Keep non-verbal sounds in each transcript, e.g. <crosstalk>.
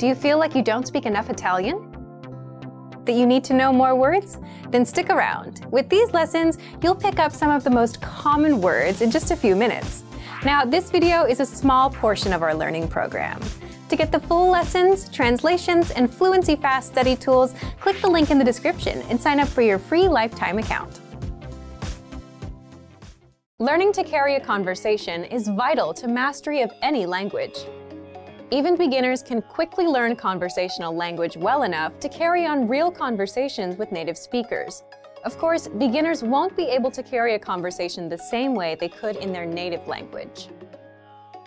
Do you feel like you don't speak enough Italian? That you need to know more words? Then stick around. With these lessons, you'll pick up some of the most common words in just a few minutes. Now, this video is a small portion of our learning program. To get the full lessons, translations, and Fluency Fast study tools, click the link in the description and sign up for your free lifetime account. Learning to carry a conversation is vital to mastery of any language. Even beginners can quickly learn conversational language well enough to carry on real conversations with native speakers. Of course, beginners won't be able to carry a conversation the same way they could in their native language.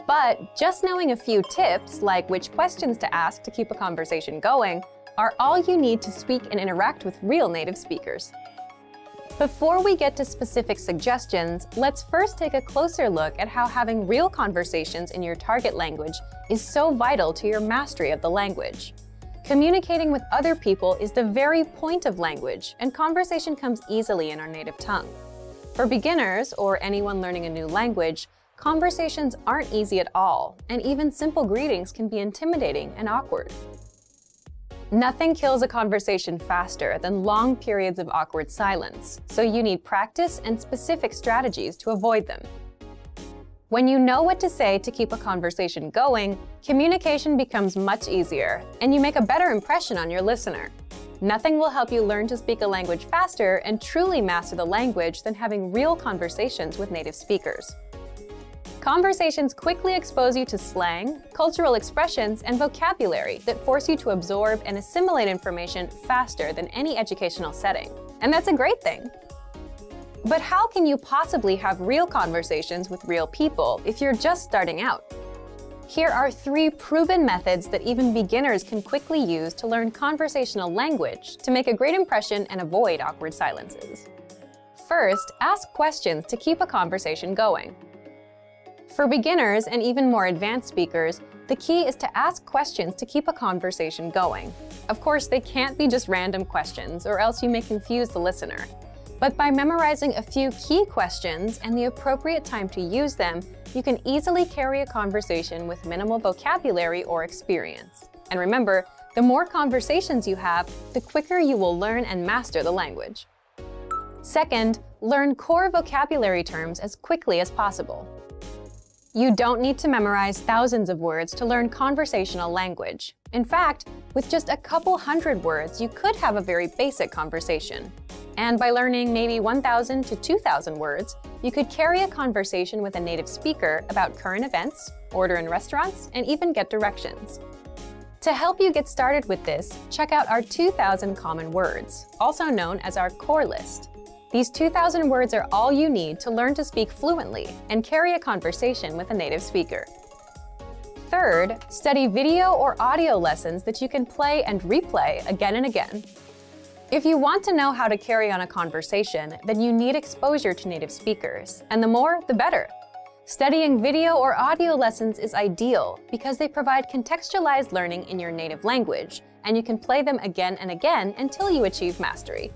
But just knowing a few tips, like which questions to ask to keep a conversation going, are all you need to speak and interact with real native speakers. Before we get to specific suggestions, let's first take a closer look at how having real conversations in your target language is so vital to your mastery of the language. Communicating with other people is the very point of language, and conversation comes easily in our native tongue. For beginners, or anyone learning a new language, conversations aren't easy at all, and even simple greetings can be intimidating and awkward. Nothing kills a conversation faster than long periods of awkward silence, so you need practice and specific strategies to avoid them. When you know what to say to keep a conversation going, communication becomes much easier, and you make a better impression on your listener. Nothing will help you learn to speak a language faster and truly master the language than having real conversations with native speakers. Conversations quickly expose you to slang, cultural expressions, and vocabulary that force you to absorb and assimilate information faster than any educational setting. And that's a great thing. But how can you possibly have real conversations with real people if you're just starting out? Here are three proven methods that even beginners can quickly use to learn conversational language to make a great impression and avoid awkward silences. First, ask questions to keep a conversation going. For beginners and even more advanced speakers, the key is to ask questions to keep a conversation going. Of course, they can't be just random questions, or else you may confuse the listener. But by memorizing a few key questions and the appropriate time to use them, you can easily carry a conversation with minimal vocabulary or experience. And remember, the more conversations you have, the quicker you will learn and master the language. Second, learn core vocabulary terms as quickly as possible. You don't need to memorize thousands of words to learn conversational language. In fact, with just a couple hundred words, you could have a very basic conversation. And by learning maybe 1,000 to 2,000 words, you could carry a conversation with a native speaker about current events, order in restaurants, and even get directions. To help you get started with this, check out our 2,000 common words, also known as our core list. These 2,000 words are all you need to learn to speak fluently and carry a conversation with a native speaker. Third, study video or audio lessons that you can play and replay again and again. If you want to know how to carry on a conversation, then you need exposure to native speakers, and the more, the better. Studying video or audio lessons is ideal because they provide contextualized learning in your native language, and you can play them again and again until you achieve mastery.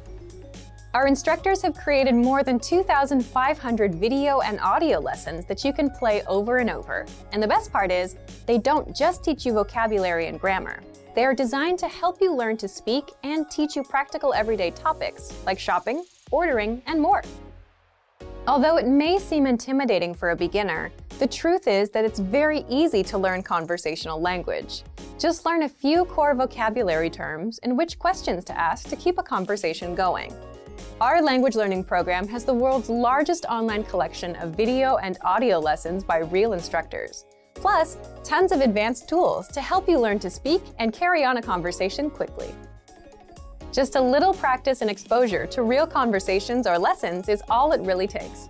Our instructors have created more than 2,500 video and audio lessons that you can play over and over. And the best part is, they don't just teach you vocabulary and grammar. They are designed to help you learn to speak and teach you practical everyday topics like shopping, ordering, and more. Although it may seem intimidating for a beginner, the truth is that it's very easy to learn conversational language. Just learn a few core vocabulary terms and which questions to ask to keep a conversation going. Our language learning program has the world's largest online collection of video and audio lessons by real instructors, plus tons of advanced tools to help you learn to speak and carry on a conversation quickly. Just a little practice and exposure to real conversations or lessons is all it really takes.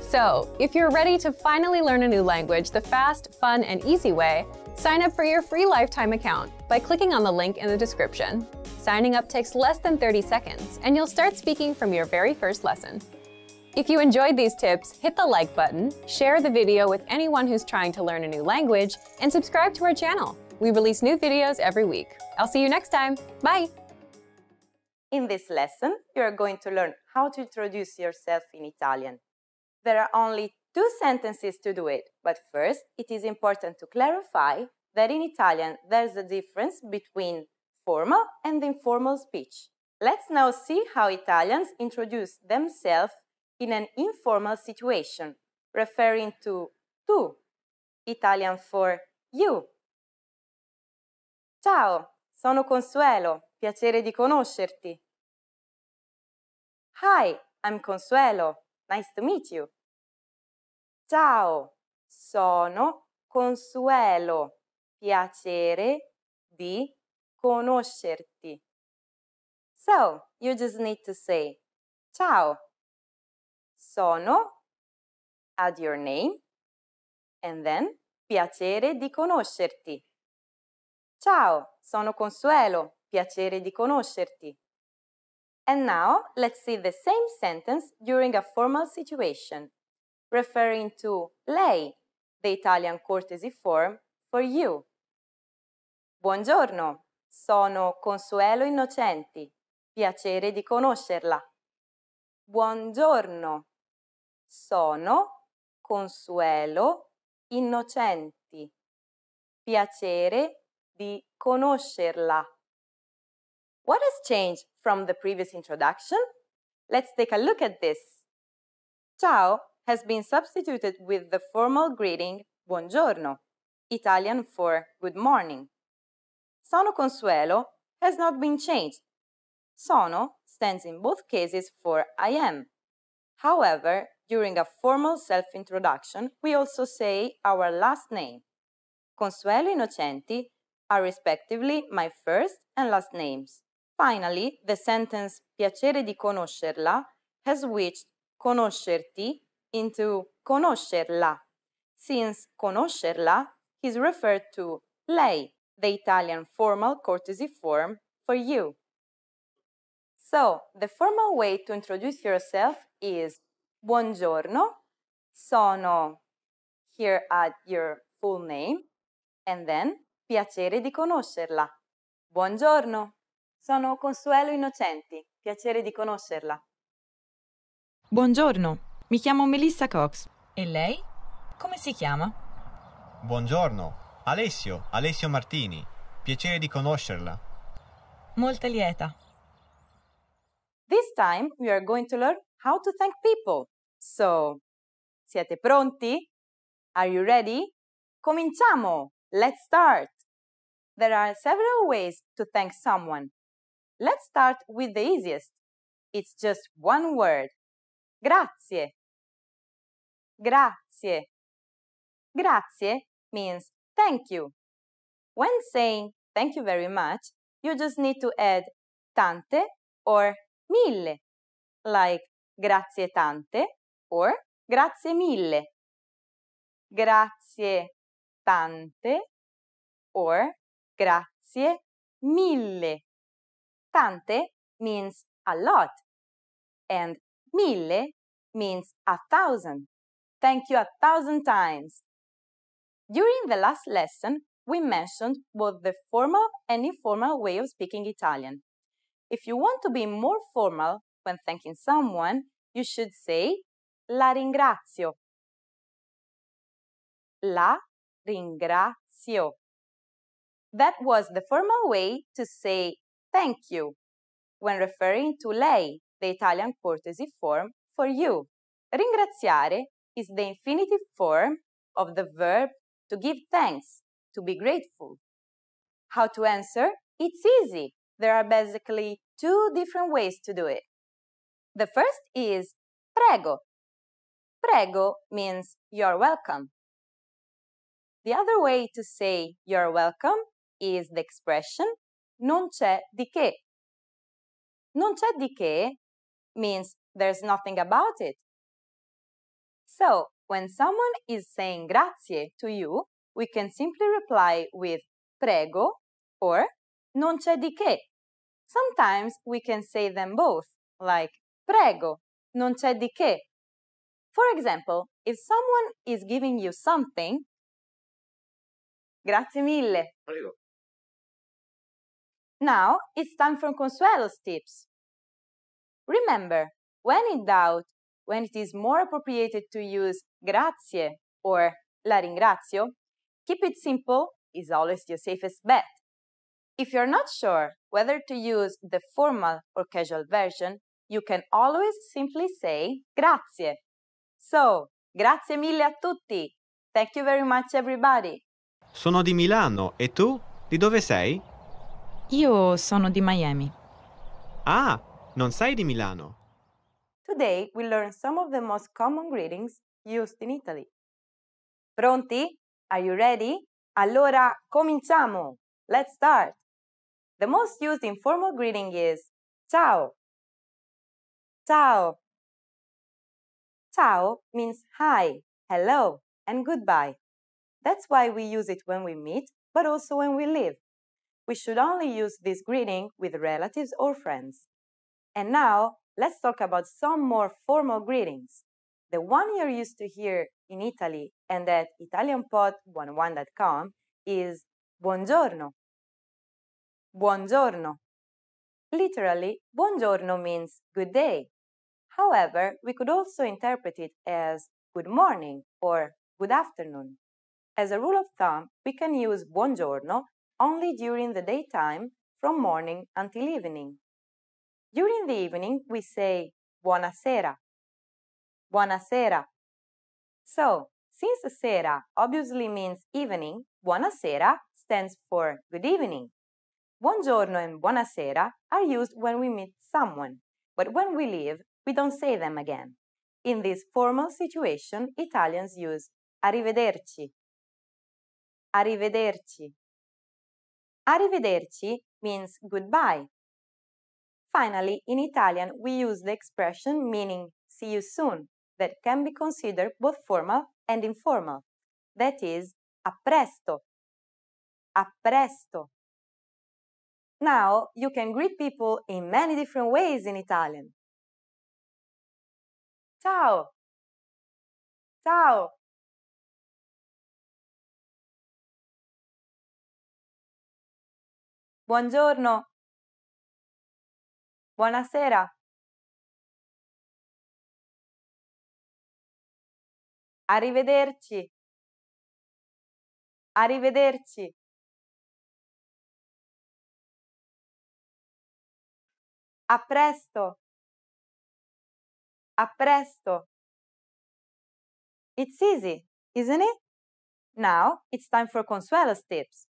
So, if you're ready to finally learn a new language the fast, fun, and easy way, sign up for your free lifetime account by clicking on the link in the description. Signing up takes less than 30 seconds, and you'll start speaking from your very first lesson. If you enjoyed these tips, hit the like button, share the video with anyone who's trying to learn a new language, and subscribe to our channel. We release new videos every week. I'll see you next time. Bye! In this lesson, you are going to learn how to introduce yourself in Italian. There are only two sentences to do it, but first, it is important to clarify that in Italian there's a difference between formal and informal speech. Let's now see how Italians introduce themselves in an informal situation, referring to tu, Italian for you. Ciao, sono Consuelo, piacere di conoscerti. Hi, I'm Consuelo, nice to meet you. Ciao, sono Consuelo, piacere di conoscerti conoscerti. So, you just need to say ciao. Sono, add your name, and then piacere di conoscerti. Ciao, sono Consuelo, piacere di conoscerti. And now let's see the same sentence during a formal situation, referring to lei, the Italian courtesy form for you. Buongiorno, sono Consuelo Innocenti. Piacere di conoscerla. Buongiorno. Sono Consuelo Innocenti. Piacere di conoscerla. What has changed from the previous introduction? Let's take a look at this. Ciao has been substituted with the formal greeting buongiorno, Italian for good morning. Sono Consuelo has not been changed. Sono stands in both cases for I am. However, during a formal self introduction, we also say our last name. Consuelo Innocenti are respectively my first and last names. Finally, the sentence piacere di conoscerla has switched conoscerti into conoscerla, since conoscerla is referred to lei, the Italian formal courtesy form for you. So, the formal way to introduce yourself is Buongiorno, sono here at your full name, and then piacere di conoscerla. Buongiorno, sono Consuelo Innocenti, piacere di conoscerla. Buongiorno, mi chiamo Melissa Cox. E lei? Come si chiama? Buongiorno, Alessio, Alessio Martini, piacere di conoscerla. Molto lieta. This time we are going to learn how to thank people. So, siete pronti? Are you ready? Cominciamo! Let's start! There are several ways to thank someone. Let's start with the easiest. It's just one word. Grazie. Grazie. Grazie means thank you. When saying thank you very much, you just need to add tante or mille, like grazie tante or grazie mille. Grazie tante or grazie mille. Tante means a lot and mille means a thousand. Thank you a thousand times. During the last lesson, we mentioned both the formal and informal way of speaking Italian. If you want to be more formal when thanking someone, you should say La ringrazio. La ringrazio. That was the formal way to say thank you when referring to lei, the Italian courtesy form for you. Ringraziare is the infinitive form of the verb to give thanks, to be grateful. How to answer? It's easy. There are basically two different ways to do it. The first is prego. Prego means you're welcome. The other way to say you're welcome is the expression non c'è di che. Non c'è di che means there's nothing about it. So, when someone is saying grazie to you, we can simply reply with prego or non c'è di che. Sometimes we can say them both, like prego, non c'è di che. For example, if someone is giving you something, grazie mille. Prego. Now it's time for Consuelo's tips. Remember, when in doubt, when it is more appropriate to use grazie or la ringrazio, keep it simple is always your safest bet. If you're not sure whether to use the formal or casual version, you can always simply say grazie. So, grazie mille a tutti. Thank you very much everybody. Sono di Milano e tu? Di dove sei? Io sono di Miami. Ah, non sei di Milano today we learn some of the most common greetings used in Italy. Pronti? Are you ready? Allora, cominciamo! Let's start! The most used informal greeting is ciao. Ciao. Ciao means hi, hello, and goodbye. That's why we use it when we meet, but also when we leave. We should only use this greeting with relatives or friends. And now let's talk about some more formal greetings. The one you're used to hear in Italy and at ItalianPod11.com is buongiorno. Buongiorno. Literally, buongiorno means good day. However, we could also interpret it as good morning or good afternoon. As a rule of thumb, we can use buongiorno only during the daytime from morning until evening. During the evening, we say buonasera, buonasera. So, since sera obviously means evening, buonasera stands for good evening. Buongiorno and buonasera are used when we meet someone, but when we leave, we don't say them again. In this formal situation, Italians use arrivederci. Arrivederci. Arrivederci means goodbye, Finally, in Italian, we use the expression meaning see you soon that can be considered both formal and informal. That is, a presto. A presto. Now, you can greet people in many different ways in Italian. Ciao. Ciao. Buongiorno. Buonasera. Arrivederci. Arrivederci. A presto. A presto. It's easy, isn't it? Now it's time for Consuelo's tips.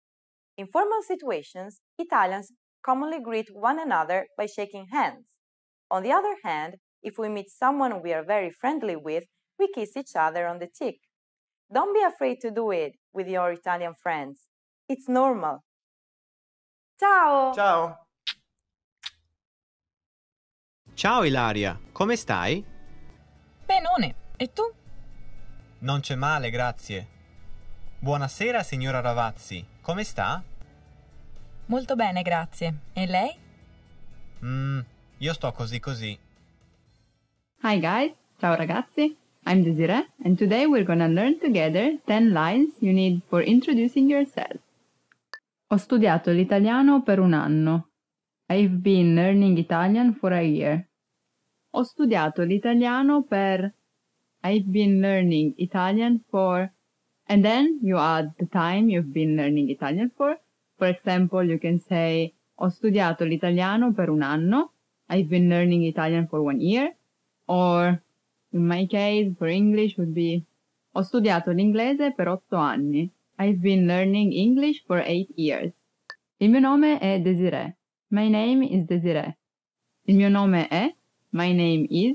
In formal situations, Italians commonly greet one another by shaking hands. On the other hand, if we meet someone we are very friendly with, we kiss each other on the cheek. Don't be afraid to do it with your Italian friends. It's normal. Ciao! Ciao! Ciao Ilaria, come stai? Benone, e tu? Non c'è male, grazie. Buonasera signora Ravazzi, come sta? Molto bene, grazie. E lei? Mm, io sto così così. Hi guys, ciao ragazzi. I'm Desiree and today we're gonna learn together 10 lines you need for introducing yourself. Ho studiato l'italiano per un anno. I've been learning Italian for a year. Ho studiato l'italiano per I've been learning Italian for and then you add the time you've been learning Italian for For example, you can say ho studiato l'italiano per un anno. I've been learning Italian for one year. Or in my case, for English would be ho studiato l'inglese per otto anni. I've been learning English for eight years. Il mio nome è Desiree. My name is Desiree. Il mio nome è My name is.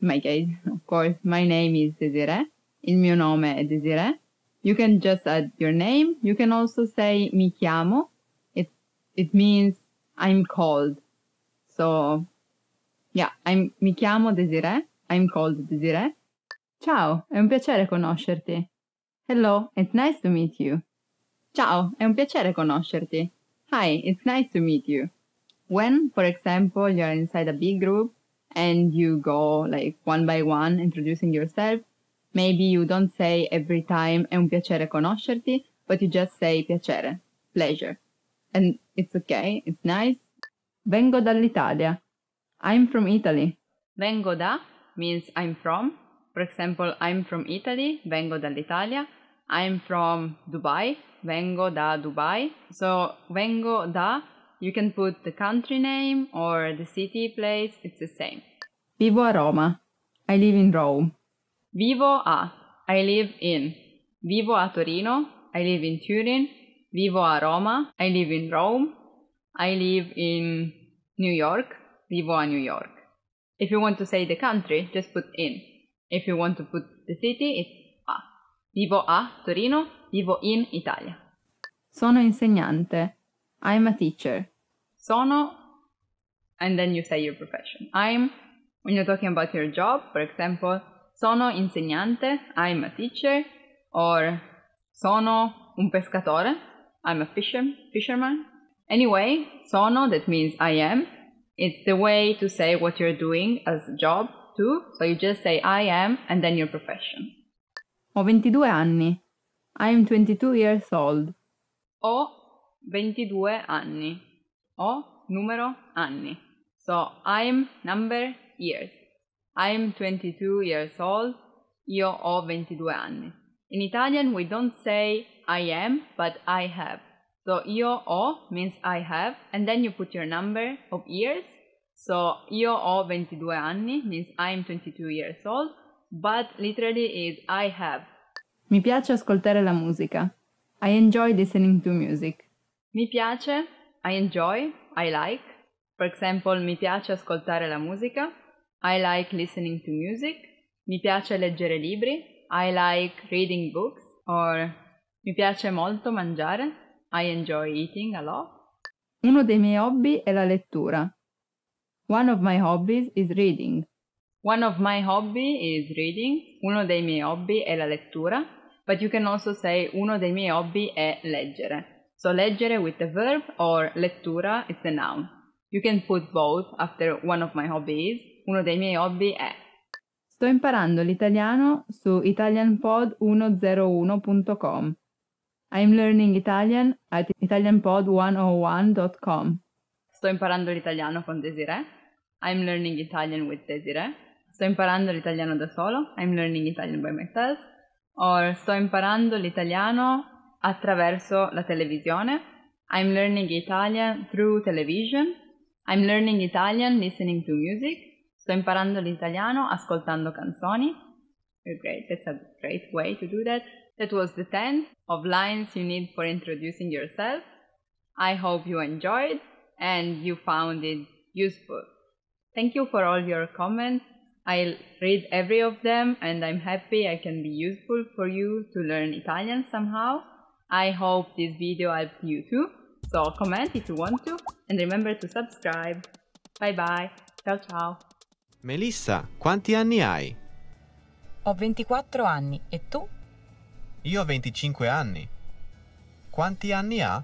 In my case, of course, my name is Desiree. Il mio nome è Desiree. You can just add your name. You can also say mi chiamo. It, it means I'm called. So yeah, I'm, mi chiamo Desire." I'm called Desire. Ciao, è un piacere conoscerti. Hello, it's nice to meet you. Ciao, è un piacere conoscerti. Hi, it's nice to meet you. When, for example, you're inside a big group and you go like one by one introducing yourself, Maybe you don't say every time è un piacere conoscerti, but you just say piacere, pleasure. And it's okay, it's nice. Vengo dall'Italia. I'm from Italy. Vengo da means I'm from. For example, I'm from Italy, vengo dall'Italia. I'm from Dubai, vengo da Dubai. So, vengo da, you can put the country name or the city, place, it's the same. Vivo a Roma. I live in Rome. Vivo a. I live in. Vivo a Torino. I live in Turin. Vivo a Roma. I live in Rome. I live in New York. Vivo a New York. If you want to say the country, just put in. If you want to put the city, it's a. Vivo a Torino. Vivo in Italia. Sono insegnante. I'm a teacher. Sono, and then you say your profession. I'm, when you're talking about your job, for example, Sono insegnante, I'm a teacher, or sono un pescatore, I'm a fisher, fisherman. Anyway, sono, that means I am. It's the way to say what you're doing as a job too, so you just say I am and then your profession. Ho 22 anni. I'm 22 years old. Ho 22 anni. Ho numero anni. So I'm number years. I am 22 years old, io ho 22 anni. In Italian we don't say I am, but I have. So io ho means I have, and then you put your number of years. So io ho 22 anni means I am 22 years old, but literally is I have. Mi piace ascoltare la musica. I enjoy listening to music. Mi piace, I enjoy, I like. For example, mi piace ascoltare la musica. I like listening to music. Mi piace leggere libri. I like reading books. Or mi piace molto mangiare. I enjoy eating a lot. Uno dei miei hobby è la lettura. One of my hobbies is reading. One of my hobby is reading. Uno dei miei hobby è la lettura. But you can also say uno dei miei hobby è leggere. So leggere with the verb or lettura it's the noun. You can put both after one of my hobbies uno dei miei hobby è... Sto imparando l'italiano su italianpod101.com. I'm learning Italian at italianpod101.com. Sto imparando l'italiano con Desiree. I'm learning Italian with Desiree. Sto imparando l'italiano da solo. I'm learning Italian by myself. Or sto imparando l'italiano attraverso la televisione. I'm learning Italian through television. I'm learning Italian listening to music. Sto imparando l'italiano ascoltando canzoni. great, that's a great way to do that. That was the 10 of lines you need for introducing yourself. I hope you enjoyed and you found it useful. Thank you for all your comments. I read every of them and I'm happy I can be useful for you to learn Italian somehow. I hope this video helped you too, so comment if you want to and remember to subscribe. Bye bye, ciao ciao. Melissa, quanti anni hai? Ho 24 anni e tu? Io ho 25 anni. Quanti anni ha?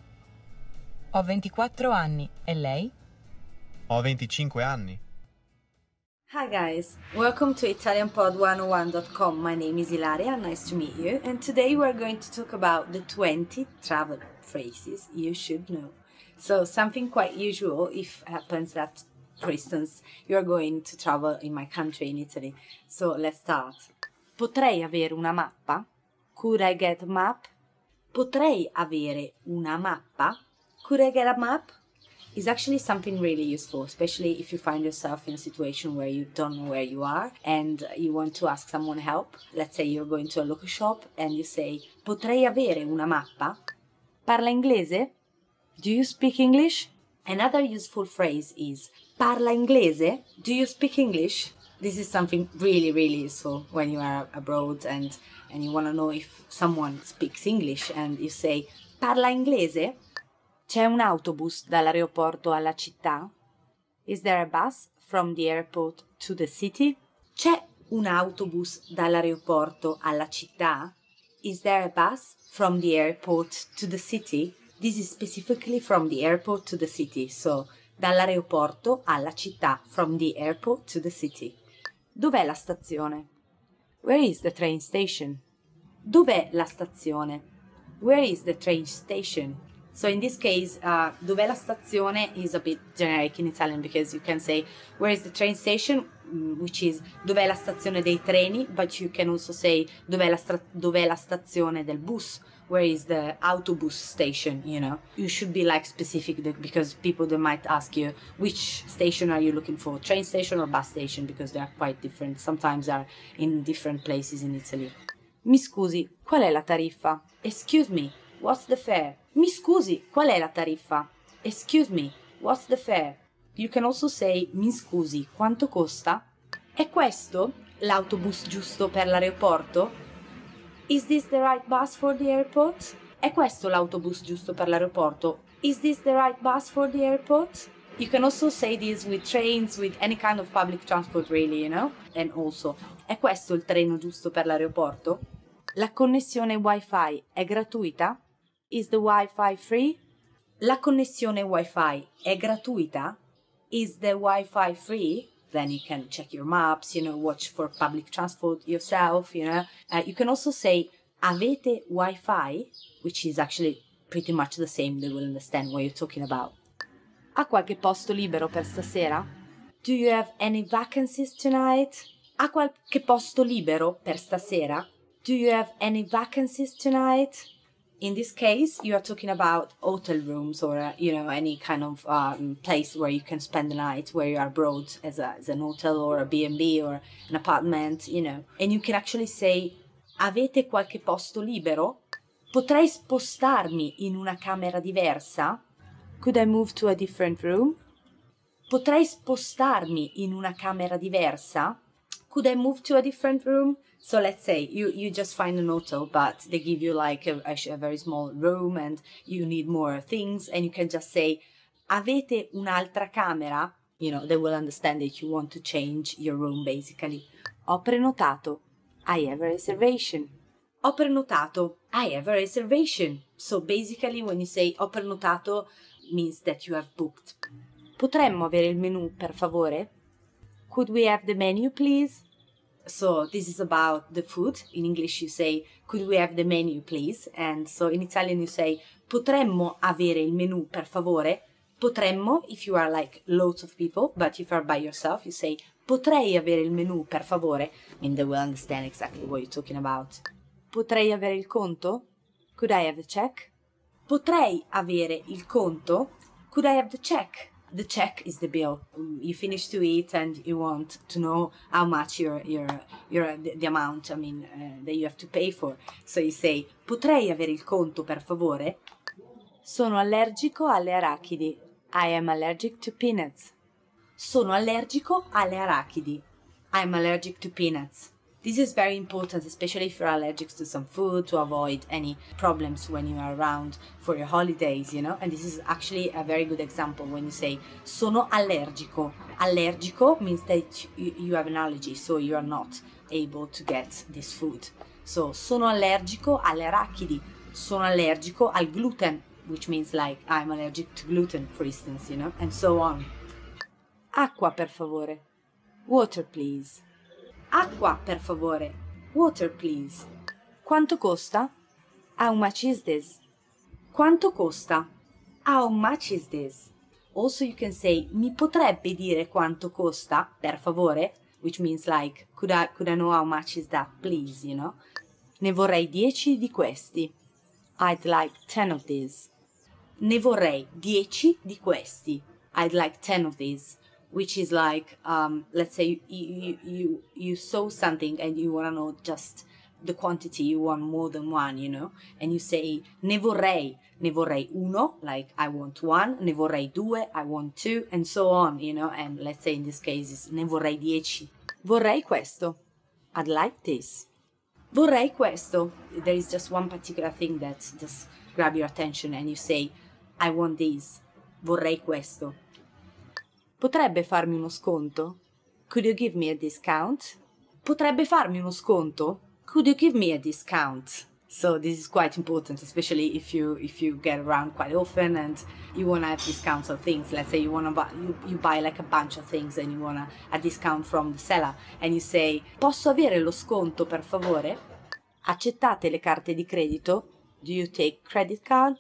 Ho 24 anni e lei? Ho 25 anni. Hi guys, welcome to ItalianPod101.com. My name is Ilaria, nice to meet you, and today we are going to talk about the 20 travel phrases you should know. So, something quite usual if happens that for instance, you're going to travel in my country, in Italy. So let's start. Potrei avere una mappa? Could I get a map? Potrei avere una mappa? Could I get a map? is actually something really useful, especially if you find yourself in a situation where you don't know where you are and you want to ask someone help. Let's say you're going to a local shop and you say, Potrei avere una mappa? Parla inglese? Do you speak English? Another useful phrase is parla inglese? Do you speak English? This is something really, really useful when you are abroad and, and you want to know if someone speaks English and you say parla inglese? C'è un autobus dall'aeroporto alla città? Is there a bus from the airport to the city? C'è un autobus dall'aeroporto alla città? Is there a bus from the airport to the city? This is specifically from the airport to the city, so dall'aeroporto alla città, from the airport to the city. Dov'è la stazione? Where is the train station? Dov'è la stazione? Where is the train station? So in this case, uh, dov'è la stazione is a bit generic in Italian because you can say where is the train station, mm, which is dov'è la stazione dei treni, but you can also say dov'è la, dov'è la stazione del bus, where is the autobus station, you know? You should be like specific that, because people they might ask you which station are you looking for, train station or bus station because they are quite different. Sometimes are in different places in Italy. Mi scusi, qual è la tariffa? Excuse me, what's the fare? Mi scusi, qual è la tariffa? Excuse me, what's the fare? You can also say mi scusi, quanto costa? È questo l'autobus giusto per l'aeroporto? Is this the right bus for the airport? È questo l'autobus giusto per l'aeroporto? Is this the right bus for the airport? You can also say this with trains, with any kind of public transport really, you know? And also, è questo il treno giusto per l'aeroporto? La connessione wifi è gratuita? Is the wifi free? La connessione wifi è gratuita? Is the wifi free? then you can check your maps, you know, watch for public transport yourself, you know. Uh, you can also say avete Wi-Fi, which is actually pretty much the same. They will understand what you're talking about. Ha qualche posto libero per stasera? Do you have any vacancies tonight? Ha qualche posto libero per stasera? Do you have any vacancies tonight? in this case, you are talking about hotel rooms or uh, you know any kind of um, place where you can spend the night, where you are abroad as, a, as an hotel or a B&B or an apartment, you know, and you can actually say avete qualche posto libero? Potrei spostarmi in una camera diversa? Could I move to a different room? Potrei spostarmi in una camera diversa? Could I move to a different room? so let's say you you just find an hotel but they give you like a, a very small room and you need more things and you can just say avete un'altra camera you know they will understand that you want to change your room basically ho prenotato i have a reservation ho prenotato i have a reservation so basically when you say ho prenotato means that you have booked potremmo avere il menu per favore could we have the menu please So this is about the food. In English you say could we have the menu please? And so in Italian you say potremmo avere il menu per favore? Potremmo if you are like lots of people, but if you are by yourself you say potrei avere il menu per favore? And they will understand exactly what you're talking about. Potrei avere il conto? Could I have the check? Potrei avere il conto? Could I have the check? the check is the bill. Um, you finish to eat and you want to know how much your your your the amount I mean uh, that you have to pay for. So you say "Potrei avere il conto, per favore?" Sono allergico alle arachidi. I am allergic to peanuts. Sono allergico alle arachidi. I am allergic to peanuts. This is very important, especially if you're allergic to some food, to avoid any problems when you are around for your holidays, you know. And this is actually a very good example when you say sono allergico. Allergico means that you, have an allergy, so you are not able to get this food. So sono allergico alle arachidi, sono allergico al gluten, which means like I'm allergic to gluten, for instance, you know, and so on. Acqua, per favore. Water, please. Acqua, per favore. Water, please. Quanto costa? How much is this? Quanto costa? How much is this? Also you can say mi potrebbe dire quanto costa, per favore, which means like could I, could I know how much is that, please, you know? Ne vorrei 10 di questi. I'd like 10 of these. Ne vorrei 10 di questi. I'd like 10 of these. which is like um, let's say you, you you you sow something and you want to know just the quantity you want more than one you know and you say ne vorrei ne vorrei uno like i want one ne vorrei due i want two and so on you know and let's say in this case is ne vorrei dieci vorrei questo i'd like this vorrei questo there is just one particular thing that just grab your attention and you say i want this vorrei questo Potrebbe farmi uno sconto? Could you give me a discount? Potrebbe farmi uno sconto? Could you give me a discount? So this is quite important, especially if you if you get around quite often and you want to have discounts on things. Let's say you wanna buy you, you buy like a bunch of things and you want a discount from the seller and you say posso avere lo sconto per favore? Accettate le carte di credito? Do you take credit card?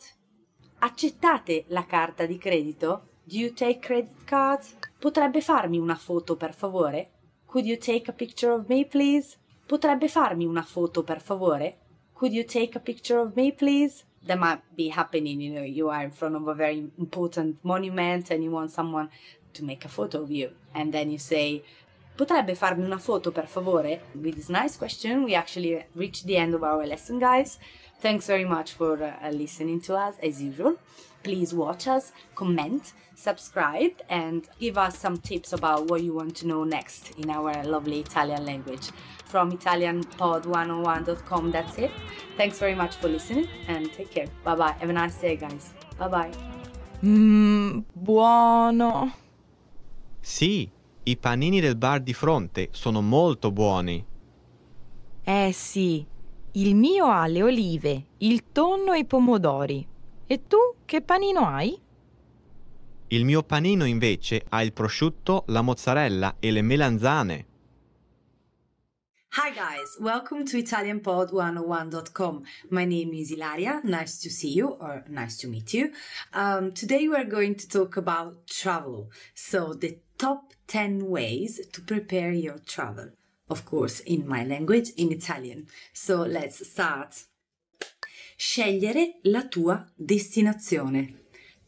Accettate la carta di credito? Do you take credit cards? Potrebbe farmi una foto, per favore? Could you take a picture of me, please? Potrebbe farmi una foto, per favore? Could you take a picture of me, please? That might be happening, you know, you are in front of a very important monument and you want someone to make a photo of you. And then you say, Potrebbe farmi una foto, per favore? With this nice question, we actually reached the end of our lesson, guys. Thanks very much for uh, listening to us, as usual. please watch us, comment, subscribe, and give us some tips about what you want to know next in our lovely Italian language. From ItalianPod101.com, that's it. Thanks very much for listening and take care. Bye bye. Have a nice day, guys. Bye bye. Mmm, buono. Sì, i panini del bar di fronte sono molto buoni. Eh sì, il mio ha le olive, il tonno e i pomodori. E tu che panino hai? Il mio panino invece ha il prosciutto, la mozzarella e le melanzane. Hi guys, welcome to ItalianPod101.com. My name is Ilaria. Nice to see you or nice to meet you. Um, today we are going to talk about travel. So, the top 10 ways to prepare your travel. Of course, in my language, in Italian. So, let's start scegliere la tua destinazione.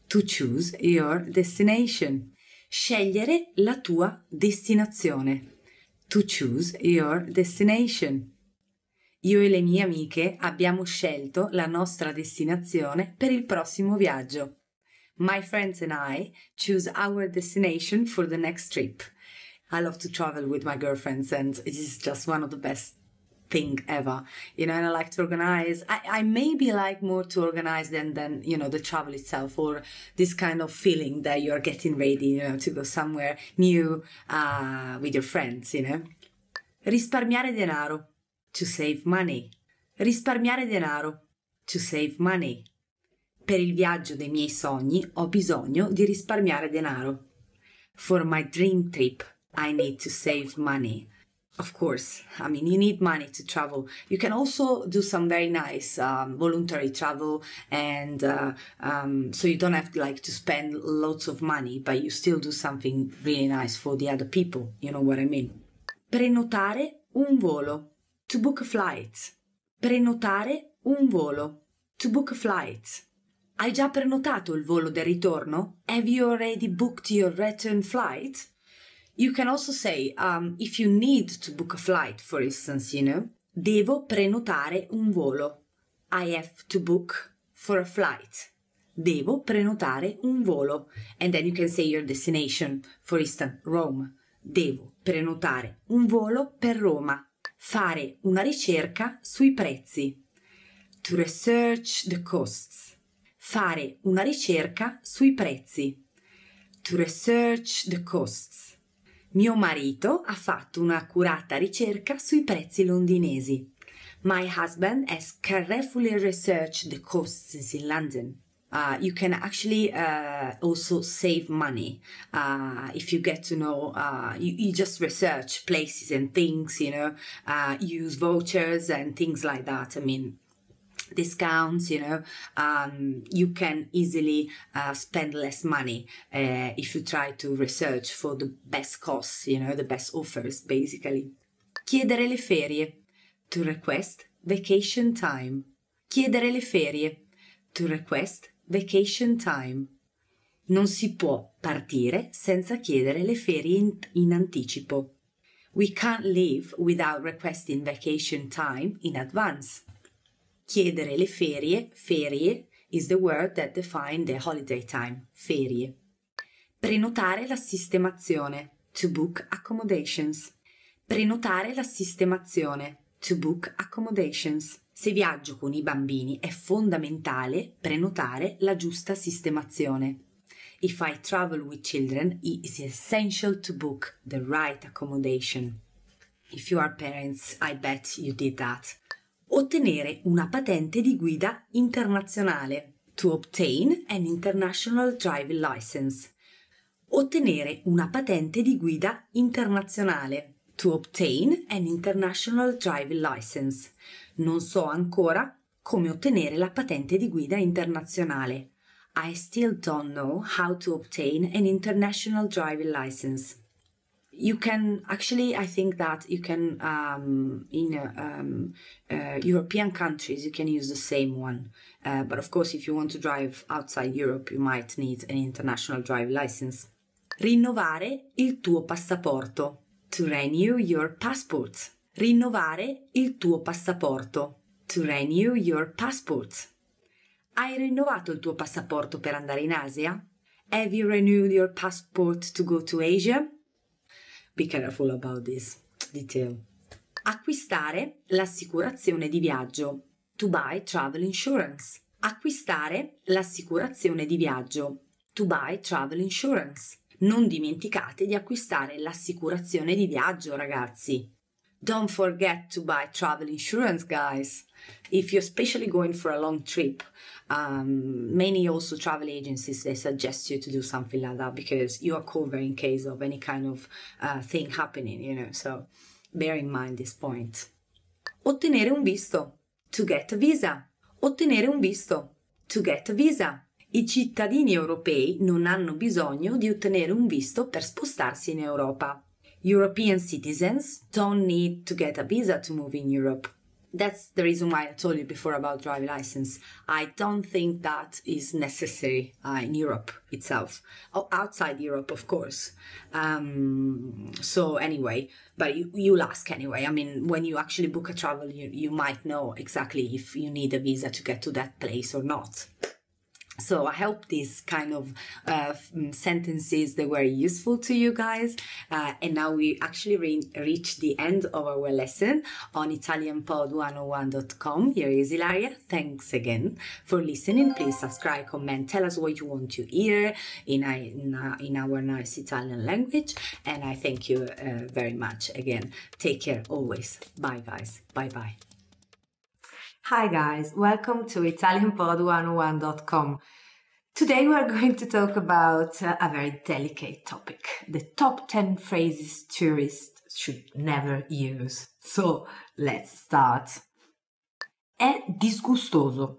To choose your destination. Scegliere la tua destinazione. To choose your destination. Io e le mie amiche abbiamo scelto la nostra destinazione per il prossimo viaggio. My friends and I choose our destination for the next trip. I love to travel with my girlfriends and it is just one of the best thing ever, you know, and I like to organize. I, I maybe like more to organize than, than, you know, the travel itself or this kind of feeling that you're getting ready, you know, to go somewhere new, uh, with your friends, you know. Risparmiare denaro. To save money. Risparmiare denaro. To save money. Per il viaggio dei miei sogni ho bisogno di risparmiare denaro. For my dream trip, I need to save money. Of course, I mean, you need money to travel. You can also do some very nice um, voluntary travel, and uh, um, so you don't have like to spend lots of money, but you still do something really nice for the other people. You know what I mean? Prenotare un volo. To book a flight. Prenotare un volo. To book a flight. Hai già prenotato il volo del ritorno? Have you already booked your return flight? You can also say um, if you need to book a flight, for instance, you know. Devo prenotare un volo. I have to book for a flight. Devo prenotare un volo. And then you can say your destination, for instance, Rome. Devo prenotare un volo per Roma. Fare una ricerca sui prezzi. To research the costs. Fare una ricerca sui prezzi. To research the costs. Mio marito ha fatto un'accurata ricerca sui prezzi londinesi. My husband has carefully researched the costs in London. Uh, you can actually uh, also save money uh, if you get to know uh, you, you, just research places and things you know uh, use vouchers and things like that i mean discounts, you know, um, you can easily uh, spend less money uh, if you try to research for the best costs, you know, the best offers basically. Chiedere le ferie. To request vacation time. Chiedere le ferie. To request vacation time. Non si può partire senza chiedere le ferie in, in anticipo. We can't leave without requesting vacation time in advance. chiedere le ferie, ferie is the word that define the holiday time, ferie. Prenotare la sistemazione, to book accommodations. Prenotare la sistemazione, to book accommodations. Se viaggio con i bambini è fondamentale prenotare la giusta sistemazione. If I travel with children, it is essential to book the right accommodation. If you are parents, I bet you did that ottenere una patente di guida internazionale, to obtain an international driving license. Ottenere una patente di guida internazionale, to obtain an international driving license. Non so ancora come ottenere la patente di guida internazionale. I still don't know how to obtain an international driving license. you can actually i think that you can um, in uh, um, uh, european countries you can use the same one uh, but of course if you want to drive outside europe you might need an international drive license rinnovare il tuo passaporto to renew your passport rinnovare il tuo passaporto to renew your passport hai rinnovato il tuo passaporto per andare in Asia? Have you renewed your passport to go to Asia? Be careful about this detail. Acquistare l'assicurazione di viaggio. To buy travel insurance. Acquistare l'assicurazione di viaggio. To buy travel insurance. Non dimenticate di acquistare l'assicurazione di viaggio, ragazzi. Don't forget to buy travel insurance, guys. If you're especially going for a long trip, um, many also travel agencies they suggest you to do something like that because you are covered in case of any kind of uh, thing happening. You know, so bear in mind this point. Ottenere un visto. To get a visa. Ottenere un visto. To get a visa. I cittadini europei non hanno bisogno di ottenere un visto per spostarsi in Europa. European citizens don't need to get a visa to move in Europe. That's the reason why I told you before about driving license. I don't think that is necessary uh, in Europe itself, oh, outside Europe, of course. Um, so anyway, but you, you'll ask anyway. I mean, when you actually book a travel, you, you might know exactly if you need a visa to get to that place or not so I hope these kind of uh, mm, sentences they were useful to you guys. Uh, and now we actually re- reach the end of our lesson on ItalianPod101.com. Here is Ilaria. Thanks again for listening. Please subscribe, comment, tell us what you want to hear in, in, in our nice Italian language. And I thank you uh, very much again. Take care always. Bye, guys. Bye bye. Hi guys, welcome to ItalianPod101.com. Today we're going to talk about uh, a very delicate topic, the top 10 phrases tourists should never use. So let's start. È disgustoso.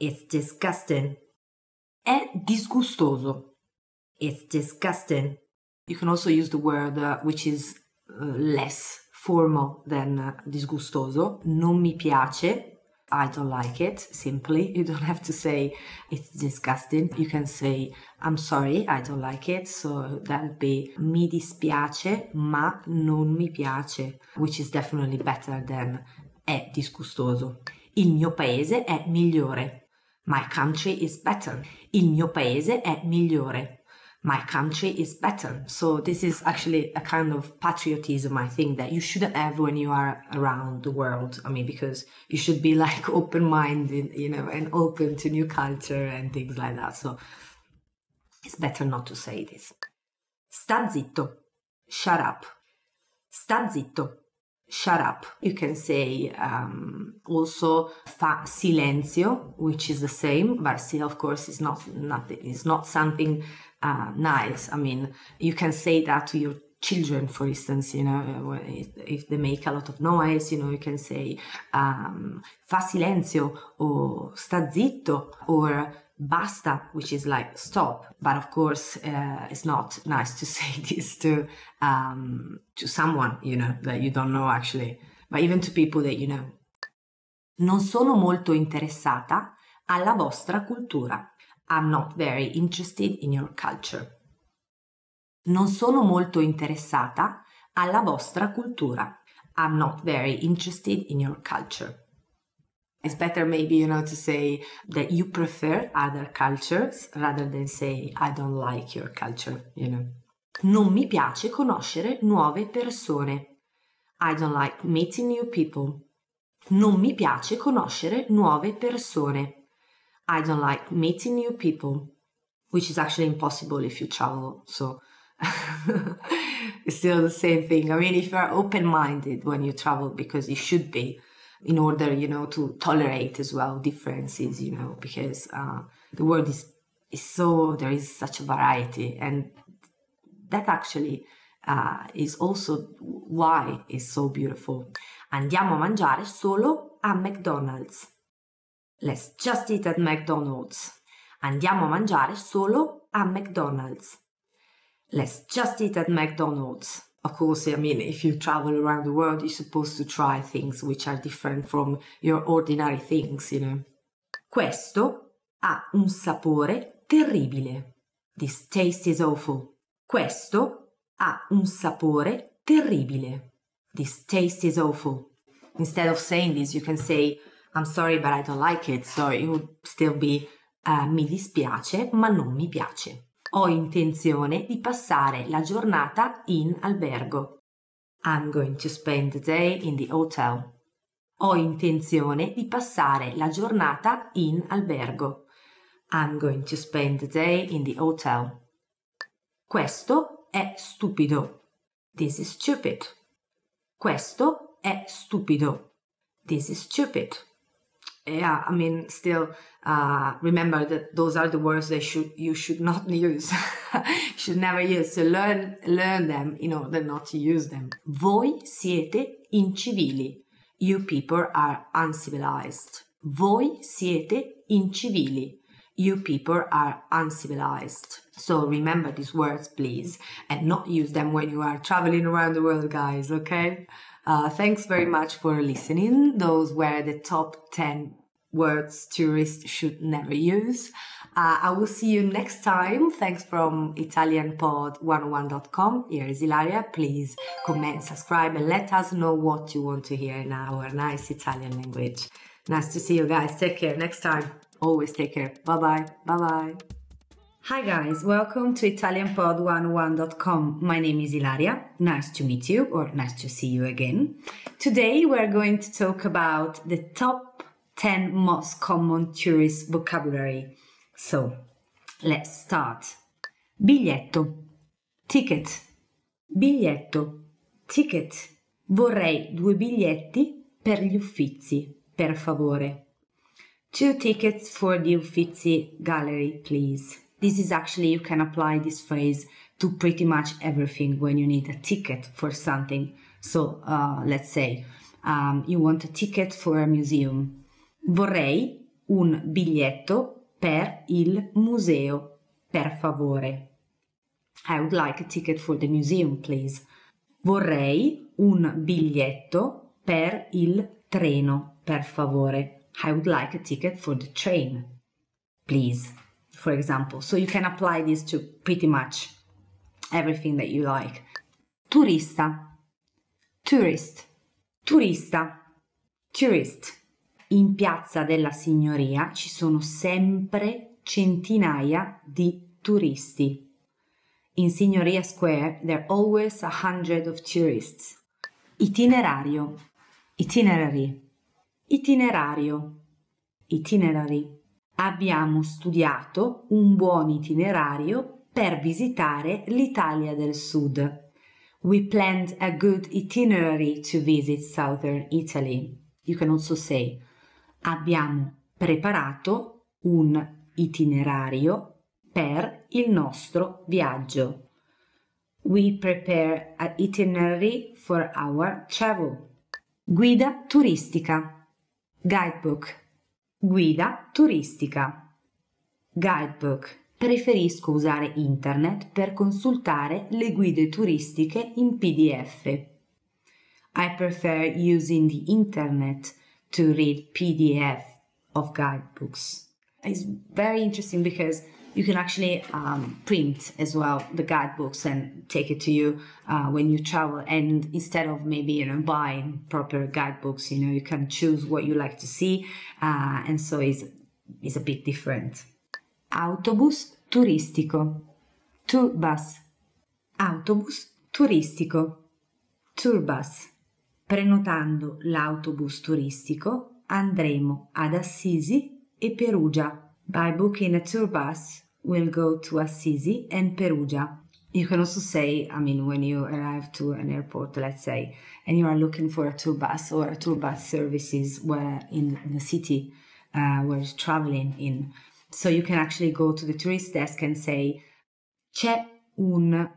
It's disgusting. È disgustoso. It's disgusting. You can also use the word uh, which is uh, less formal than uh, disgustoso. Non mi piace I don't like it, simply. You don't have to say it's disgusting. You can say I'm sorry, I don't like it. So that would be mi dispiace, ma non mi piace, which is definitely better than è disgustoso. Il mio paese è migliore. My country is better. Il mio paese è migliore. my country is better. So this is actually a kind of patriotism, I think, that you shouldn't have when you are around the world. I mean, because you should be <laughs> like open minded, you know, and open to new culture and things like that. So it's better not to say this. Sta zitto. Shut up. Sta zitto. Shut up. You can say um, also fa silenzio, which is the same, but of course, it's not nothing. It's not something uh, nice. I mean, you can say that to your children, for instance, you know, uh, if they make a lot of noise, you know, you can say um, fa silenzio or sta zitto or basta, which is like stop. But of course, uh, it's not nice to <laughs> say this to um, to someone, you know, that you don't know actually, but even to people that you know. Non sono molto interessata alla vostra cultura. I'm not very interested in your culture. Non sono molto interessata alla vostra cultura. I'm not very interested in your culture. It's better maybe you know to say that you prefer other cultures rather than say I don't like your culture, you know. Non mi piace conoscere nuove persone. I don't like meeting new people. Non mi piace conoscere nuove persone. I don't like meeting new people, which is actually impossible if you travel. So <laughs> it's still the same thing. I mean, if you are open minded when you travel, because you should be, in order, you know, to tolerate as well differences, you know, because uh, the world is, is so, there is such a variety. And that actually uh, is also why it's so beautiful. Andiamo a mangiare solo a McDonald's. Let's just eat at McDonald's. Andiamo a mangiare solo a McDonald's. Let's just eat at McDonald's. Of course, I mean, if you travel around the world, you're supposed to try things which are different from your ordinary things, you know. Questo ha un sapore terribile. This taste is awful. Questo ha un sapore terribile. This taste is awful. Instead of saying this, you can say I'm sorry but I don't like it, so it would still be uh, mi dispiace ma non mi piace. Ho intenzione di passare la giornata in albergo. I'm going to spend the day in the hotel. Ho intenzione di passare la giornata in albergo. I'm going to spend the day in the hotel. Questo è stupido. This is stupid. Questo è stupido. This is stupid. yeah, I mean, still uh, remember that those are the words that should you should not <laughs> use, should never use. So learn learn them in order not to use them. Voi siete incivili. You people are uncivilized. Voi siete incivili. You people are uncivilized. So remember these words, please, and not use them when you are traveling around the world, guys, okay? Uh, thanks very much for listening. Those were the top 10 words tourists should never use. Uh, I will see you next time. Thanks from ItalianPod101.com. Here is Ilaria. Please comment, subscribe, and let us know what you want to hear in our nice Italian language. Nice to see you guys. Take care. Next time, always take care. Bye bye. Bye bye. Hi guys, welcome to ItalianPod101.com. My name is Ilaria. Nice to meet you or nice to see you again. Today we're going to talk about the top 10 most common tourist vocabulary. So let's start. Biglietto, ticket, biglietto, ticket. Vorrei due biglietti per gli uffizi, per favore. Two tickets for the Uffizi gallery, please. This is actually, you can apply this phrase to pretty much everything when you need a ticket for something. So uh, let's say um, you want a ticket for a museum Vorrei un biglietto per il museo, per favore. I would like a ticket for the museum, please. Vorrei un biglietto per il treno, per favore. I would like a ticket for the train, please. For example, so you can apply this to pretty much everything that you like. Turista, tourist, turista, tourist in piazza della Signoria ci sono sempre centinaia di turisti. In Signoria Square there are always a hundred of tourists. Itinerario. Itinerary. Itinerario. Itinerary. Abbiamo studiato un buon itinerario per visitare l'Italia del Sud. We planned a good itinerary to visit southern Italy. You can also say abbiamo preparato un itinerario per il nostro viaggio. We prepare an itinerary for our travel. Guida turistica. Guidebook. Guida turistica. Guidebook. Preferisco usare internet per consultare le guide turistiche in PDF. I prefer using the internet to read PDF of guidebooks. It's very interesting because you can actually um, print as well the guidebooks and take it to you uh, when you travel. And instead of maybe you know buying proper guidebooks, you know you can choose what you like to see, uh, and so it's is a bit different. Autobus turistico, tour bus. Autobus turistico, tour bus. Prenotando l'autobus turistico andremo ad Assisi e Perugia. By booking a tour bus, we'll go to Assisi and Perugia. You can also say, I mean, when you arrive to an airport, let's say, and you are looking for a tour bus or a tour bus services where in the city uh, where you're traveling in. So you can actually go to the tourist desk and say, c'è un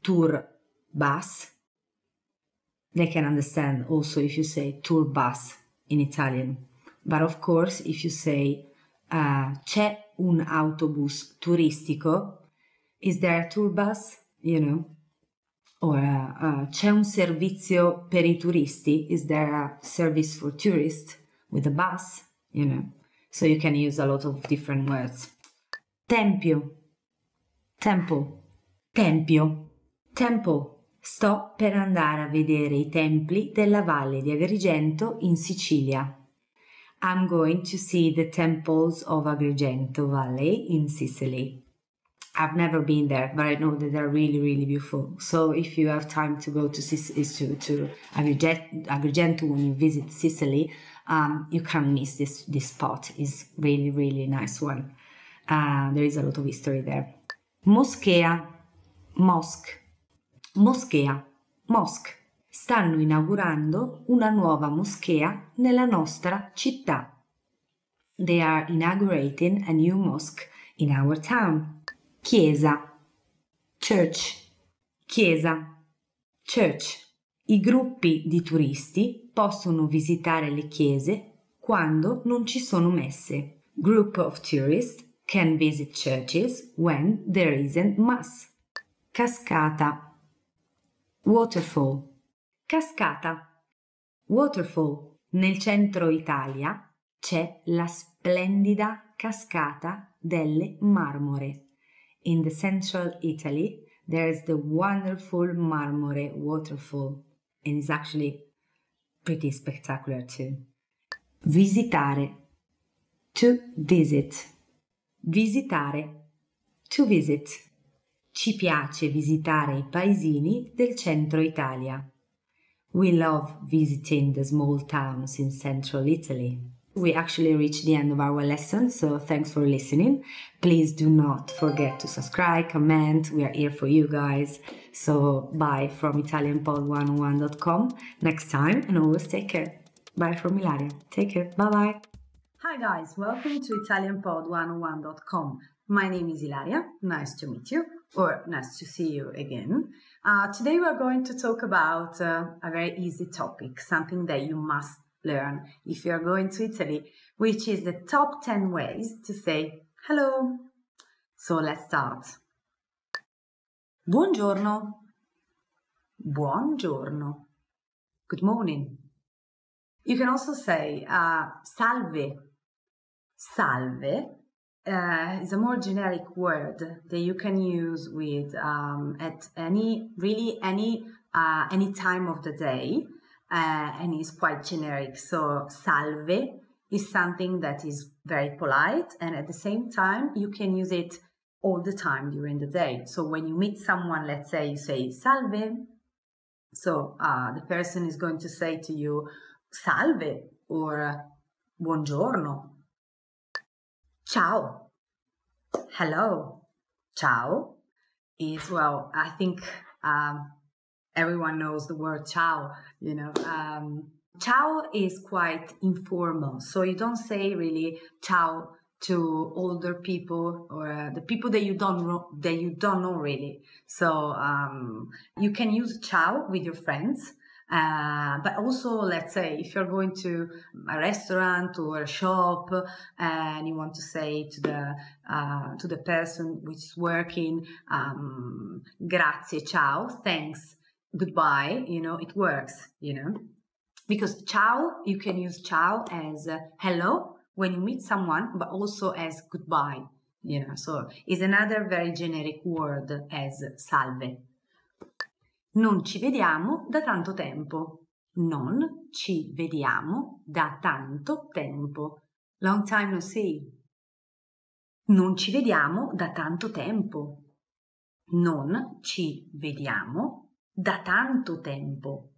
tour bus they can understand also if you say tour bus in Italian. But of course, if you say uh, c'è un autobus turistico, is there a tour bus? You know? Or uh, uh, c'è un servizio per i turisti? Is there a service for tourists with a bus? You know? So you can use a lot of different words. Tempio. tempo, Tempio. tempo. Sto per andare a vedere i templi della valle di Agrigento in Sicilia. I'm going to see the temples of Agrigento Valley in Sicily. I've never been there, but I know that they're really, really beautiful. So if you have time to go to to, to Agrigento when you visit Sicily, um, you can't miss this this spot. It's really, really nice one. Uh, there is a lot of history there. Moschea, mosque. Moschea, Mosque. Stanno inaugurando una nuova moschea nella nostra città. They are inaugurating a new mosque in our town. Chiesa. Church. Chiesa. Church. I gruppi di turisti possono visitare le chiese quando non ci sono messe. Group of tourists can visit churches when there isn't mass. Cascata Waterfall. Cascata. Waterfall. Nel centro Italia c'è la splendida cascata delle Marmore. In the central Italy there is the wonderful Marmore waterfall and it's actually pretty spectacular too. Visitare. To visit. Visitare. To visit. Ci piace visitare i paesini del centro Italia. We love visiting the small towns in central Italy. We actually reached the end of our lesson, so thanks for listening. Please do not forget to subscribe, comment. We are here for you guys. So bye from ItalianPod101.com. Next time, and always take care. Bye from Ilaria. Take care. Bye bye. Hi guys, welcome to ItalianPod101.com. My name is Ilaria. Nice to meet you or nice to see you again. Uh, today we are going to talk about uh, a very easy topic, something that you must learn if you are going to Italy, which is the top 10 ways to say hello. So let's start. Buongiorno. Buongiorno. Good morning. You can also say uh, salve. Salve uh, is a more generic word that you can use with um, at any really any uh, any time of the day uh, and is quite generic so salve is something that is very polite and at the same time you can use it all the time during the day so when you meet someone let's say you say salve so uh, the person is going to say to you salve or buongiorno Ciao. Hello. Ciao is, well, I think um, everyone knows the word ciao, you know. Um, ciao is quite informal. So you don't say really ciao to older people or uh, the people that you don't know, that you don't know really. So um, you can use ciao with your friends uh, but also, let's say, if you're going to a restaurant or a shop uh, and you want to say to the uh, to the person is working, um, grazie, ciao, thanks, goodbye, you know, it works, you know, because ciao, you can use ciao as uh, hello when you meet someone, but also as goodbye, you know. So it's another very generic word as salve. Non ci vediamo da tanto tempo. Non ci vediamo da tanto tempo. Long time no see. Non ci vediamo da tanto tempo. Non ci vediamo da tanto tempo.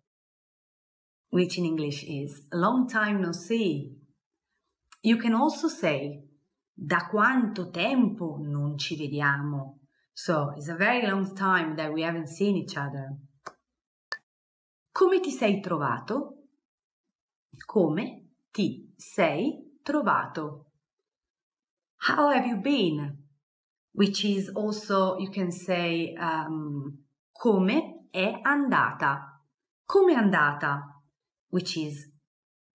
Which in English is long time no see. You can also say da quanto tempo non ci vediamo So it's a very long time that we haven't seen each other. Come ti sei trovato? Come ti sei trovato? How have you been? Which is also, you can say, um, come è andata? Come è andata? Which is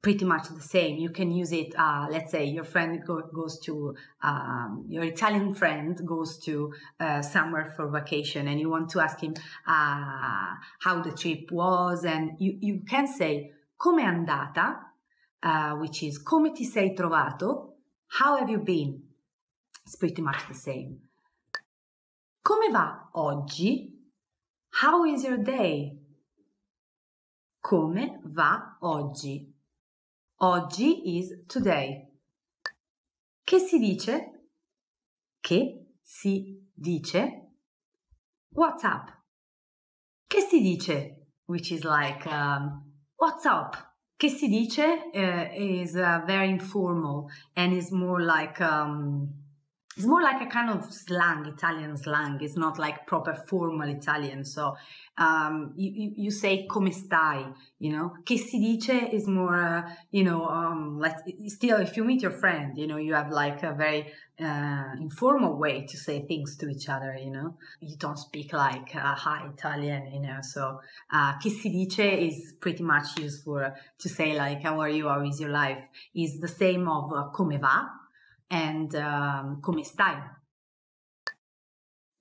pretty much the same. You can use it. Uh, let's say your friend go, goes to um, your Italian friend goes to uh, somewhere for vacation, and you want to ask him uh, how the trip was, and you, you can say "Come è andata," uh, which is "Come ti sei trovato?" How have you been? It's pretty much the same. Come va oggi? How is your day? Come va oggi? Oggi is today. Che si dice? Che si dice? What's up? Che si dice? Which is like um, what's up? Che si dice uh, is uh, very informal and is more like um, it's more like a kind of slang, Italian slang. It's not like proper formal Italian. So um, you, you, say come stai, you know, che si dice is more, uh, you know, um, let's still, if you meet your friend, you know, you have like a very uh, informal way to say things to each other, you know, you don't speak like uh, high Italian, you know, so uh, che si dice is pretty much used for to say like, how are you, how is your life, is the same of uh, come va, and um, come stai?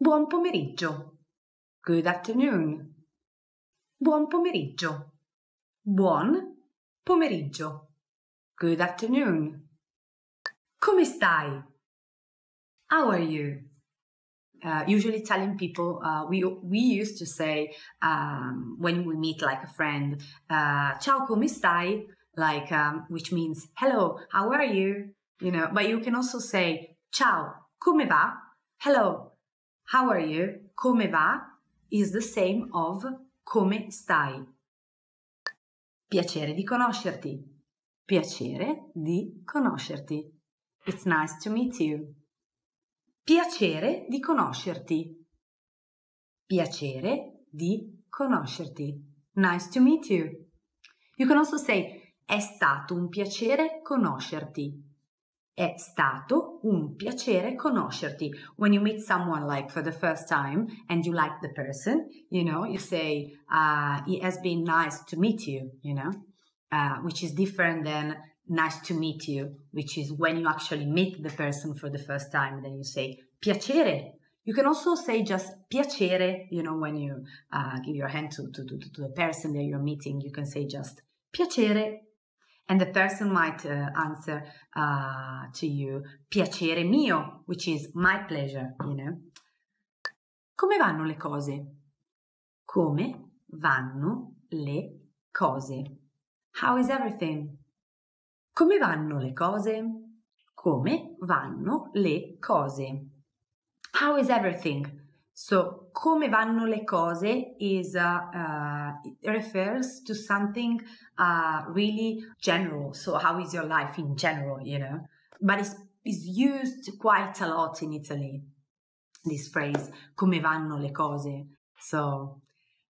Buon pomeriggio. Good afternoon. Buon pomeriggio. Buon pomeriggio. Good afternoon. Come stai? How are you? Uh, usually Italian people, uh, we, we used to say um, when we meet like a friend, uh, ciao come stai, like um, which means hello, how are you? you know, but you can also say ciao, come va? Hello, how are you? Come va? Is the same of come stai. Piacere di conoscerti. Piacere di conoscerti. It's nice to meet you. Piacere di conoscerti. Piacere di conoscerti. Nice to meet you. You can also say è stato un piacere conoscerti. È stato un piacere conoscerti. When you meet someone like for the first time and you like the person, you know, you say, uh, it has been nice to meet you, you know, uh, which is different than nice to meet you, which is when you actually meet the person for the first time, then you say piacere. You can also say just piacere, you know, when you uh, give your hand to, to, to, to the person that you're meeting, you can say just piacere and the person might uh, answer uh, to you piacere mio, which is my pleasure, you know. Come vanno le cose? Come vanno le cose? How is everything? Come vanno le cose? Come vanno le cose? How is everything? So come vanno le cose is uh, uh refers to something uh, really general. So how is your life in general, you know? But it's, it's used quite a lot in Italy, this phrase, come vanno le cose. So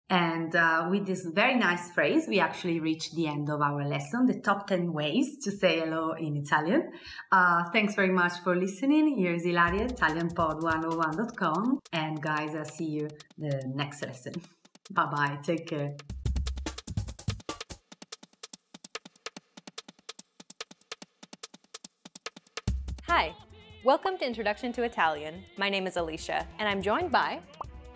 and uh, with this very nice phrase, we actually reached the end of our lesson, the top 10 ways to say hello in Italian. Uh, thanks very much for listening. Here's Ilaria, ItalianPod101.com. And guys, I'll see you the next lesson. Bye bye. Take care. Hi. Welcome to Introduction to Italian. My name is Alicia, and I'm joined by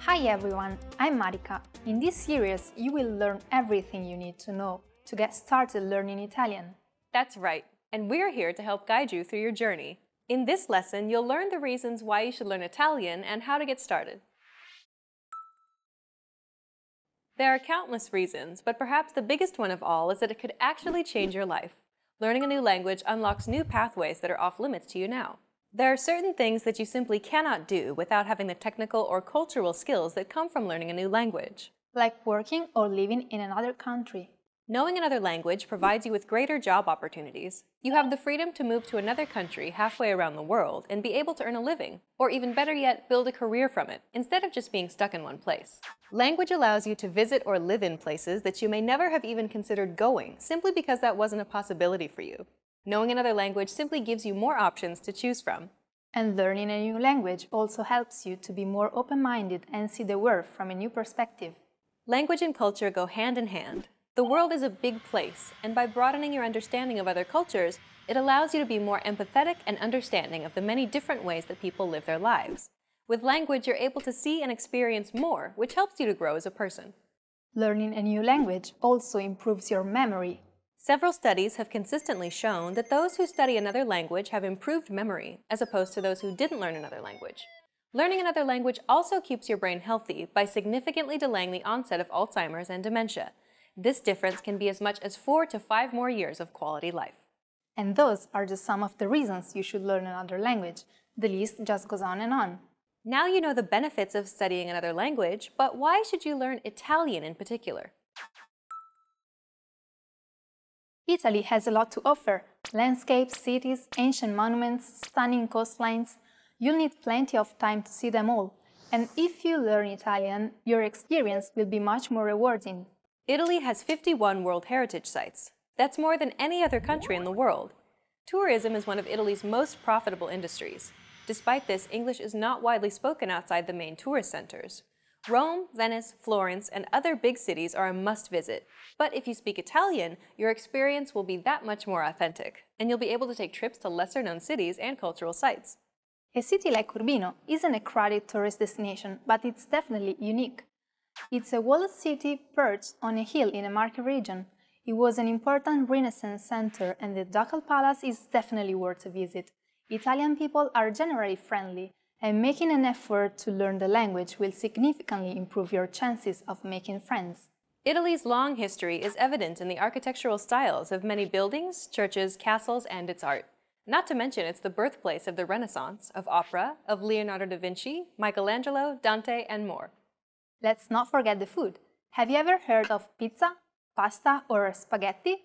Hi everyone, I'm Marika. In this series, you will learn everything you need to know to get started learning Italian. That's right, and we're here to help guide you through your journey. In this lesson, you'll learn the reasons why you should learn Italian and how to get started. There are countless reasons, but perhaps the biggest one of all is that it could actually change your life. Learning a new language unlocks new pathways that are off limits to you now. There are certain things that you simply cannot do without having the technical or cultural skills that come from learning a new language. Like working or living in another country. Knowing another language provides you with greater job opportunities. You have the freedom to move to another country halfway around the world and be able to earn a living, or even better yet, build a career from it, instead of just being stuck in one place. Language allows you to visit or live in places that you may never have even considered going, simply because that wasn't a possibility for you. Knowing another language simply gives you more options to choose from. And learning a new language also helps you to be more open-minded and see the world from a new perspective. Language and culture go hand in hand. The world is a big place, and by broadening your understanding of other cultures, it allows you to be more empathetic and understanding of the many different ways that people live their lives. With language, you're able to see and experience more, which helps you to grow as a person. Learning a new language also improves your memory Several studies have consistently shown that those who study another language have improved memory, as opposed to those who didn't learn another language. Learning another language also keeps your brain healthy by significantly delaying the onset of Alzheimer's and dementia. This difference can be as much as four to five more years of quality life. And those are just some of the reasons you should learn another language. The list just goes on and on. Now you know the benefits of studying another language, but why should you learn Italian in particular? Italy has a lot to offer. Landscapes, cities, ancient monuments, stunning coastlines. You'll need plenty of time to see them all. And if you learn Italian, your experience will be much more rewarding. Italy has 51 World Heritage Sites. That's more than any other country in the world. Tourism is one of Italy's most profitable industries. Despite this, English is not widely spoken outside the main tourist centers. Rome, Venice, Florence, and other big cities are a must visit. But if you speak Italian, your experience will be that much more authentic, and you'll be able to take trips to lesser known cities and cultural sites. A city like Urbino isn't a crowded tourist destination, but it's definitely unique. It's a walled city perched on a hill in a market region. It was an important Renaissance center, and the Ducal Palace is definitely worth a visit. Italian people are generally friendly, and making an effort to learn the language will significantly improve your chances of making friends. Italy's long history is evident in the architectural styles of many buildings, churches, castles, and its art. Not to mention it's the birthplace of the Renaissance, of opera, of Leonardo da Vinci, Michelangelo, Dante, and more. Let's not forget the food. Have you ever heard of pizza, pasta, or spaghetti?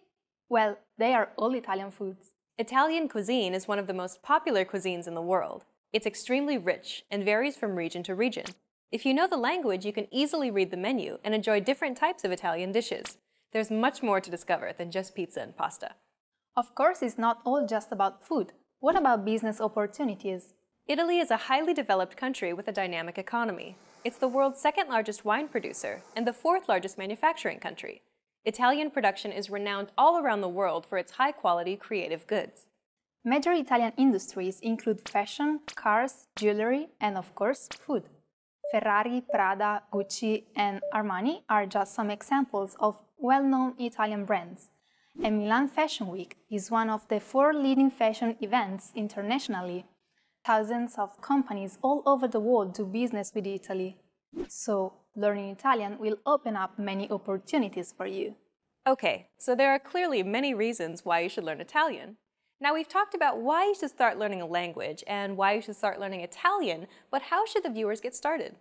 Well, they are all Italian foods. Italian cuisine is one of the most popular cuisines in the world. It's extremely rich and varies from region to region. If you know the language, you can easily read the menu and enjoy different types of Italian dishes. There's much more to discover than just pizza and pasta. Of course, it's not all just about food. What about business opportunities? Italy is a highly developed country with a dynamic economy. It's the world's second largest wine producer and the fourth largest manufacturing country. Italian production is renowned all around the world for its high quality creative goods. Major Italian industries include fashion, cars, jewelry, and of course, food. Ferrari, Prada, Gucci, and Armani are just some examples of well known Italian brands. And Milan Fashion Week is one of the four leading fashion events internationally. Thousands of companies all over the world do business with Italy. So, learning Italian will open up many opportunities for you. Okay, so there are clearly many reasons why you should learn Italian. Now we've talked about why you should start learning a language and why you should start learning Italian, but how should the viewers get started?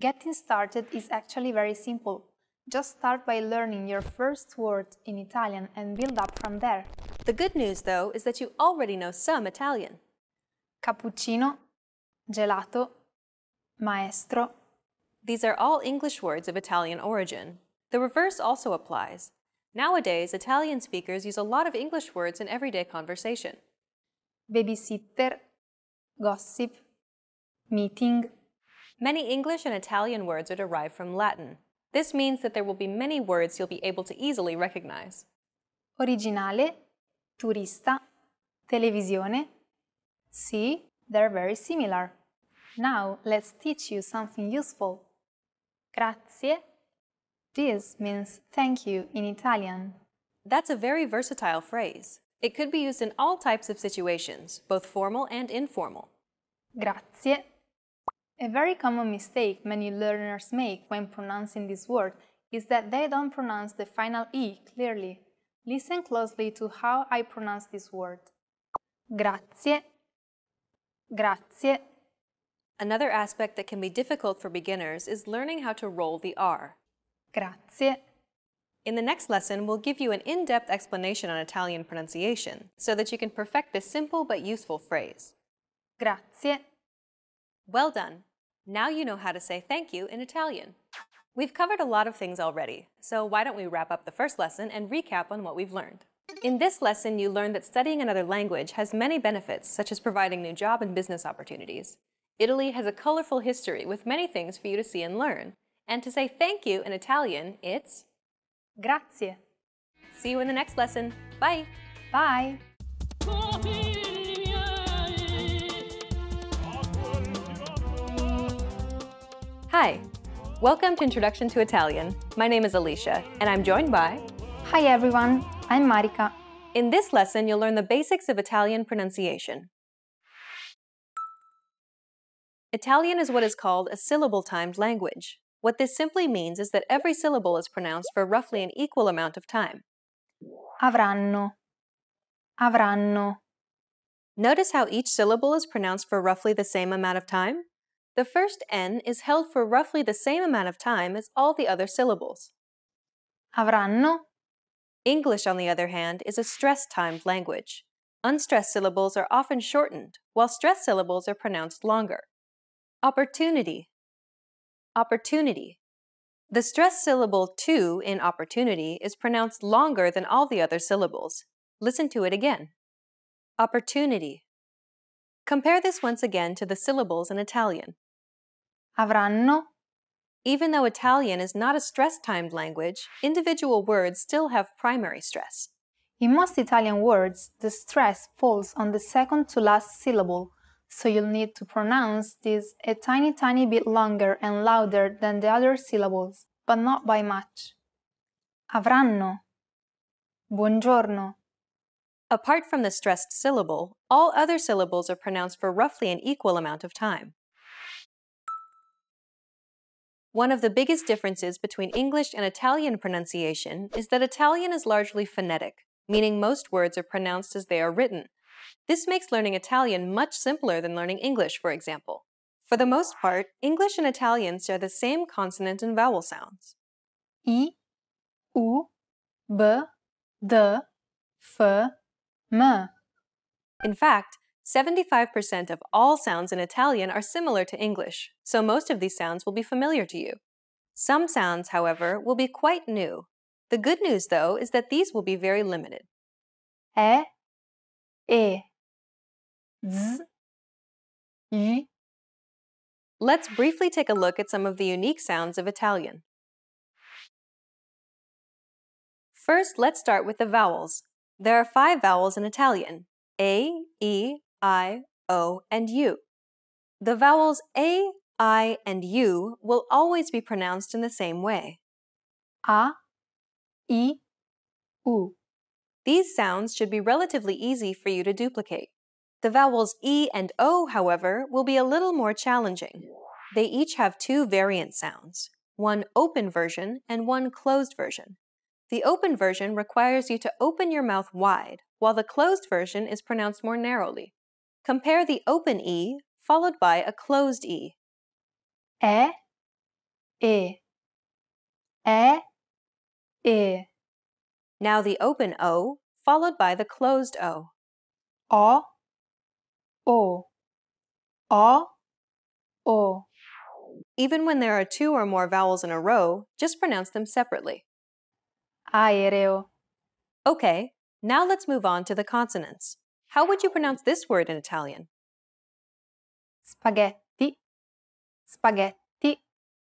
Getting started is actually very simple. Just start by learning your first word in Italian and build up from there. The good news, though, is that you already know some Italian. Cappuccino, gelato, maestro. These are all English words of Italian origin. The reverse also applies. Nowadays, Italian speakers use a lot of English words in everyday conversation. Babysitter, gossip, meeting. Many English and Italian words are derived from Latin. This means that there will be many words you'll be able to easily recognize. Originale, turista, televisione. See, they're very similar. Now, let's teach you something useful. Grazie this means thank you in Italian. That's a very versatile phrase. It could be used in all types of situations, both formal and informal. Grazie. A very common mistake many learners make when pronouncing this word is that they don't pronounce the final E clearly. Listen closely to how I pronounce this word. Grazie. Grazie. Another aspect that can be difficult for beginners is learning how to roll the R. Grazie. In the next lesson, we'll give you an in-depth explanation on Italian pronunciation so that you can perfect this simple but useful phrase. Grazie. Well done. Now you know how to say thank you in Italian. We've covered a lot of things already, so why don't we wrap up the first lesson and recap on what we've learned. In this lesson, you learned that studying another language has many benefits, such as providing new job and business opportunities. Italy has a colorful history with many things for you to see and learn, and to say thank you in Italian, it's grazie. See you in the next lesson. Bye. Bye. Hi. Welcome to Introduction to Italian. My name is Alicia, and I'm joined by. Hi, everyone. I'm Marika. In this lesson, you'll learn the basics of Italian pronunciation. Italian is what is called a syllable timed language. What this simply means is that every syllable is pronounced for roughly an equal amount of time. Avranno. Avranno. Notice how each syllable is pronounced for roughly the same amount of time? The first N is held for roughly the same amount of time as all the other syllables. Avranno. English, on the other hand, is a stress-timed language. Unstressed syllables are often shortened, while stressed syllables are pronounced longer. Opportunity, opportunity. The stressed syllable to in opportunity is pronounced longer than all the other syllables. Listen to it again. Opportunity. Compare this once again to the syllables in Italian. Avranno. Even though Italian is not a stress-timed language, individual words still have primary stress. In most Italian words, the stress falls on the second to last syllable, so you'll need to pronounce this a tiny tiny bit longer and louder than the other syllables, but not by much. Avranno. Buongiorno. Apart from the stressed syllable, all other syllables are pronounced for roughly an equal amount of time. One of the biggest differences between English and Italian pronunciation is that Italian is largely phonetic, meaning most words are pronounced as they are written, this makes learning Italian much simpler than learning English, for example. For the most part, English and Italian share the same consonant and vowel sounds. I, U, B, D, F, M. In fact, 75% of all sounds in Italian are similar to English, so most of these sounds will be familiar to you. Some sounds, however, will be quite new. The good news, though, is that these will be very limited. E, e, z, y. Let's briefly take a look at some of the unique sounds of Italian. First, let's start with the vowels. There are five vowels in Italian A, E, I, O, and U. The vowels A, I, and U will always be pronounced in the same way. A, I, U. These sounds should be relatively easy for you to duplicate. The vowels E and O, however, will be a little more challenging. They each have two variant sounds, one open version and one closed version. The open version requires you to open your mouth wide, while the closed version is pronounced more narrowly. Compare the open E followed by a closed E. E, E, E, E. Now the open O followed by the closed O. O, O, O, O. Even when there are two or more vowels in a row, just pronounce them separately. Aereo. Okay, now let's move on to the consonants. How would you pronounce this word in Italian? Spaghetti, spaghetti.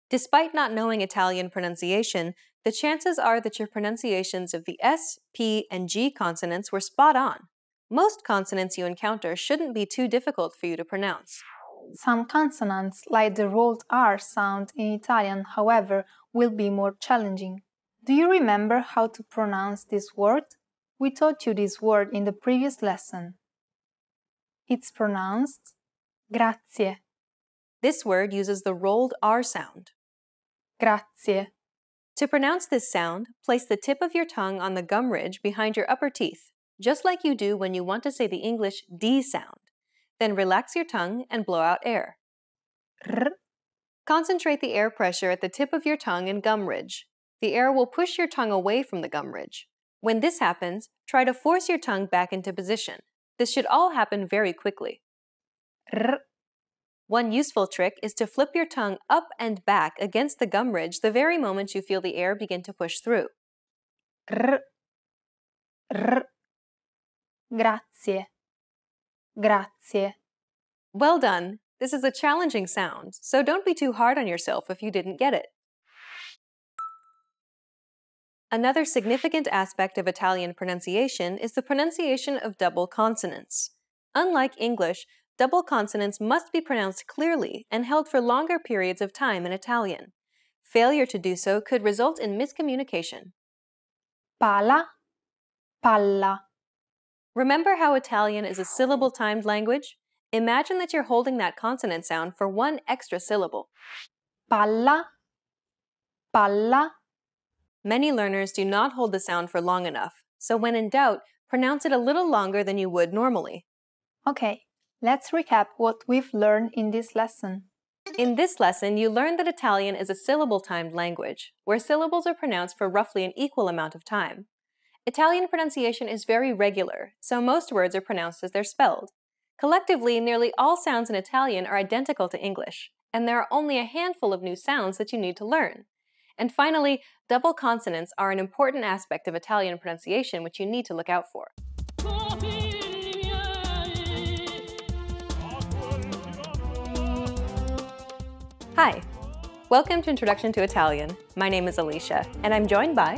Despite not knowing Italian pronunciation, the chances are that your pronunciations of the S, P, and G consonants were spot on. Most consonants you encounter shouldn't be too difficult for you to pronounce. Some consonants, like the rolled R sound in Italian, however, will be more challenging. Do you remember how to pronounce this word? We taught you this word in the previous lesson. It's pronounced grazie. This word uses the rolled R sound. Grazie. To pronounce this sound, place the tip of your tongue on the gum ridge behind your upper teeth, just like you do when you want to say the English D sound. Then relax your tongue and blow out air. Concentrate the air pressure at the tip of your tongue and gum ridge. The air will push your tongue away from the gum ridge. When this happens, try to force your tongue back into position. This should all happen very quickly. One useful trick is to flip your tongue up and back against the gum ridge the very moment you feel the air begin to push through. R, r, grazie, grazie. Well done. This is a challenging sound, so don't be too hard on yourself if you didn't get it. Another significant aspect of Italian pronunciation is the pronunciation of double consonants. Unlike English, double consonants must be pronounced clearly and held for longer periods of time in Italian. Failure to do so could result in miscommunication. Pala, palla. Remember how Italian is a syllable timed language? Imagine that you're holding that consonant sound for one extra syllable. Palla, palla. Many learners do not hold the sound for long enough, so when in doubt, pronounce it a little longer than you would normally. Okay. Let's recap what we've learned in this lesson. In this lesson, you learned that Italian is a syllable-timed language, where syllables are pronounced for roughly an equal amount of time. Italian pronunciation is very regular, so most words are pronounced as they're spelled. Collectively, nearly all sounds in Italian are identical to English, and there are only a handful of new sounds that you need to learn. And finally, double consonants are an important aspect of Italian pronunciation which you need to look out for. Hi, welcome to Introduction to Italian. My name is Alicia, and I'm joined by...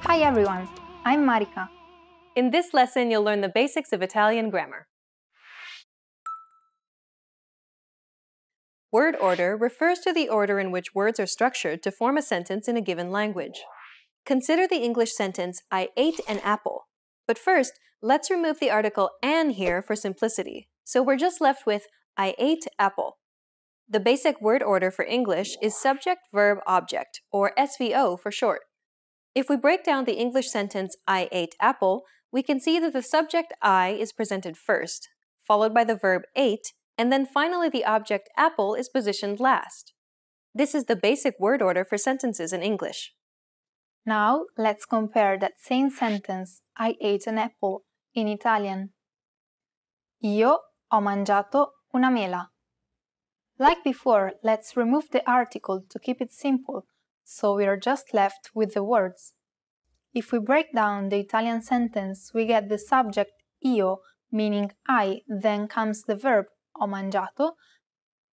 Hi everyone, I'm Marika. In this lesson, you'll learn the basics of Italian grammar. Word order refers to the order in which words are structured to form a sentence in a given language. Consider the English sentence, I ate an apple. But first, let's remove the article an here for simplicity. So we're just left with, I ate apple. The basic word order for English is subject, verb, object, or SVO for short. If we break down the English sentence, I ate apple, we can see that the subject I is presented first, followed by the verb ate, and then finally the object apple is positioned last. This is the basic word order for sentences in English. Now let's compare that same sentence, I ate an apple, in Italian. Io ho mangiato una mela. Like before, let's remove the article to keep it simple, so we are just left with the words. If we break down the Italian sentence, we get the subject io, meaning I, then comes the verb ho mangiato,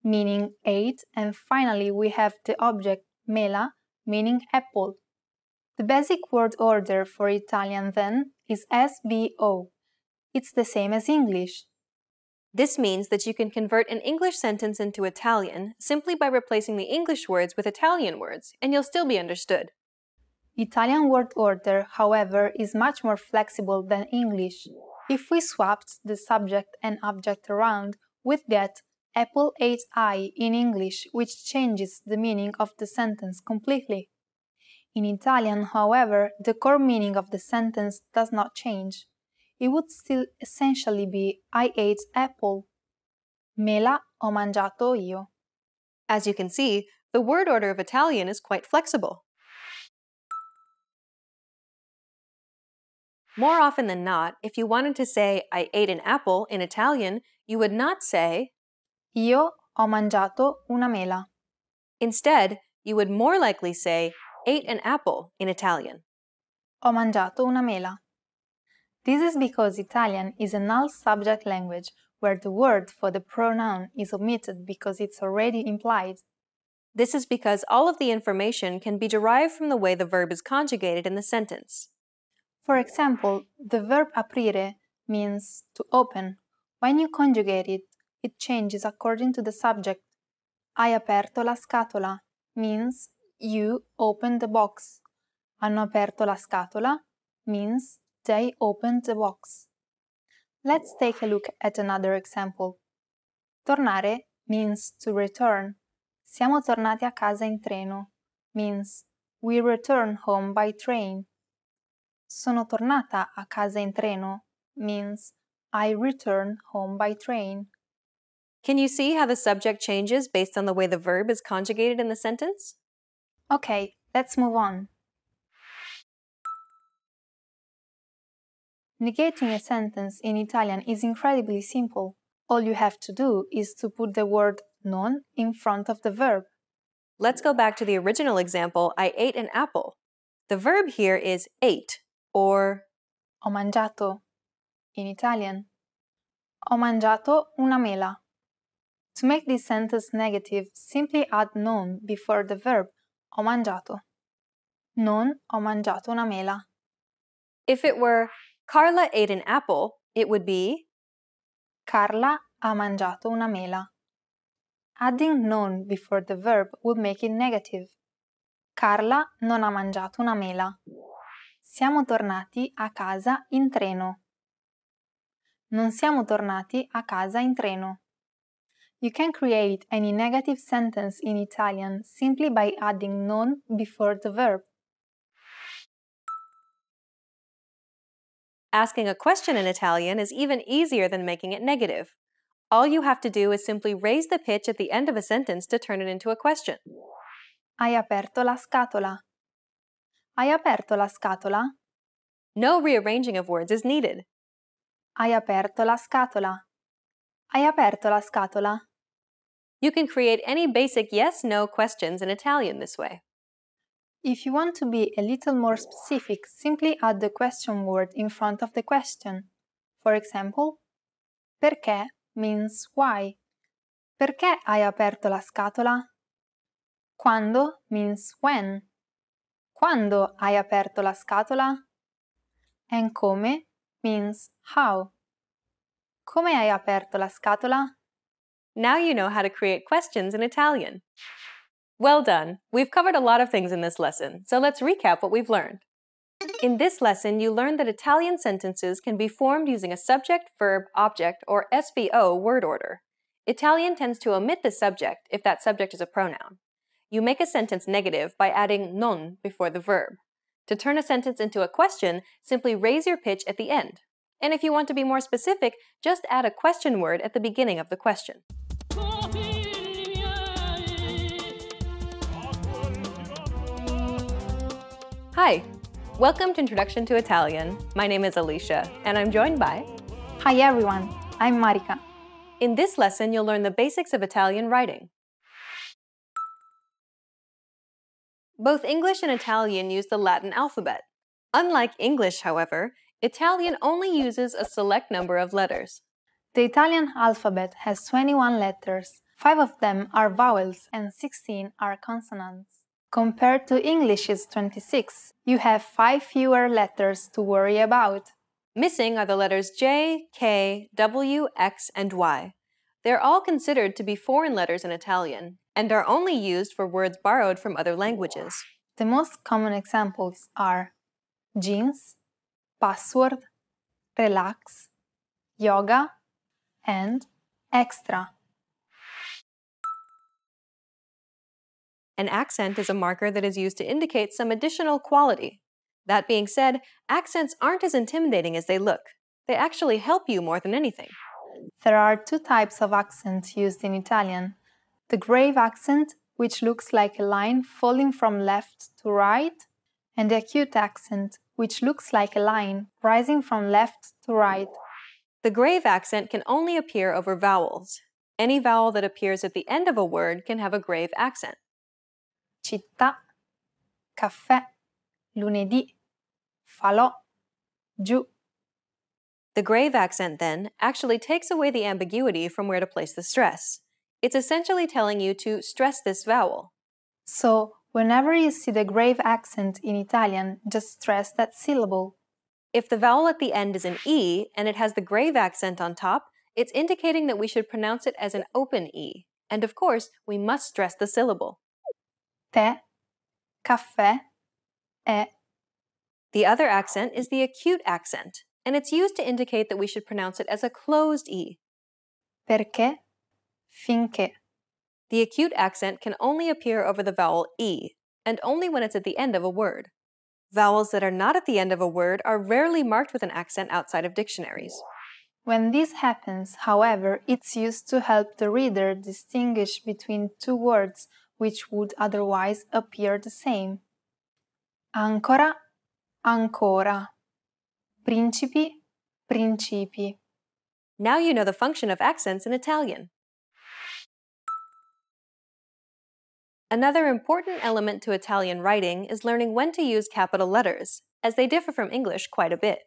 meaning ate, and finally we have the object mela, meaning apple. The basic word order for Italian then is SBO. It's the same as English, this means that you can convert an English sentence into Italian simply by replacing the English words with Italian words, and you'll still be understood. Italian word order, however, is much more flexible than English. If we swapped the subject and object around, we'd get apple ate I in English, which changes the meaning of the sentence completely. In Italian, however, the core meaning of the sentence does not change it would still essentially be I ate apple. Me la ho mangiato io. As you can see, the word order of Italian is quite flexible. More often than not, if you wanted to say I ate an apple in Italian, you would not say Io ho mangiato una mela. Instead, you would more likely say ate an apple in Italian. Ho mangiato una mela. This is because Italian is a null subject language where the word for the pronoun is omitted because it's already implied. This is because all of the information can be derived from the way the verb is conjugated in the sentence. For example, the verb aprire means to open. When you conjugate it, it changes according to the subject. Hai aperto la scatola means you opened the box. Hanno aperto la scatola means they opened the box. Let's take a look at another example. Tornare means to return. Siamo tornati a casa in treno means we return home by train. Sono tornata a casa in treno means I return home by train. Can you see how the subject changes based on the way the verb is conjugated in the sentence? Okay, let's move on. Negating a sentence in Italian is incredibly simple. All you have to do is to put the word non in front of the verb. Let's go back to the original example, I ate an apple. The verb here is ate or ho mangiato in Italian. Ho mangiato una mela. To make this sentence negative, simply add non before the verb ho mangiato. Non ho mangiato una mela. If it were Carla ate an apple, it would be Carla ha mangiato una mela. Adding non before the verb would make it negative. Carla non ha mangiato una mela. Siamo tornati a casa in treno. Non siamo tornati a casa in treno. You can create any negative sentence in Italian simply by adding non before the verb. Asking a question in Italian is even easier than making it negative. All you have to do is simply raise the pitch at the end of a sentence to turn it into a question. Hai aperto la scatola. Hai aperto la scatola? No rearranging of words is needed. Hai aperto la scatola. Hai aperto la scatola? You can create any basic yes-no questions in Italian this way. If you want to be a little more specific, simply add the question word in front of the question. For example, perché means why. Perché hai aperto la scatola? Quando means when. Quando hai aperto la scatola? And come means how. Come hai aperto la scatola? Now you know how to create questions in Italian. Well done! We've covered a lot of things in this lesson, so let's recap what we've learned. In this lesson, you learned that Italian sentences can be formed using a subject, verb, object, or SVO word order. Italian tends to omit the subject if that subject is a pronoun. You make a sentence negative by adding non before the verb. To turn a sentence into a question, simply raise your pitch at the end. And if you want to be more specific, just add a question word at the beginning of the question. Hi, welcome to Introduction to Italian. My name is Alicia, and I'm joined by. Hi everyone, I'm Marika. In this lesson, you'll learn the basics of Italian writing. Both English and Italian use the Latin alphabet. Unlike English, however, Italian only uses a select number of letters. The Italian alphabet has 21 letters. Five of them are vowels and 16 are consonants. Compared to English's 26, you have 5 fewer letters to worry about. Missing are the letters J, K, W, X, and Y. They're all considered to be foreign letters in Italian and are only used for words borrowed from other languages. The most common examples are jeans, password, relax, yoga, and extra. An accent is a marker that is used to indicate some additional quality. That being said, accents aren't as intimidating as they look. They actually help you more than anything. There are two types of accents used in Italian. The grave accent, which looks like a line falling from left to right, and the acute accent, which looks like a line rising from left to right. The grave accent can only appear over vowels. Any vowel that appears at the end of a word can have a grave accent città, caffè, lunedì, falò, giù. The grave accent, then, actually takes away the ambiguity from where to place the stress. It's essentially telling you to stress this vowel. So, whenever you see the grave accent in Italian, just stress that syllable. If the vowel at the end is an E and it has the grave accent on top, it's indicating that we should pronounce it as an open E. And of course, we must stress the syllable te, café, e. The other accent is the acute accent, and it's used to indicate that we should pronounce it as a closed e. Perché, finché. The acute accent can only appear over the vowel e, and only when it's at the end of a word. Vowels that are not at the end of a word are rarely marked with an accent outside of dictionaries. When this happens, however, it's used to help the reader distinguish between two words which would otherwise appear the same. Ancora, ancora. Principi, principi. Now you know the function of accents in Italian. Another important element to Italian writing is learning when to use capital letters, as they differ from English quite a bit.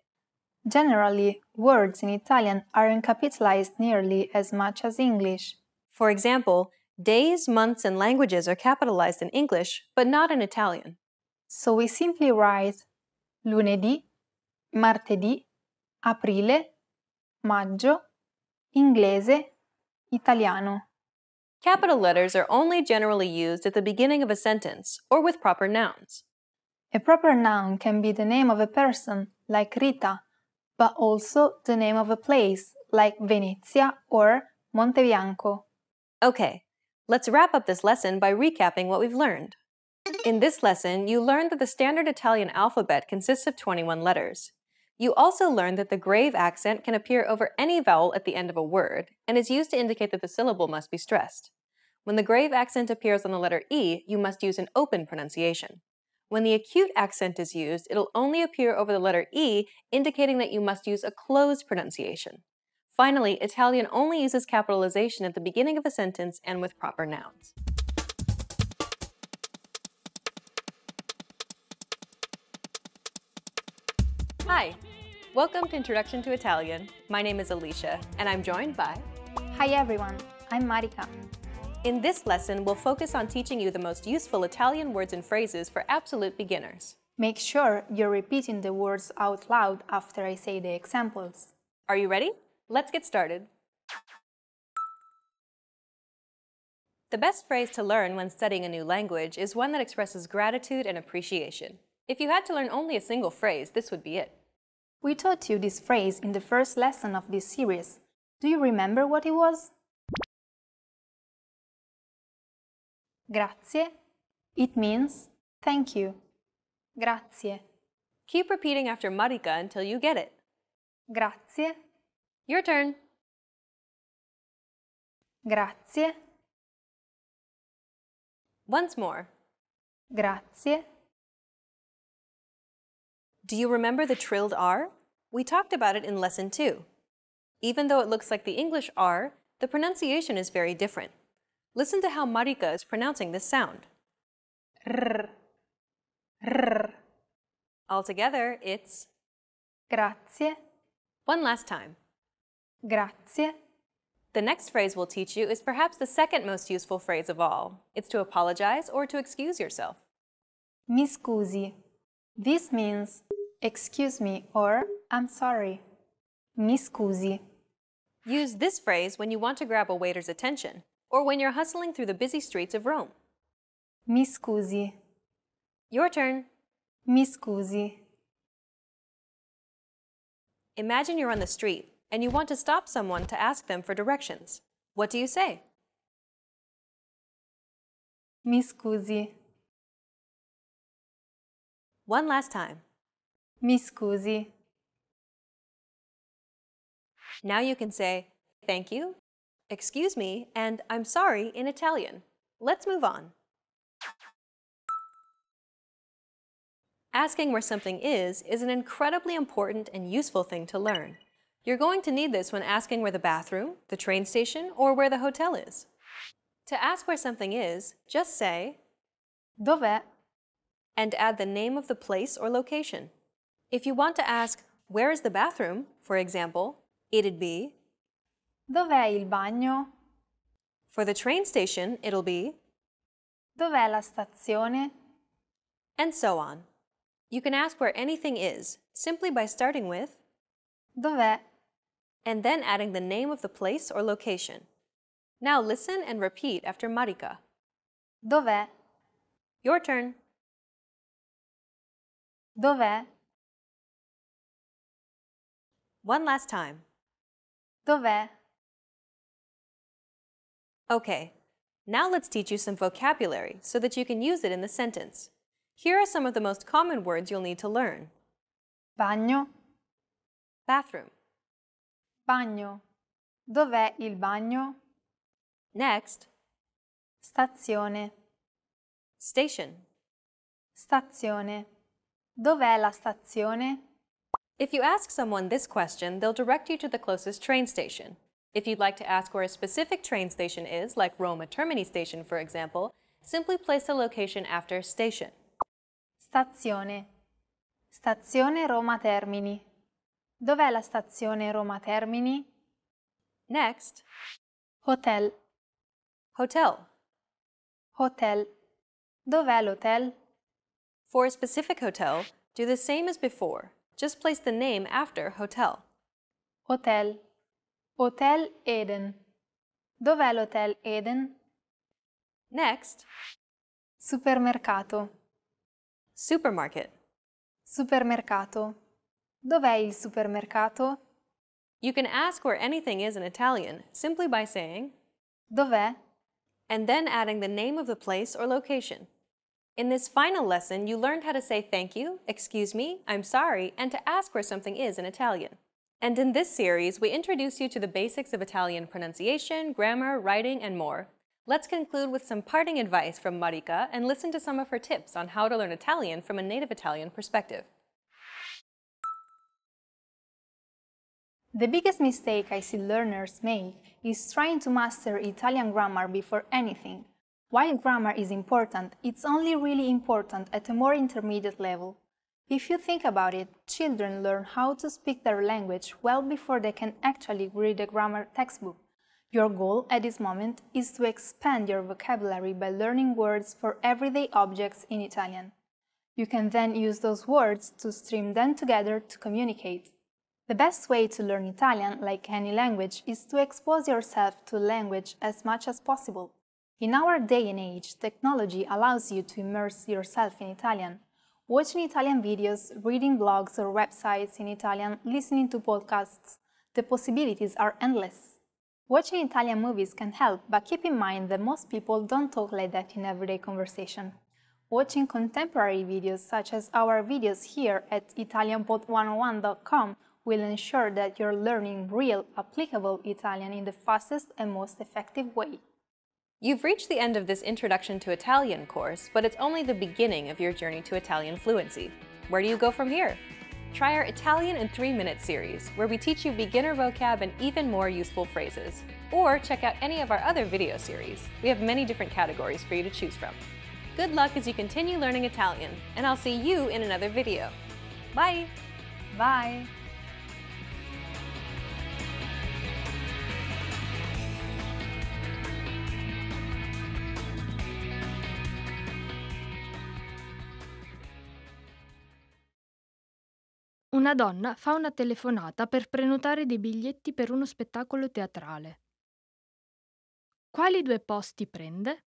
Generally, words in Italian aren't capitalized nearly as much as English. For example, Days, months, and languages are capitalized in English, but not in Italian. So we simply write lunedì, martedì, aprile, maggio, inglese, italiano. Capital letters are only generally used at the beginning of a sentence or with proper nouns. A proper noun can be the name of a person, like Rita, but also the name of a place, like Venezia or Montebianco. Okay, Let's wrap up this lesson by recapping what we've learned. In this lesson, you learned that the standard Italian alphabet consists of 21 letters. You also learned that the grave accent can appear over any vowel at the end of a word, and is used to indicate that the syllable must be stressed. When the grave accent appears on the letter E, you must use an open pronunciation. When the acute accent is used, it'll only appear over the letter E, indicating that you must use a closed pronunciation. Finally, Italian only uses capitalization at the beginning of a sentence and with proper nouns. Hi, welcome to Introduction to Italian. My name is Alicia, and I'm joined by... Hi everyone, I'm Marika. In this lesson, we'll focus on teaching you the most useful Italian words and phrases for absolute beginners. Make sure you're repeating the words out loud after I say the examples. Are you ready? Let's get started. The best phrase to learn when studying a new language is one that expresses gratitude and appreciation. If you had to learn only a single phrase, this would be it. We taught you this phrase in the first lesson of this series. Do you remember what it was? Grazie. It means thank you. Grazie. Keep repeating after Marika until you get it. Grazie. Your turn. Grazie. Once more. Grazie. Do you remember the trilled R? We talked about it in lesson two. Even though it looks like the English R, the pronunciation is very different. Listen to how Marika is pronouncing this sound. R. R. Altogether, it's Grazie. One last time. Grazie. The next phrase we'll teach you is perhaps the second most useful phrase of all. It's to apologize or to excuse yourself. Mi scusi. This means excuse me or I'm sorry. Mi scusi. Use this phrase when you want to grab a waiter's attention or when you're hustling through the busy streets of Rome. Mi scusi. Your turn. Mi scusi. Imagine you're on the street and you want to stop someone to ask them for directions. What do you say? Mi scusi. One last time. Mi scusi. Now you can say, thank you, excuse me, and I'm sorry in Italian. Let's move on. Asking where something is is an incredibly important and useful thing to learn. You're going to need this when asking where the bathroom, the train station, or where the hotel is. To ask where something is, just say Dove? and add the name of the place or location. If you want to ask where is the bathroom, for example, it'd be Dov'è il bagno? For the train station, it'll be Dov'è la stazione? And so on. You can ask where anything is simply by starting with Dov'è and then adding the name of the place or location. Now listen and repeat after Marika. Dov'è? Your turn. Dov'è? One last time. Dov'è? Okay, now let's teach you some vocabulary so that you can use it in the sentence. Here are some of the most common words you'll need to learn. Bagno. Bathroom. Bagno. Dov'è il bagno? Next. Stazione. Station. Stazione. Dov'è la stazione? If you ask someone this question, they'll direct you to the closest train station. If you'd like to ask where a specific train station is, like Roma Termini Station, for example, simply place the location after station. Stazione. Stazione Roma Termini. Dov'è la stazione Roma Termini? Next. Hotel. Hotel. Hotel. Dov'è l'hotel? For a specific hotel, do the same as before. Just place the name after hotel. Hotel. Hotel Eden. Dov'è l'hotel Eden? Next. Supermercato. Supermarket. Supermercato. Dov'è il supermercato? You can ask where anything is in Italian simply by saying Dov'è? and then adding the name of the place or location. In this final lesson, you learned how to say thank you, excuse me, I'm sorry, and to ask where something is in Italian. And in this series, we introduce you to the basics of Italian pronunciation, grammar, writing, and more. Let's conclude with some parting advice from Marika and listen to some of her tips on how to learn Italian from a native Italian perspective. The biggest mistake I see learners make is trying to master Italian grammar before anything. While grammar is important, it's only really important at a more intermediate level. If you think about it, children learn how to speak their language well before they can actually read a grammar textbook. Your goal at this moment is to expand your vocabulary by learning words for everyday objects in Italian. You can then use those words to stream them together to communicate. The best way to learn Italian, like any language, is to expose yourself to language as much as possible. In our day and age, technology allows you to immerse yourself in Italian. Watching Italian videos, reading blogs or websites in Italian, listening to podcasts, the possibilities are endless. Watching Italian movies can help, but keep in mind that most people don't talk like that in everyday conversation. Watching contemporary videos such as our videos here at ItalianPod101.com will ensure that you're learning real, applicable Italian in the fastest and most effective way. You've reached the end of this Introduction to Italian course, but it's only the beginning of your journey to Italian fluency. Where do you go from here? Try our Italian in 3 Minute series, where we teach you beginner vocab and even more useful phrases. Or check out any of our other video series. We have many different categories for you to choose from. Good luck as you continue learning Italian, and I'll see you in another video. Bye! Bye! Una donna fa una telefonata per prenotare dei biglietti per uno spettacolo teatrale. Quali due posti prende?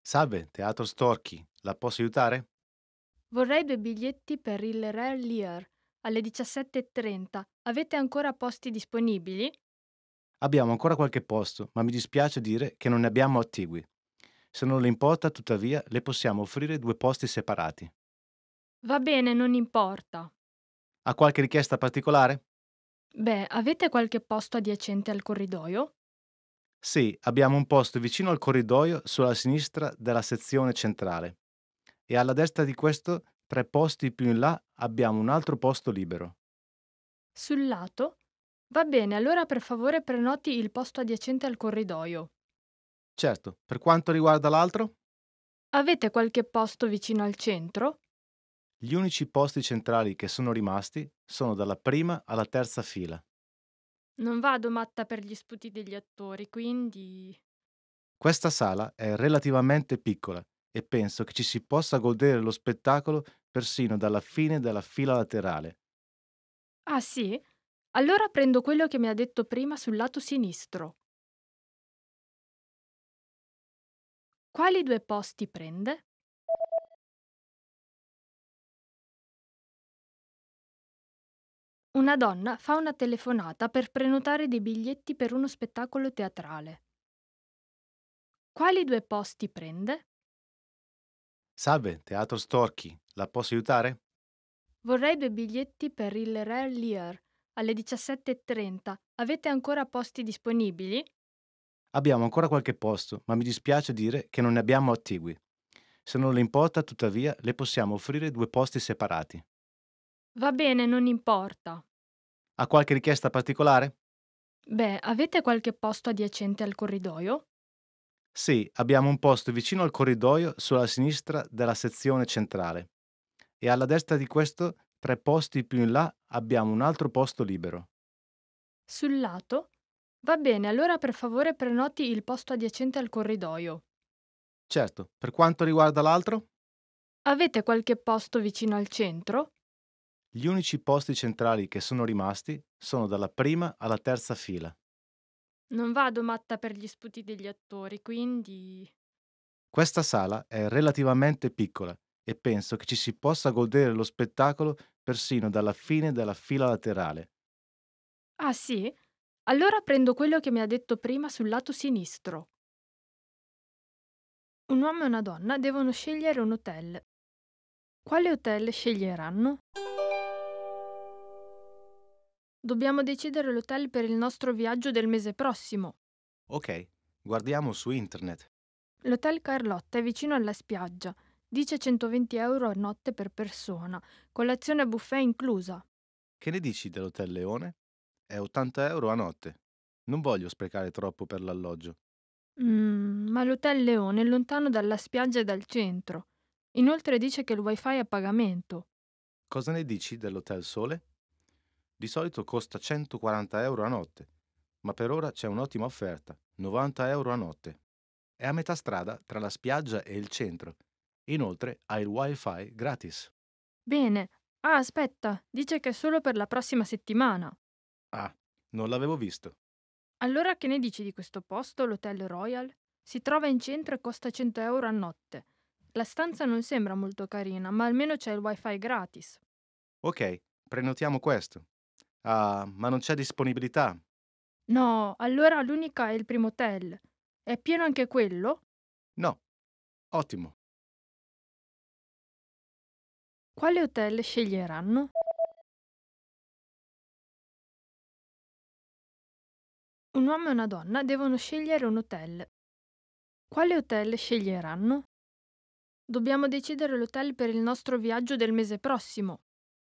Salve, Teatro Storchi, la posso aiutare? Vorrei due biglietti per il Rare Lear alle 17.30. Avete ancora posti disponibili? Abbiamo ancora qualche posto, ma mi dispiace dire che non ne abbiamo attigui. Se non le importa, tuttavia, le possiamo offrire due posti separati. Va bene, non importa. Ha qualche richiesta particolare? Beh, avete qualche posto adiacente al corridoio? Sì, abbiamo un posto vicino al corridoio sulla sinistra della sezione centrale. E alla destra di questo, tre posti più in là, abbiamo un altro posto libero. Sul lato? Va bene, allora per favore prenoti il posto adiacente al corridoio. Certo, per quanto riguarda l'altro? Avete qualche posto vicino al centro? Gli unici posti centrali che sono rimasti sono dalla prima alla terza fila. Non vado matta per gli sputi degli attori, quindi... Questa sala è relativamente piccola e penso che ci si possa godere lo spettacolo persino dalla fine della fila laterale. Ah sì? Allora prendo quello che mi ha detto prima sul lato sinistro. Quali due posti prende? Una donna fa una telefonata per prenotare dei biglietti per uno spettacolo teatrale. Quali due posti prende? Salve, Teatro Storchi, la posso aiutare? Vorrei due biglietti per il Rare Lear alle 17.30. Avete ancora posti disponibili? Abbiamo ancora qualche posto, ma mi dispiace dire che non ne abbiamo attigui. Se non le importa, tuttavia, le possiamo offrire due posti separati. Va bene, non importa. Ha qualche richiesta particolare? Beh, avete qualche posto adiacente al corridoio? Sì, abbiamo un posto vicino al corridoio sulla sinistra della sezione centrale. E alla destra di questo, tre posti più in là, abbiamo un altro posto libero. Sul lato? Va bene, allora per favore prenoti il posto adiacente al corridoio. Certo, per quanto riguarda l'altro? Avete qualche posto vicino al centro? Gli unici posti centrali che sono rimasti sono dalla prima alla terza fila. Non vado matta per gli sputi degli attori, quindi... Questa sala è relativamente piccola e penso che ci si possa godere lo spettacolo persino dalla fine della fila laterale. Ah sì? Allora prendo quello che mi ha detto prima sul lato sinistro. Un uomo e una donna devono scegliere un hotel. Quale hotel sceglieranno? Dobbiamo decidere l'hotel per il nostro viaggio del mese prossimo. Ok, guardiamo su internet. L'hotel Carlotta è vicino alla spiaggia. Dice 120 euro a notte per persona, colazione buffet inclusa. Che ne dici dell'hotel Leone? È 80 euro a notte. Non voglio sprecare troppo per l'alloggio. Mmm, ma l'hotel Leone è lontano dalla spiaggia e dal centro. Inoltre dice che il wifi è a pagamento. Cosa ne dici dell'hotel Sole? Di solito costa 140 euro a notte, ma per ora c'è un'ottima offerta, 90 euro a notte. È a metà strada tra la spiaggia e il centro. Inoltre ha il wifi gratis. Bene. Ah, aspetta, dice che è solo per la prossima settimana. Ah, non l'avevo visto. Allora che ne dici di questo posto, l'Hotel Royal? Si trova in centro e costa 100 euro a notte. La stanza non sembra molto carina, ma almeno c'è il wifi gratis. Ok, prenotiamo questo. Ah, ma non c'è disponibilità. No, allora l'unica è il primo hotel. È pieno anche quello? No. Ottimo. Quale hotel sceglieranno? Un uomo e una donna devono scegliere un hotel. Quale hotel sceglieranno? Dobbiamo decidere l'hotel per il nostro viaggio del mese prossimo.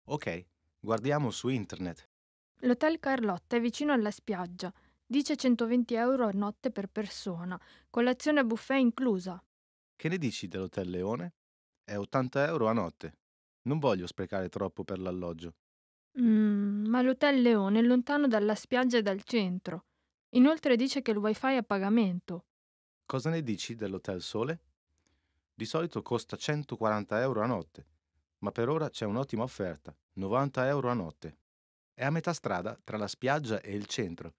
Ok, guardiamo su internet. L'Hotel Carlotta è vicino alla spiaggia. Dice 120 euro a notte per persona, colazione a buffet inclusa. Che ne dici dell'Hotel Leone? È 80 euro a notte. Non voglio sprecare troppo per l'alloggio. Mmm, ma l'Hotel Leone è lontano dalla spiaggia e dal centro. Inoltre dice che il wifi è a pagamento. Cosa ne dici dell'Hotel Sole? Di solito costa 140 euro a notte, ma per ora c'è un'ottima offerta, 90 euro a notte. È a metà strada tra la spiaggia e il centro.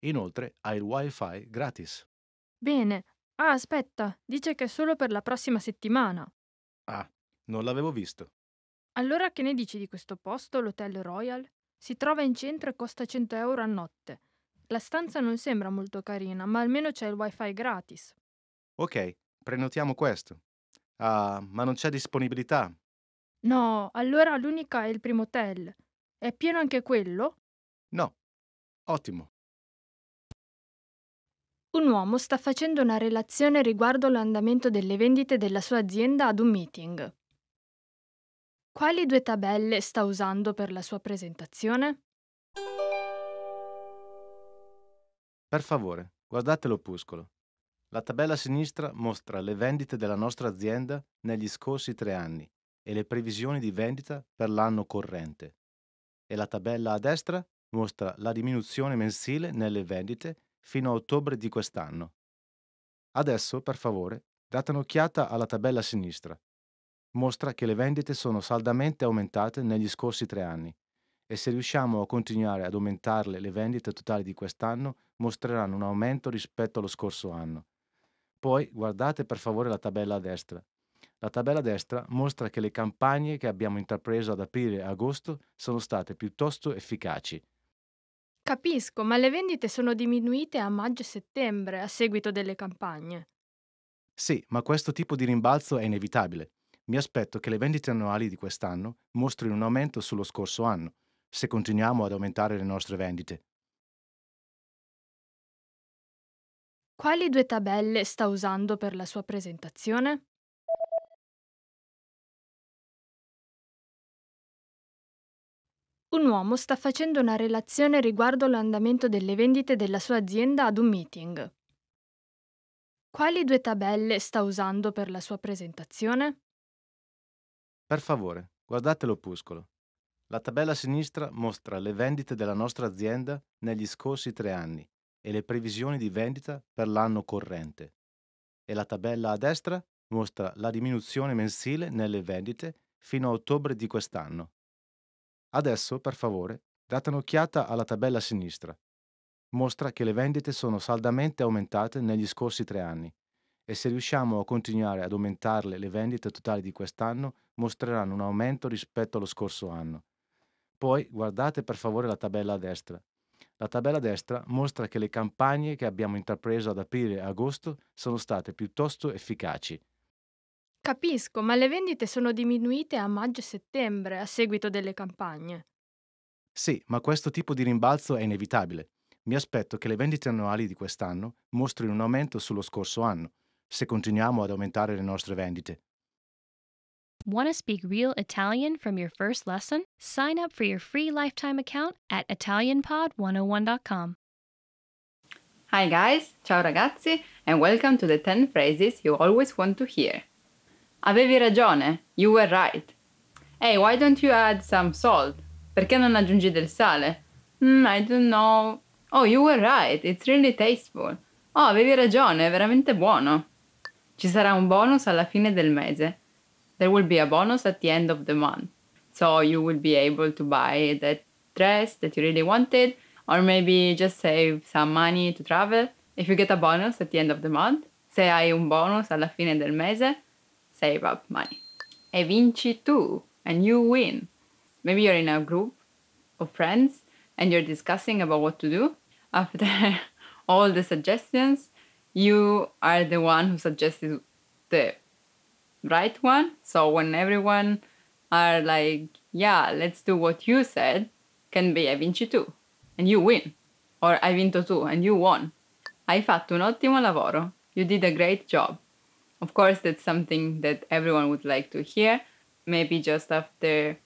Inoltre ha il wifi gratis. Bene. Ah, aspetta, dice che è solo per la prossima settimana. Ah, non l'avevo visto. Allora che ne dici di questo posto, l'Hotel Royal? Si trova in centro e costa 100 euro a notte. La stanza non sembra molto carina, ma almeno c'è il wifi gratis. Ok, prenotiamo questo. Ah, ma non c'è disponibilità. No, allora l'unica è il primo hotel. È pieno anche quello? No. Ottimo. Un uomo sta facendo una relazione riguardo l'andamento delle vendite della sua azienda ad un meeting. Quali due tabelle sta usando per la sua presentazione? Per favore, guardate l'opuscolo. La tabella a sinistra mostra le vendite della nostra azienda negli scorsi tre anni e le previsioni di vendita per l'anno corrente e la tabella a destra mostra la diminuzione mensile nelle vendite fino a ottobre di quest'anno. Adesso, per favore, date un'occhiata alla tabella a sinistra. Mostra che le vendite sono saldamente aumentate negli scorsi tre anni e se riusciamo a continuare ad aumentarle le vendite totali di quest'anno mostreranno un aumento rispetto allo scorso anno. Poi guardate per favore la tabella a destra la tabella destra mostra che le campagne che abbiamo intrapreso ad aprile e agosto sono state piuttosto efficaci. Capisco, ma le vendite sono diminuite a maggio e settembre a seguito delle campagne. Sì, ma questo tipo di rimbalzo è inevitabile. Mi aspetto che le vendite annuali di quest'anno mostrino un aumento sullo scorso anno, se continuiamo ad aumentare le nostre vendite. Quali due tabelle sta usando per la sua presentazione? Un uomo sta facendo una relazione riguardo l'andamento delle vendite della sua azienda ad un meeting. Quali due tabelle sta usando per la sua presentazione? Per favore, guardate l'opuscolo. La tabella a sinistra mostra le vendite della nostra azienda negli scorsi tre anni e le previsioni di vendita per l'anno corrente. E la tabella a destra mostra la diminuzione mensile nelle vendite fino a ottobre di quest'anno Adesso, per favore, date un'occhiata alla tabella a sinistra. Mostra che le vendite sono saldamente aumentate negli scorsi tre anni e se riusciamo a continuare ad aumentarle le vendite totali di quest'anno mostreranno un aumento rispetto allo scorso anno. Poi guardate per favore la tabella a destra. La tabella a destra mostra che le campagne che abbiamo intrapreso ad aprile e agosto sono state piuttosto efficaci. Capisco, ma le vendite sono diminuite a maggio e settembre a seguito delle campagne. Sì, ma questo tipo di rimbalzo è inevitabile. Mi aspetto che le vendite annuali di quest'anno mostrino un aumento sullo scorso anno, se continuiamo ad aumentare le nostre vendite. Want to speak real Italian from your first lesson? Sign up for your free lifetime account at italianpod101.com. Hi guys, ciao ragazzi, and welcome to the 10 phrases you always want to hear. Avevi ragione, you were right. Hey, why don't you add some salt? Perché non aggiungi del sale? Mm, I don't know. Oh, you were right, it's really tasteful. Oh, avevi ragione, è veramente buono. Ci sarà un bonus alla fine del mese. There will be a bonus at the end of the month. So you will be able to buy that dress that you really wanted, or maybe just save some money to travel. If you get a bonus at the end of the month, se hai un bonus alla fine del mese, save up money. E vinci tu, and you win. Maybe you're in a group of friends and you're discussing about what to do. After <laughs> all the suggestions, you are the one who suggested the right one. So when everyone are like, yeah, let's do what you said, can be a vinci tu, and you win. Or hai vinto tu, and you won. Hai fatto un ottimo lavoro. You did a great job. Of course, that's something that everyone would like to hear. Maybe just after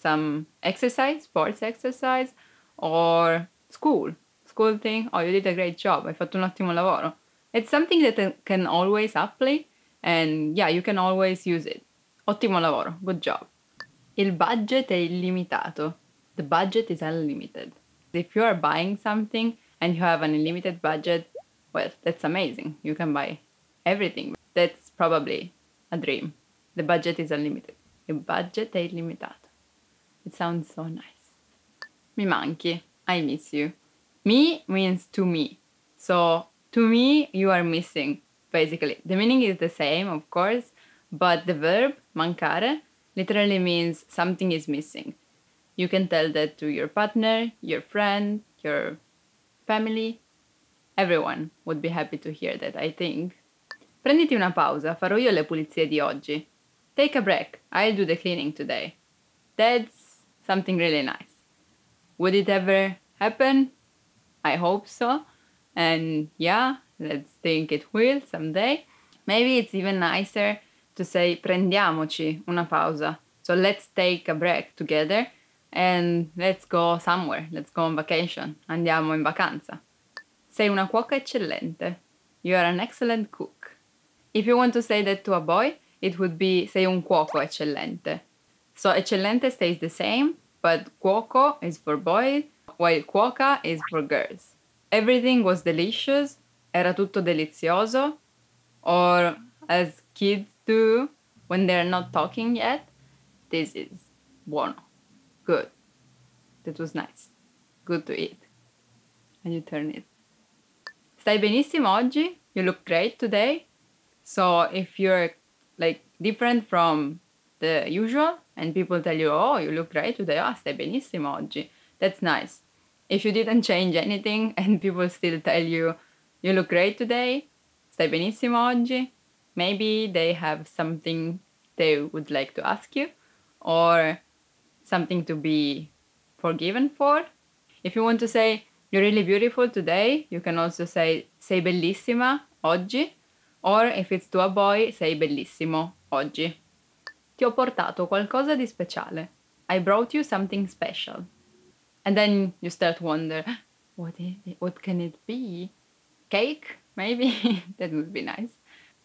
some exercise, sports exercise, or school, school thing. Oh, you did a great job. Hai fatto un ottimo lavoro. It's something that uh, can always apply, and yeah, you can always use it. Ottimo lavoro, good job. Il budget è illimitato. The budget is unlimited. If you are buying something and you have an unlimited budget, well, that's amazing. You can buy everything that's probably a dream. The budget is unlimited. Il budget è illimitato. It sounds so nice. Mi manchi. I miss you. Me means to me. So to me, you are missing, basically. The meaning is the same, of course, but the verb mancare literally means something is missing. You can tell that to your partner, your friend, your family. Everyone would be happy to hear that, I think. Prenditi una pausa, farò io le pulizie di oggi. Take a break, I'll do the cleaning today. That's something really nice. Would it ever happen? I hope so. And yeah, let's think it will someday. Maybe it's even nicer to say prendiamoci una pausa. So let's take a break together and let's go somewhere, let's go on vacation, andiamo in vacanza. Sei una cuoca eccellente. You are an excellent cook. If you want to say that to a boy, it would be sei un cuoco eccellente. So eccellente stays the same, but cuoco is for boys, while cuoca is for girls. Everything was delicious, era tutto delizioso, or as kids do when they're not talking yet, this is buono, good. That was nice, good to eat. And you turn it. Stai benissimo oggi? You look great today? So if you're like different from the usual and people tell you, oh, you look great today, ah, stai benissimo oggi, that's nice. If you didn't change anything <laughs> and people still tell you, you look great today, stai benissimo oggi, maybe they have something they would like to ask you or something to be forgiven for. If you want to say, you're really beautiful today, you can also say, sei bellissima oggi or if it's to a boy, sei bellissimo, oggi. Ti ho portato qualcosa di speciale. I brought you something special. And then you start wonder, <gasps> what is it? What can it be? Cake, maybe? <laughs> that would be nice.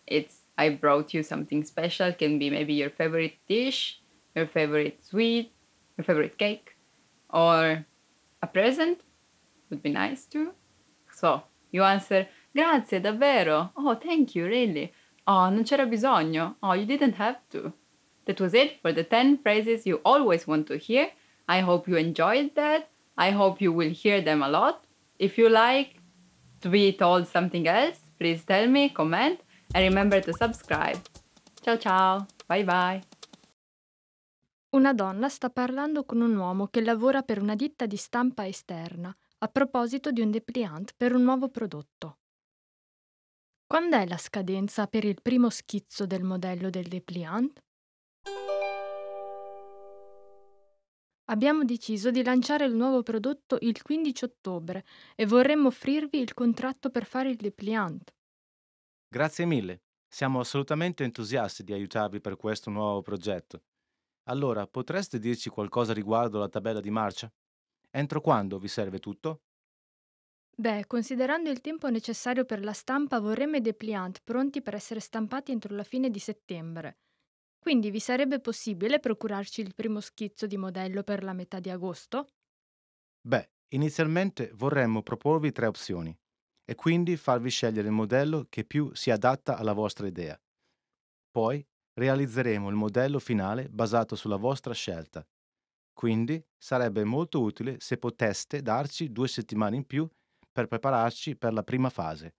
It's I brought you something special can be maybe your favorite dish, your favorite sweet, your favorite cake, or a present would be nice too. So you answer Grazie, davvero. Oh, thank you, really. Oh, non c'era bisogno. Oh, you didn't have to. That was it for the 10 phrases you always want to hear. I hope you enjoyed that. I hope you will hear them a lot. If you like to be told something else, please tell me, comment, and remember to subscribe. Ciao ciao, bye bye. Una donna sta parlando con un uomo che lavora per una ditta di stampa esterna a proposito di un dépliant per un nuovo prodotto. Quando è la scadenza per il primo schizzo del modello del dépliant? Abbiamo deciso di lanciare il nuovo prodotto il 15 ottobre e vorremmo offrirvi il contratto per fare il dépliant. Grazie mille, siamo assolutamente entusiasti di aiutarvi per questo nuovo progetto. Allora, potreste dirci qualcosa riguardo la tabella di marcia? Entro quando vi serve tutto? Beh, considerando il tempo necessario per la stampa, vorremmo i dépliant pronti per essere stampati entro la fine di settembre. Quindi vi sarebbe possibile procurarci il primo schizzo di modello per la metà di agosto? Beh, inizialmente vorremmo proporvi tre opzioni e quindi farvi scegliere il modello che più si adatta alla vostra idea. Poi realizzeremo il modello finale basato sulla vostra scelta. Quindi sarebbe molto utile se poteste darci due settimane in più per prepararci per la prima fase.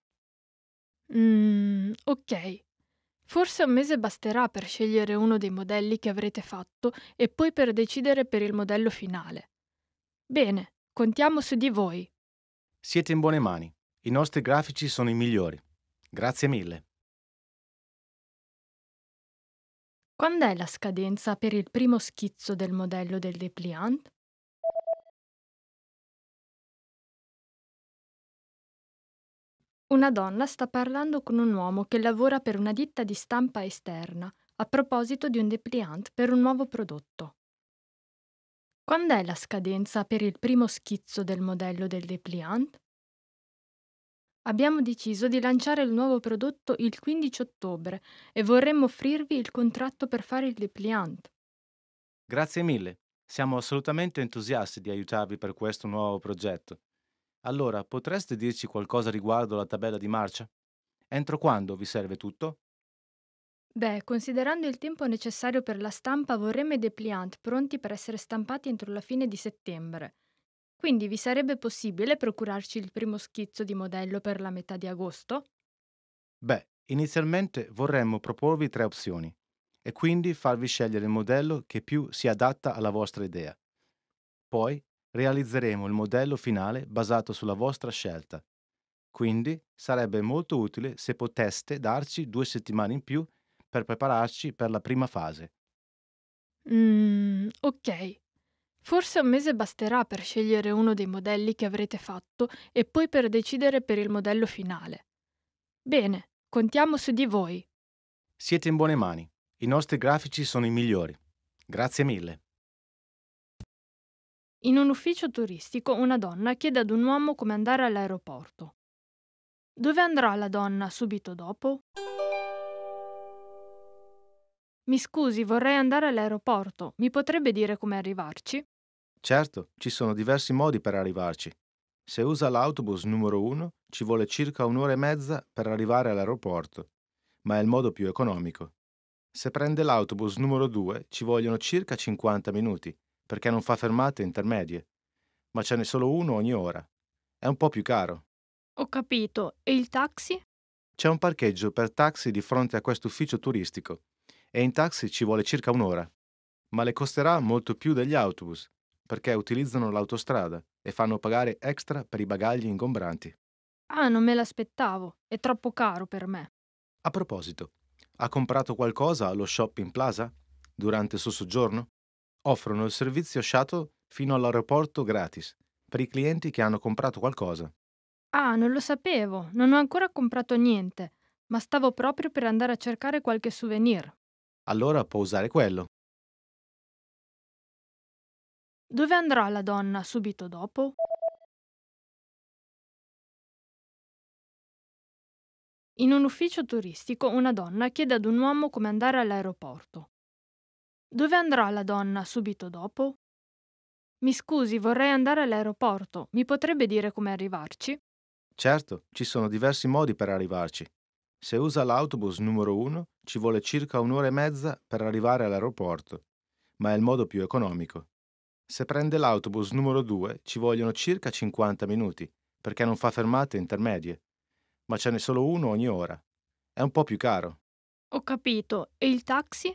Mmm, ok. Forse un mese basterà per scegliere uno dei modelli che avrete fatto e poi per decidere per il modello finale. Bene, contiamo su di voi. Siete in buone mani. I nostri grafici sono i migliori. Grazie mille. Quando è la scadenza per il primo schizzo del modello del dépliant? Una donna sta parlando con un uomo che lavora per una ditta di stampa esterna a proposito di un dépliant per un nuovo prodotto. Quando è la scadenza per il primo schizzo del modello del dépliant? Abbiamo deciso di lanciare il nuovo prodotto il 15 ottobre e vorremmo offrirvi il contratto per fare il dépliant. Grazie mille. Siamo assolutamente entusiasti di aiutarvi per questo nuovo progetto. Allora, potreste dirci qualcosa riguardo la tabella di marcia? Entro quando vi serve tutto? Beh, considerando il tempo necessario per la stampa, vorremmo i dépliant pronti per essere stampati entro la fine di settembre. Quindi vi sarebbe possibile procurarci il primo schizzo di modello per la metà di agosto? Beh, inizialmente vorremmo proporvi tre opzioni e quindi farvi scegliere il modello che più si adatta alla vostra idea. Poi realizzeremo il modello finale basato sulla vostra scelta. Quindi sarebbe molto utile se poteste darci due settimane in più per prepararci per la prima fase. Mm, ok. Forse un mese basterà per scegliere uno dei modelli che avrete fatto e poi per decidere per il modello finale. Bene, contiamo su di voi. Siete in buone mani. I nostri grafici sono i migliori. Grazie mille. In un ufficio turistico una donna chiede ad un uomo come andare all'aeroporto. Dove andrà la donna subito dopo? Mi scusi, vorrei andare all'aeroporto. Mi potrebbe dire come arrivarci? Certo, ci sono diversi modi per arrivarci. Se usa l'autobus numero 1 ci vuole circa un'ora e mezza per arrivare all'aeroporto, ma è il modo più economico. Se prende l'autobus numero 2 ci vogliono circa 50 minuti, perché non fa fermate intermedie, ma ce n'è solo uno ogni ora. È un po' più caro. Ho capito. E il taxi? C'è un parcheggio per taxi di fronte a questo ufficio turistico e in taxi ci vuole circa un'ora, ma le costerà molto più degli autobus, perché utilizzano l'autostrada e fanno pagare extra per i bagagli ingombranti. Ah, non me l'aspettavo. È troppo caro per me. A proposito, ha comprato qualcosa allo shopping plaza durante il suo soggiorno? offrono il servizio shuttle fino all'aeroporto gratis per i clienti che hanno comprato qualcosa. Ah, non lo sapevo, non ho ancora comprato niente, ma stavo proprio per andare a cercare qualche souvenir. Allora può usare quello. Dove andrà la donna subito dopo? In un ufficio turistico una donna chiede ad un uomo come andare all'aeroporto. Dove andrà la donna subito dopo? Mi scusi, vorrei andare all'aeroporto. Mi potrebbe dire come arrivarci? Certo, ci sono diversi modi per arrivarci. Se usa l'autobus numero 1, ci vuole circa un'ora e mezza per arrivare all'aeroporto, ma è il modo più economico. Se prende l'autobus numero 2, ci vogliono circa 50 minuti, perché non fa fermate intermedie, ma ce n'è solo uno ogni ora. È un po' più caro. Ho capito. E il taxi?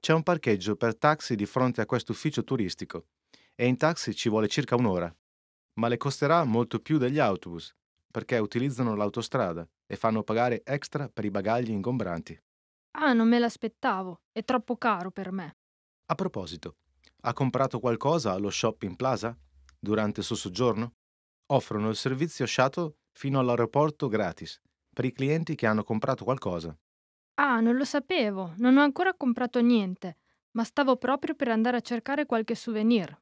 C'è un parcheggio per taxi di fronte a questo ufficio turistico e in taxi ci vuole circa un'ora, ma le costerà molto più degli autobus, perché utilizzano l'autostrada e fanno pagare extra per i bagagli ingombranti. Ah, non me l'aspettavo, è troppo caro per me. A proposito, ha comprato qualcosa allo shopping plaza durante il suo soggiorno? Offrono il servizio shuttle fino all'aeroporto gratis per i clienti che hanno comprato qualcosa. Ah, non lo sapevo, non ho ancora comprato niente, ma stavo proprio per andare a cercare qualche souvenir.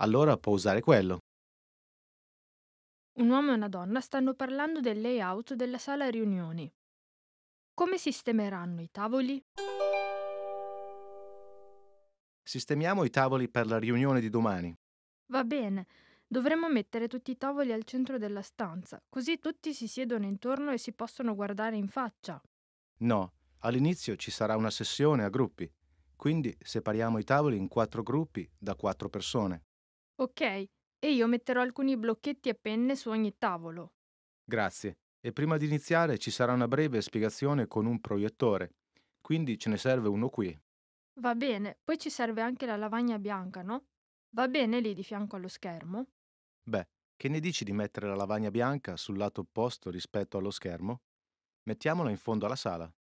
Allora può usare quello. Un uomo e una donna stanno parlando del layout della sala riunioni. Come sistemeranno i tavoli? Sistemiamo i tavoli per la riunione di domani. Va bene, dovremmo mettere tutti i tavoli al centro della stanza, così tutti si siedono intorno e si possono guardare in faccia. No, All'inizio ci sarà una sessione a gruppi, quindi separiamo i tavoli in quattro gruppi da quattro persone. Ok, e io metterò alcuni blocchetti e penne su ogni tavolo. Grazie. E prima di iniziare ci sarà una breve spiegazione con un proiettore, quindi ce ne serve uno qui. Va bene, poi ci serve anche la lavagna bianca, no? Va bene lì di fianco allo schermo? Beh, che ne dici di mettere la lavagna bianca sul lato opposto rispetto allo schermo? Mettiamola in fondo alla sala.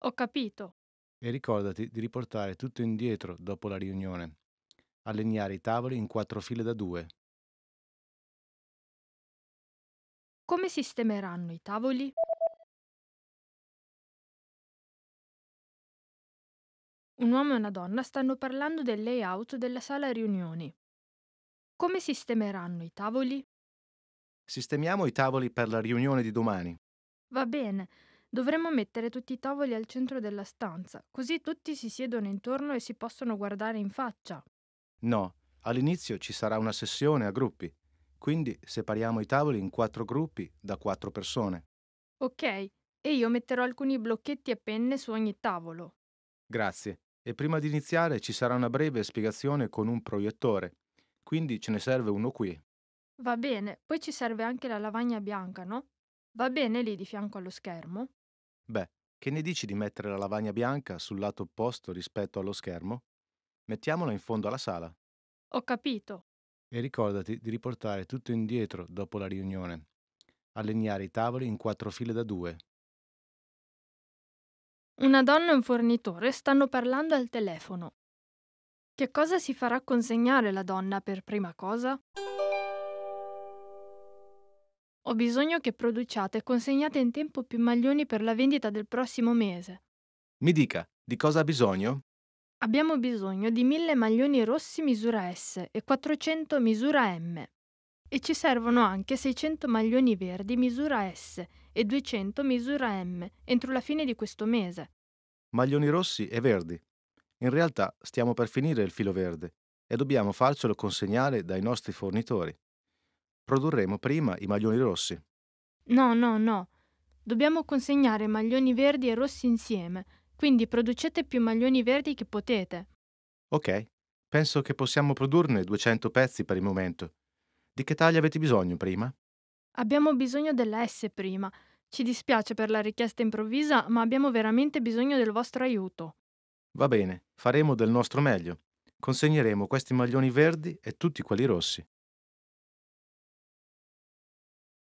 Ho capito. E ricordati di riportare tutto indietro dopo la riunione. Allineare i tavoli in quattro file da due. Come sistemeranno i tavoli? Un uomo e una donna stanno parlando del layout della sala riunioni. Come sistemeranno i tavoli? Sistemiamo i tavoli per la riunione di domani. Va bene, Dovremmo mettere tutti i tavoli al centro della stanza, così tutti si siedono intorno e si possono guardare in faccia. No, all'inizio ci sarà una sessione a gruppi, quindi separiamo i tavoli in quattro gruppi da quattro persone. Ok, e io metterò alcuni blocchetti e penne su ogni tavolo. Grazie. E prima di iniziare ci sarà una breve spiegazione con un proiettore, quindi ce ne serve uno qui. Va bene, poi ci serve anche la lavagna bianca, no? Va bene lì di fianco allo schermo? Beh, che ne dici di mettere la lavagna bianca sul lato opposto rispetto allo schermo? Mettiamola in fondo alla sala. Ho capito. E ricordati di riportare tutto indietro dopo la riunione. Allineare i tavoli in quattro file da due. Una donna e un fornitore stanno parlando al telefono. Che cosa si farà consegnare la donna per prima cosa? Ho bisogno che produciate e consegnate in tempo più maglioni per la vendita del prossimo mese. Mi dica, di cosa ha bisogno? Abbiamo bisogno di 1000 maglioni rossi misura S e 400 misura M. E ci servono anche 600 maglioni verdi misura S e 200 misura M entro la fine di questo mese. Maglioni rossi e verdi. In realtà stiamo per finire il filo verde e dobbiamo farcelo consegnare dai nostri fornitori produrremo prima i maglioni rossi. No, no, no. Dobbiamo consegnare maglioni verdi e rossi insieme, quindi producete più maglioni verdi che potete. Ok, penso che possiamo produrne 200 pezzi per il momento. Di che taglia avete bisogno prima? Abbiamo bisogno della S prima. Ci dispiace per la richiesta improvvisa, ma abbiamo veramente bisogno del vostro aiuto. Va bene, faremo del nostro meglio. Consegneremo questi maglioni verdi e tutti quelli rossi.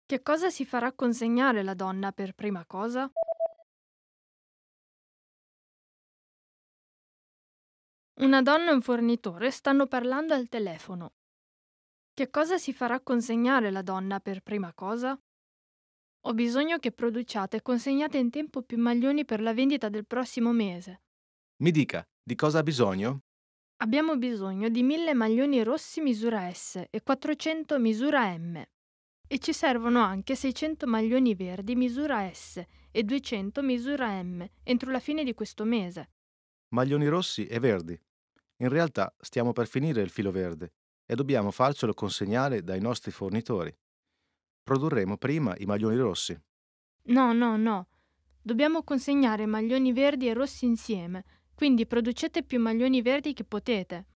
Che cosa si farà consegnare la donna per prima cosa? Una donna e un fornitore stanno parlando al telefono. Che cosa si farà consegnare la donna per prima cosa? Ho bisogno che produciate e consegnate in tempo più maglioni per la vendita del prossimo mese. Mi dica, di cosa ha bisogno? Abbiamo bisogno di 1000 maglioni rossi misura S e 400 misura M e ci servono anche 600 maglioni verdi misura S e 200 misura M entro la fine di questo mese. Maglioni rossi e verdi. In realtà stiamo per finire il filo verde e dobbiamo farcelo consegnare dai nostri fornitori. Produrremo prima i maglioni rossi. No, no, no. Dobbiamo consegnare maglioni verdi e rossi insieme, quindi producete più maglioni verdi che potete.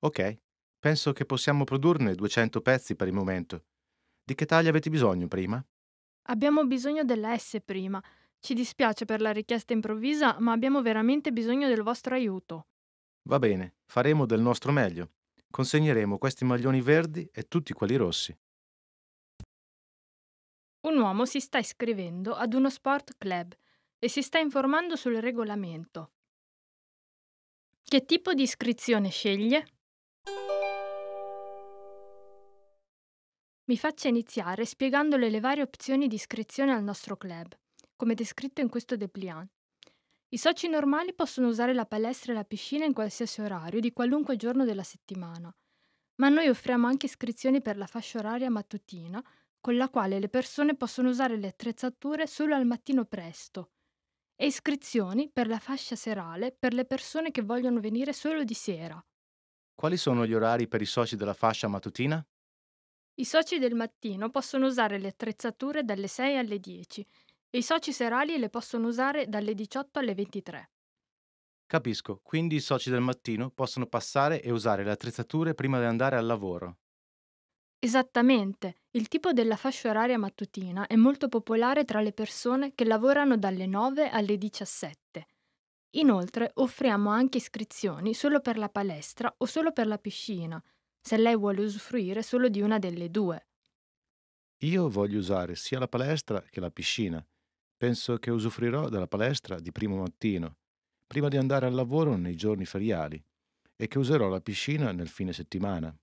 Ok, penso che possiamo produrne 200 pezzi per il momento di che taglia avete bisogno prima? Abbiamo bisogno della S prima. Ci dispiace per la richiesta improvvisa, ma abbiamo veramente bisogno del vostro aiuto. Va bene, faremo del nostro meglio. Consegneremo questi maglioni verdi e tutti quelli rossi. Un uomo si sta iscrivendo ad uno sport club e si sta informando sul regolamento. Che tipo di iscrizione sceglie? Mi faccia iniziare spiegandole le varie opzioni di iscrizione al nostro club, come descritto in questo dépliant. I soci normali possono usare la palestra e la piscina in qualsiasi orario di qualunque giorno della settimana, ma noi offriamo anche iscrizioni per la fascia oraria mattutina, con la quale le persone possono usare le attrezzature solo al mattino presto, e iscrizioni per la fascia serale per le persone che vogliono venire solo di sera. Quali sono gli orari per i soci della fascia mattutina? I soci del mattino possono usare le attrezzature dalle 6 alle 10 e i soci serali le possono usare dalle 18 alle 23. Capisco, quindi i soci del mattino possono passare e usare le attrezzature prima di andare al lavoro. Esattamente, il tipo della fascia oraria mattutina è molto popolare tra le persone che lavorano dalle 9 alle 17. Inoltre offriamo anche iscrizioni solo per la palestra o solo per la piscina, se lei vuole usufruire solo di una delle due. Io voglio usare sia la palestra che la piscina. Penso che usufruirò della palestra di primo mattino, prima di andare al lavoro nei giorni feriali, e che userò la piscina nel fine settimana.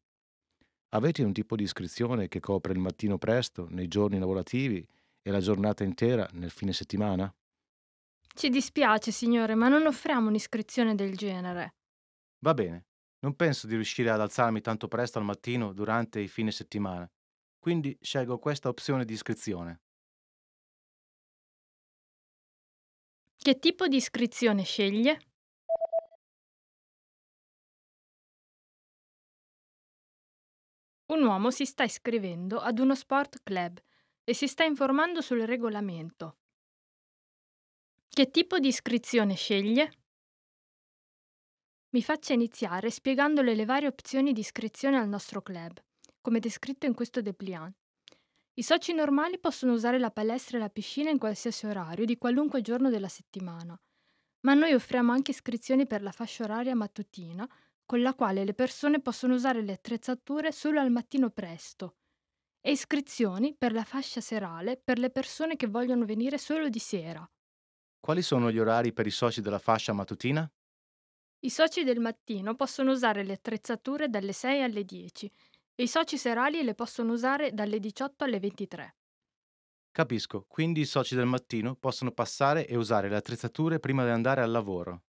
Avete un tipo di iscrizione che copre il mattino presto, nei giorni lavorativi e la giornata intera nel fine settimana? Ci dispiace, signore, ma non offriamo un'iscrizione del genere. Va bene, non penso di riuscire ad alzarmi tanto presto al mattino durante i fine settimana, quindi scelgo questa opzione di iscrizione. Che tipo di iscrizione sceglie? Un uomo si sta iscrivendo ad uno sport club e si sta informando sul regolamento. Che tipo di iscrizione sceglie? Mi faccia iniziare spiegandole le varie opzioni di iscrizione al nostro club, come descritto in questo dépliant. I soci normali possono usare la palestra e la piscina in qualsiasi orario di qualunque giorno della settimana, ma noi offriamo anche iscrizioni per la fascia oraria mattutina, con la quale le persone possono usare le attrezzature solo al mattino presto, e iscrizioni per la fascia serale per le persone che vogliono venire solo di sera. Quali sono gli orari per i soci della fascia mattutina? I soci del mattino possono usare le attrezzature dalle 6 alle 10 e i soci serali le possono usare dalle 18 alle 23. Capisco, quindi i soci del mattino possono passare e usare le attrezzature prima di andare al lavoro.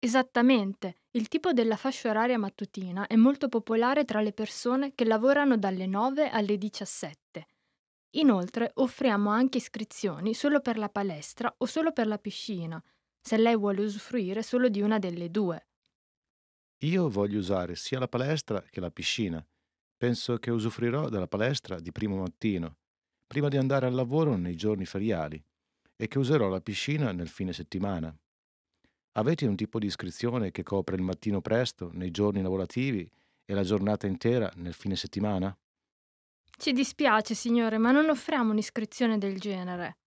Esattamente, il tipo della fascia oraria mattutina è molto popolare tra le persone che lavorano dalle 9 alle 17. Inoltre offriamo anche iscrizioni solo per la palestra o solo per la piscina, se lei vuole usufruire solo di una delle due. Io voglio usare sia la palestra che la piscina. Penso che usufruirò della palestra di primo mattino, prima di andare al lavoro nei giorni feriali, e che userò la piscina nel fine settimana. Avete un tipo di iscrizione che copre il mattino presto, nei giorni lavorativi e la giornata intera nel fine settimana? Ci dispiace, signore, ma non offriamo un'iscrizione del genere.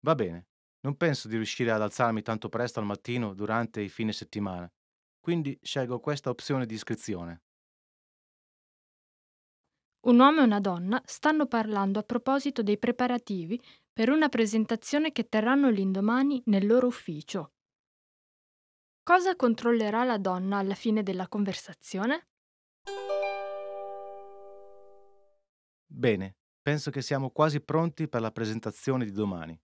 Va bene, non penso di riuscire ad alzarmi tanto presto al mattino durante i fine settimana, quindi scelgo questa opzione di iscrizione. Un uomo e una donna stanno parlando a proposito dei preparativi per una presentazione che terranno l'indomani nel loro ufficio. Cosa controllerà la donna alla fine della conversazione? Bene, penso che siamo quasi pronti per la presentazione di domani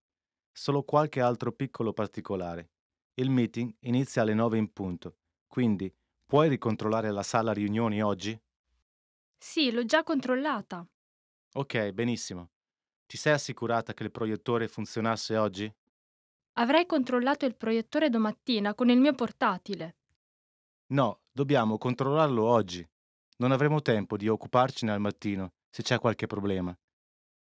solo qualche altro piccolo particolare. Il meeting inizia alle 9 in punto, quindi puoi ricontrollare la sala riunioni oggi? Sì, l'ho già controllata. Ok, benissimo. Ti sei assicurata che il proiettore funzionasse oggi? Avrei controllato il proiettore domattina con il mio portatile. No, dobbiamo controllarlo oggi. Non avremo tempo di occuparcene al mattino se c'è qualche problema.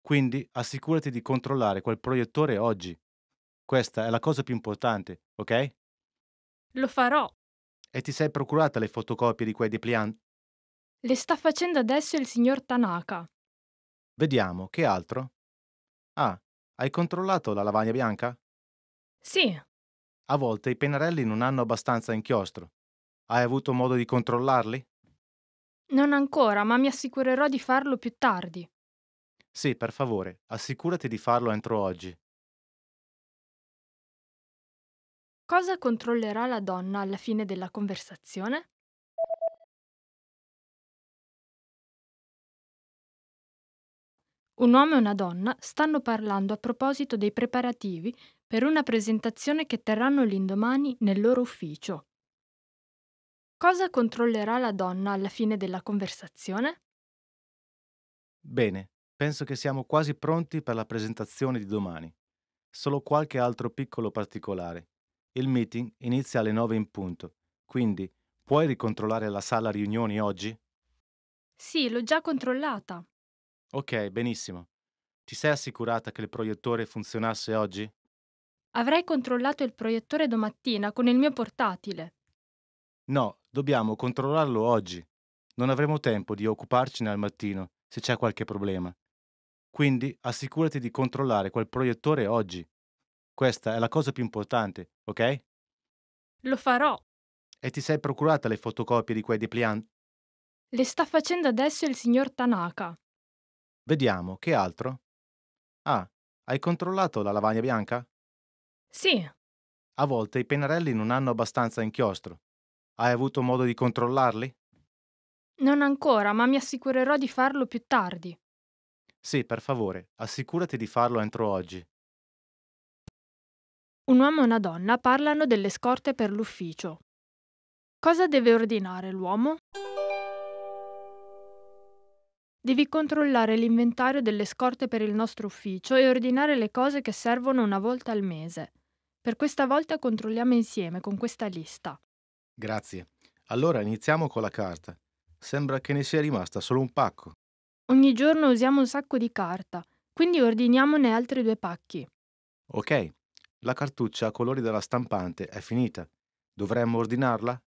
Quindi assicurati di controllare quel proiettore oggi. Questa è la cosa più importante, ok? Lo farò. E ti sei procurata le fotocopie di quei dépliant? Le sta facendo adesso il signor Tanaka. Vediamo, che altro? Ah, hai controllato la lavagna bianca? Sì. A volte i pennarelli non hanno abbastanza inchiostro. Hai avuto modo di controllarli? Non ancora, ma mi assicurerò di farlo più tardi. Sì, per favore, assicurati di farlo entro oggi. Cosa controllerà la donna alla fine della conversazione? Un uomo e una donna stanno parlando a proposito dei preparativi per una presentazione che terranno l'indomani nel loro ufficio. Cosa controllerà la donna alla fine della conversazione? Bene, Penso che siamo quasi pronti per la presentazione di domani. Solo qualche altro piccolo particolare. Il meeting inizia alle 9 in punto, quindi puoi ricontrollare la sala riunioni oggi? Sì, l'ho già controllata. Ok, benissimo. Ti sei assicurata che il proiettore funzionasse oggi? Avrei controllato il proiettore domattina con il mio portatile. No, dobbiamo controllarlo oggi. Non avremo tempo di occuparcene al mattino se c'è qualche problema. Quindi assicurati di controllare quel proiettore oggi. Questa è la cosa più importante, ok? Lo farò. E ti sei procurata le fotocopie di quei dépliant? Le sta facendo adesso il signor Tanaka. Vediamo, che altro? Ah, hai controllato la lavagna bianca? Sì. A volte i pennarelli non hanno abbastanza inchiostro. Hai avuto modo di controllarli? Non ancora, ma mi assicurerò di farlo più tardi. Sì, per favore, assicurati di farlo entro oggi. Un uomo e una donna parlano delle scorte per l'ufficio. Cosa deve ordinare l'uomo? Devi controllare l'inventario delle scorte per il nostro ufficio e ordinare le cose che servono una volta al mese. Per questa volta controlliamo insieme con questa lista. Grazie. Allora iniziamo con la carta. Sembra che ne sia rimasta solo un pacco. Ogni giorno usiamo un sacco di carta, quindi ordiniamone altri due pacchi. Ok, la cartuccia a colori della stampante è finita. Dovremmo ordinarla?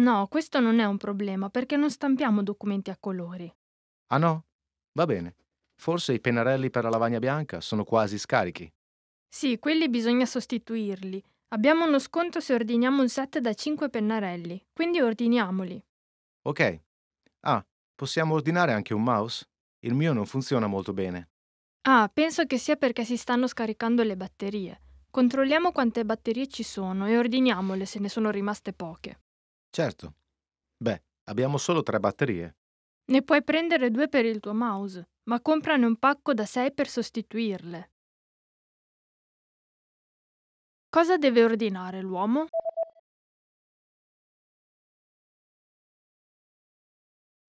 No, questo non è un problema perché non stampiamo documenti a colori. Ah no? Va bene. Forse i pennarelli per la lavagna bianca sono quasi scarichi. Sì, quelli bisogna sostituirli. Abbiamo uno sconto se ordiniamo un set da 5 pennarelli, quindi ordiniamoli. Ok. Ah, possiamo ordinare anche un mouse? Il mio non funziona molto bene. Ah, penso che sia perché si stanno scaricando le batterie. Controlliamo quante batterie ci sono e ordiniamole se ne sono rimaste poche. Certo. Beh, abbiamo solo tre batterie. Ne puoi prendere due per il tuo mouse, ma comprane un pacco da sei per sostituirle. Cosa deve ordinare l'uomo?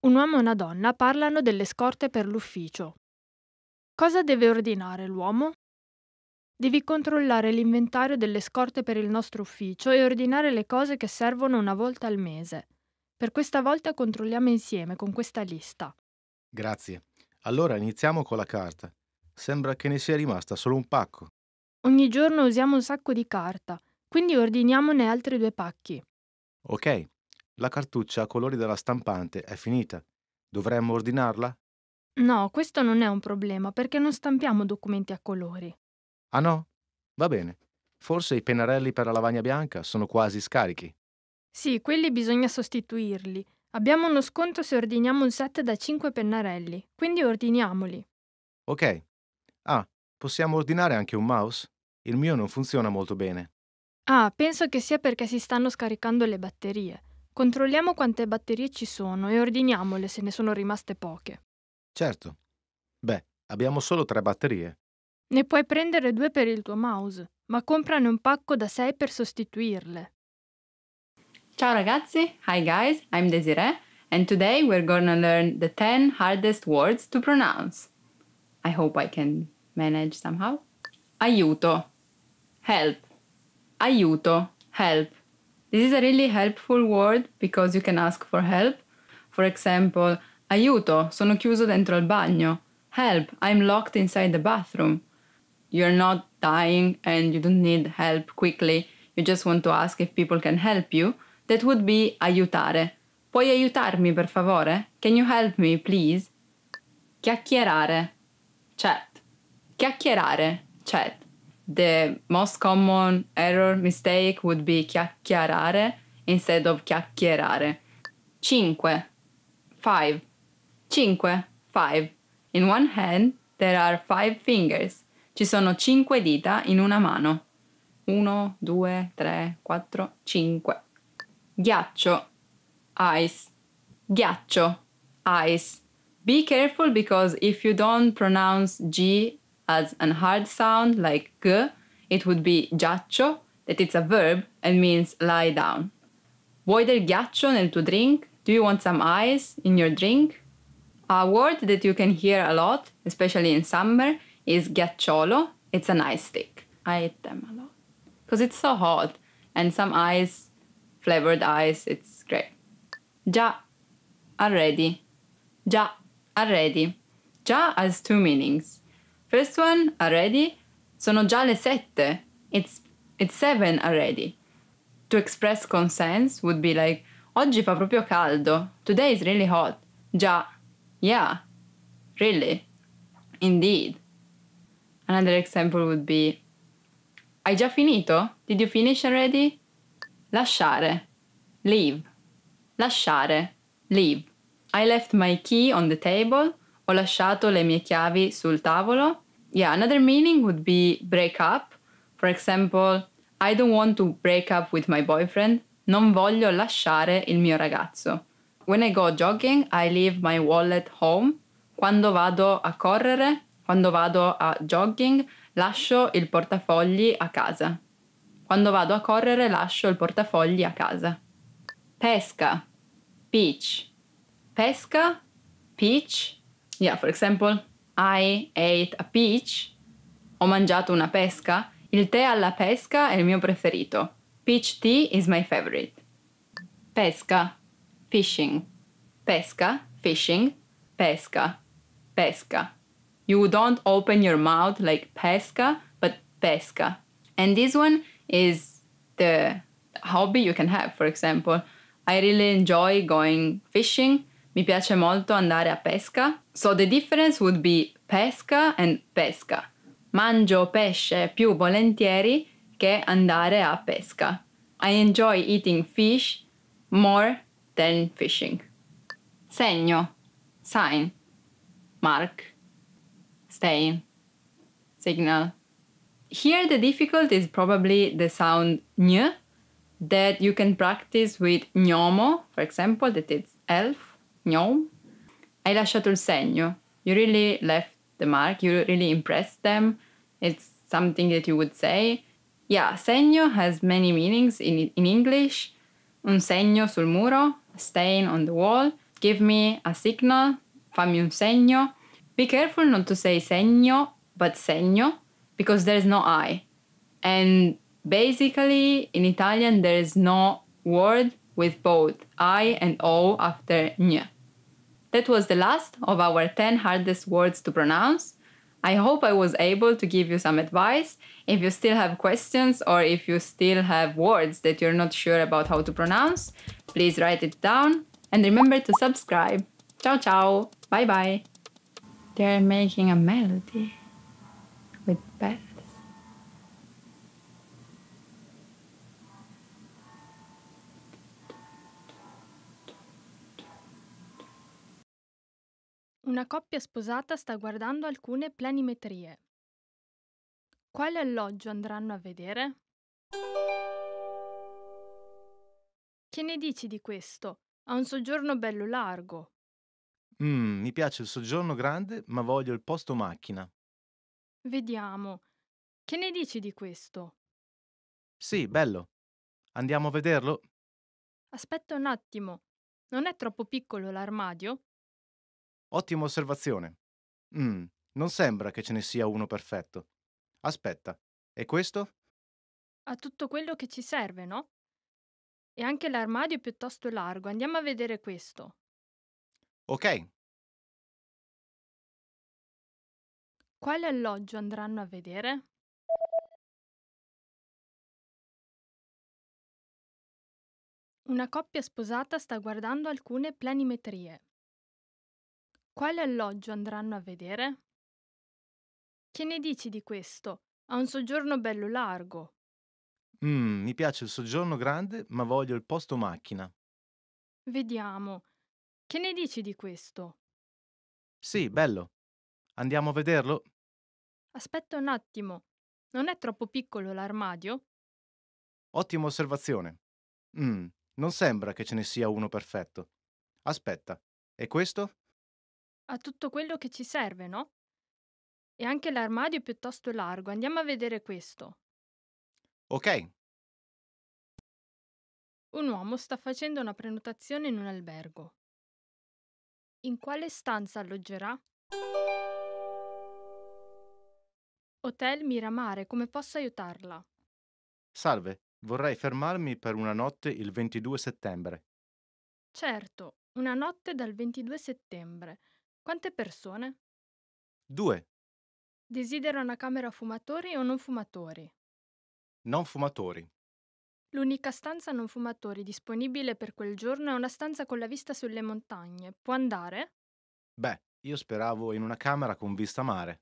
Un uomo e una donna parlano delle scorte per l'ufficio. Cosa deve ordinare l'uomo? Devi controllare l'inventario delle scorte per il nostro ufficio e ordinare le cose che servono una volta al mese. Per questa volta controlliamo insieme con questa lista. Grazie. Allora iniziamo con la carta. Sembra che ne sia rimasta solo un pacco. Ogni giorno usiamo un sacco di carta, quindi ordiniamone altri due pacchi. Ok, la cartuccia a colori della stampante è finita. Dovremmo ordinarla? No, questo non è un problema perché non stampiamo documenti a colori. Ah no? Va bene. Forse i pennarelli per la lavagna bianca sono quasi scarichi. Sì, quelli bisogna sostituirli. Abbiamo uno sconto se ordiniamo un set da 5 pennarelli, quindi ordiniamoli. Ok. Ah, possiamo ordinare anche un mouse? Il mio non funziona molto bene. Ah, penso che sia perché si stanno scaricando le batterie. Controlliamo quante batterie ci sono e ordiniamole se ne sono rimaste poche. Certo. Beh, abbiamo solo tre batterie. Ne puoi prendere due per il tuo mouse, ma comprane un pacco da sei per sostituirle. Ciao ragazzi, hi guys, I'm Desiree and today we're gonna learn the 10 hardest words to pronounce. I hope I can manage somehow. Aiuto. Help. Aiuto. Help. This is a really helpful word because you can ask for help. For example, aiuto, sono chiuso dentro il bagno. Help, I'm locked inside the bathroom. You're not dying and you don't need help quickly. You just want to ask if people can help you. That would be aiutare. Puoi aiutarmi per favore? Can you help me, please? Chiacchierare. Chat. Chiacchierare. Chat. the most common error mistake would be chiacchierare instead of chiacchierare. 5. 5. 5. 5. In one hand there are five fingers. Ci sono 5 dita in una mano. 1, 2, 3, 4, 5. Ghiaccio. Ice. Ghiaccio. Ice. Be careful because if you don't pronounce G as an hard sound like g, it would be giaccio, that it's a verb and means lie down. Vuoi del ghiaccio nel tuo drink? Do you want some ice in your drink? A word that you can hear a lot, especially in summer, is ghiacciolo. It's an ice stick. I eat them a lot because it's so hot and some ice, flavored ice, it's great. Già, already. Già, already. Già has two meanings. First one already. Sono già le sette. It's, it's seven already. To express consent would be like oggi fa proprio caldo. Today is really hot. Già. Yeah. Really. Indeed. Another example would be Hai già finito? Did you finish already? Lasciare. Leave. Lasciare. Leave. I left my key on the table. Ho lasciato le mie chiavi sul tavolo yeah, another meaning would be break up. For example, I don't want to break up with my boyfriend. Non voglio lasciare il mio ragazzo. When I go jogging, I leave my wallet home. Quando vado a correre, quando vado a jogging, lascio il portafogli a casa. Quando vado a correre, lascio il portafogli a casa. Pesca. Peach. Pesca. Peach. Yeah, for example, I ate a peach, ho mangiato una pesca, il tè alla pesca è il mio preferito. Peach tea is my favorite. Pesca, fishing. Pesca, fishing, pesca, pesca. You don't open your mouth like pesca, but pesca. And this one is the hobby you can have, for example. I really enjoy going fishing Mi piace molto andare a pesca. So the difference would be pesca and pesca. Mangio pesce più volentieri che andare a pesca. I enjoy eating fish more than fishing. Segno, sign, mark, stain, signal. Here the difficulty is probably the sound gn that you can practice with gnomo, for example, that it's elf, no, hai lasciato il segno. You really left the mark, you really impressed them. It's something that you would say. Yeah, segno has many meanings in, in English. Un segno sul muro, a stain on the wall. Give me a signal, fammi un segno. Be careful not to say segno, but segno, because there's no I. And basically, in Italian, there is no word with both I and O after ñ. That was the last of our 10 hardest words to pronounce. I hope I was able to give you some advice. If you still have questions or if you still have words that you're not sure about how to pronounce, please write it down and remember to subscribe. Ciao, ciao. Bye bye. They're making a melody with Beth. Una coppia sposata sta guardando alcune planimetrie. Quale alloggio andranno a vedere? Che ne dici di questo? Ha un soggiorno bello largo. Mm, mi piace il soggiorno grande, ma voglio il posto macchina. Vediamo. Che ne dici di questo? Sì, bello. Andiamo a vederlo? Aspetta un attimo. Non è troppo piccolo l'armadio? Ottima osservazione. Mm, non sembra che ce ne sia uno perfetto. Aspetta, e questo? Ha tutto quello che ci serve, no? E anche l'armadio è piuttosto largo. Andiamo a vedere questo. Ok. Quale alloggio andranno a vedere? Una coppia sposata sta guardando alcune planimetrie. Quale alloggio andranno a vedere? Che ne dici di questo? Ha un soggiorno bello largo. Mm, mi piace il soggiorno grande, ma voglio il posto macchina. Vediamo. Che ne dici di questo? Sì, bello. Andiamo a vederlo? Aspetta un attimo. Non è troppo piccolo l'armadio? Ottima osservazione. Mm, non sembra che ce ne sia uno perfetto. Aspetta, e questo? Ha tutto quello che ci serve, no? E anche l'armadio è piuttosto largo. Andiamo a vedere questo. Ok, Un uomo sta facendo una prenotazione in un albergo. In quale stanza alloggerà? Hotel Miramare, come posso aiutarla? salve, vorrei fermarmi per una notte il 22 settembre. Certo, una notte dal 22 settembre. Quante persone? Due. Desidera una camera fumatori o non fumatori? Non fumatori. L'unica stanza non fumatori disponibile per quel giorno è una stanza con la vista sulle montagne. Può andare? Beh, io speravo in una camera con vista mare.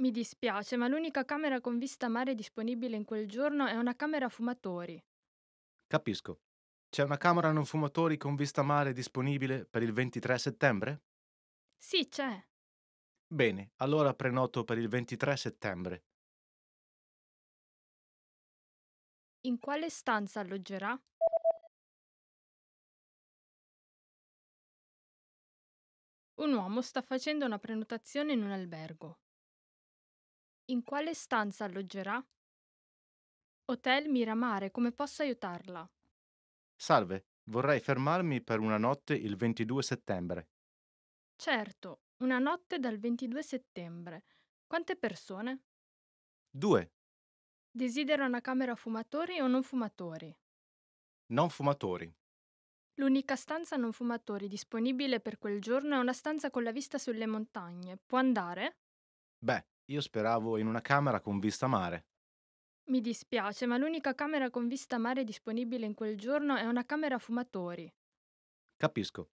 Mi dispiace, ma l'unica camera con vista mare disponibile in quel giorno è una camera fumatori. Capisco. C'è una camera non fumatori con vista mare disponibile per il 23 settembre? Sì, c'è. Bene, allora prenoto per il 23 settembre. In quale stanza alloggerà? Un uomo sta facendo una prenotazione in un albergo. In quale stanza alloggerà? Hotel Miramare, come posso aiutarla? Salve, vorrei fermarmi per una notte il 22 settembre. Certo, una notte dal 22 settembre. Quante persone? Due. Desidera una camera fumatori o non fumatori? Non fumatori. L'unica stanza non fumatori disponibile per quel giorno è una stanza con la vista sulle montagne. Può andare? Beh, io speravo in una camera con vista mare. Mi dispiace, ma l'unica camera con vista mare disponibile in quel giorno è una camera fumatori. Capisco.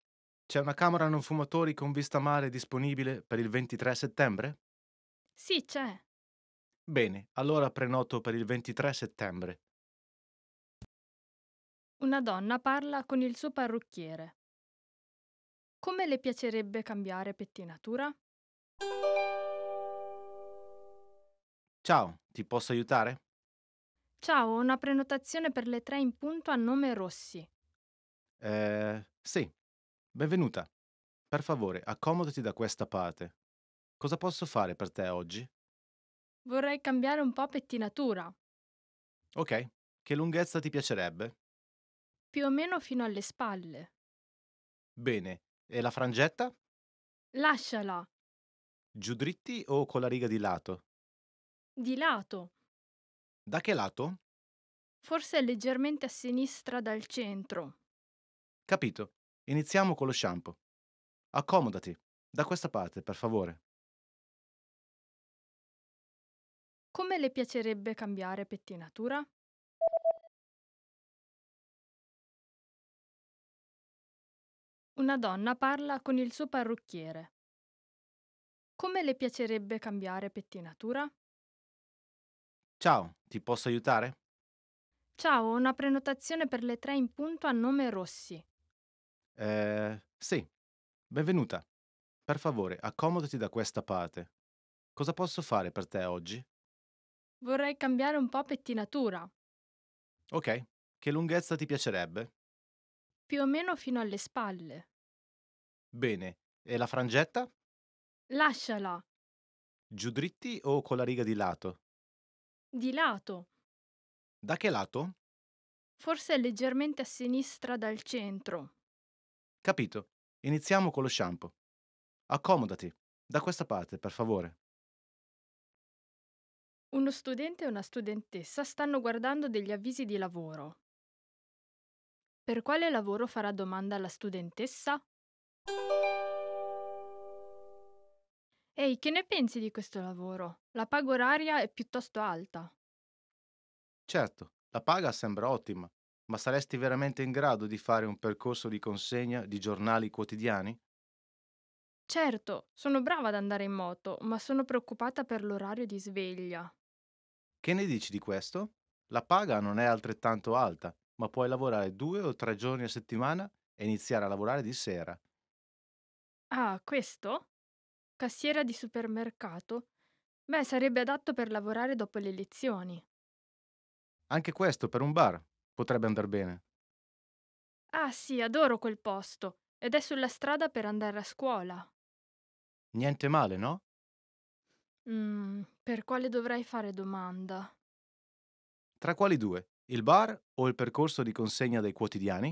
C'è una camera non fumatori con vista mare disponibile per il 23 settembre? Sì, c'è. Bene, allora prenoto per il 23 settembre. Una donna parla con il suo parrucchiere. Come le piacerebbe cambiare pettinatura? Ciao, ti posso aiutare? Ciao, ho una prenotazione per le tre in punto a nome Rossi. Eh, sì, Benvenuta. Per favore, accomodati da questa parte. Cosa posso fare per te oggi? Vorrei cambiare un po' pettinatura. Ok. Che lunghezza ti piacerebbe? Più o meno fino alle spalle. Bene. E la frangetta? Lasciala. Giù dritti o con la riga di lato? Di lato. Da che lato? Forse leggermente a sinistra dal centro. Capito. Iniziamo con lo shampoo. Accomodati, da questa parte, per favore. Come le piacerebbe cambiare pettinatura? Una donna parla con il suo parrucchiere. Come le piacerebbe cambiare pettinatura? Ciao, ti posso aiutare? Ciao, ho una prenotazione per le tre in punto a nome Rossi. Eh, sì, benvenuta. Per favore, accomodati da questa parte. Cosa posso fare per te oggi? Vorrei cambiare un po' pettinatura. Ok, che lunghezza ti piacerebbe? Più o meno fino alle spalle. Bene, e la frangetta? Lasciala. Giù dritti o con la riga di lato? Di lato. Da che lato? Forse leggermente a sinistra dal centro. Capito. Iniziamo con lo shampoo. Accomodati, da questa parte, per favore. Uno studente e una studentessa stanno guardando degli avvisi di lavoro. Per quale lavoro farà domanda la studentessa? Ehi, che ne pensi di questo lavoro? La paga oraria è piuttosto alta. Certo, la paga sembra ottima, ma saresti veramente in grado di fare un percorso di consegna di giornali quotidiani? Certo, sono brava ad andare in moto, ma sono preoccupata per l'orario di sveglia. Che ne dici di questo? La paga non è altrettanto alta, ma puoi lavorare due o tre giorni a settimana e iniziare a lavorare di sera. Ah, questo? Cassiera di supermercato? Beh, sarebbe adatto per lavorare dopo le lezioni. Anche questo per un bar, Potrebbe andar bene. Ah sì, adoro quel posto. Ed è sulla strada per andare a scuola. Niente male, no? Mm, per quale dovrei fare domanda? Tra quali due? Il bar o il percorso di consegna dei quotidiani?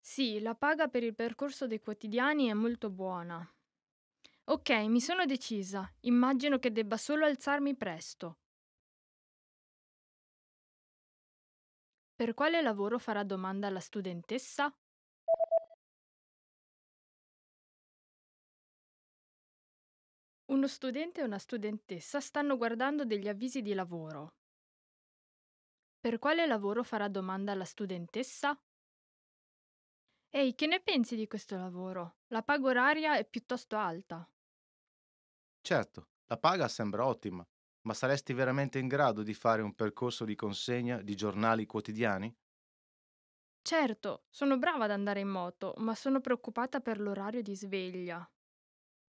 Sì, la paga per il percorso dei quotidiani è molto buona. Ok, mi sono decisa. Immagino che debba solo alzarmi presto. Per quale lavoro farà domanda la studentessa? Uno studente e una studentessa stanno guardando degli avvisi di lavoro. Per quale lavoro farà domanda la studentessa? Ehi, che ne pensi di questo lavoro? La paga oraria è piuttosto alta. Certo, la paga sembra ottima, ma saresti veramente in grado di fare un percorso di consegna di giornali quotidiani? Certo, sono brava ad andare in moto, ma sono preoccupata per l'orario di sveglia.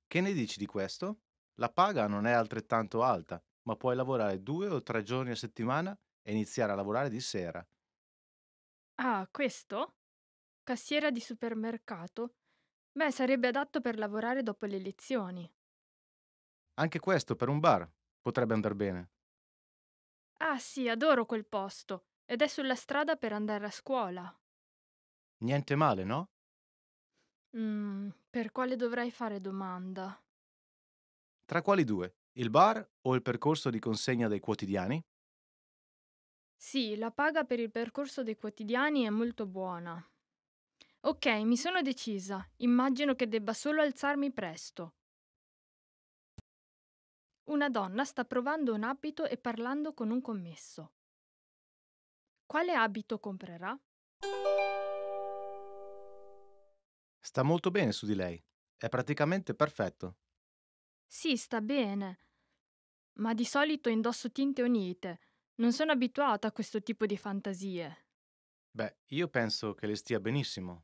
Che ne dici di questo? La paga non è altrettanto alta, ma puoi lavorare due o tre giorni a settimana e iniziare a lavorare di sera. Ah, questo? Cassiera di supermercato? Beh, sarebbe adatto per lavorare dopo le lezioni. Anche questo per un bar. Potrebbe andar bene. Ah sì, adoro quel posto. Ed è sulla strada per andare a scuola. Niente male, no? Mm, per quale dovrei fare domanda? Tra quali due? Il bar o il percorso di consegna dei quotidiani? Sì, la paga per il percorso dei quotidiani è molto buona. Ok, mi sono decisa. Immagino che debba solo alzarmi presto. Una donna sta provando un abito e parlando con un commesso. Quale abito comprerà? Sta molto bene su di lei. È praticamente perfetto. Sì, sta bene. Ma di solito indosso tinte unite. Non sono abituata a questo tipo di fantasie. Beh, io penso che le stia benissimo.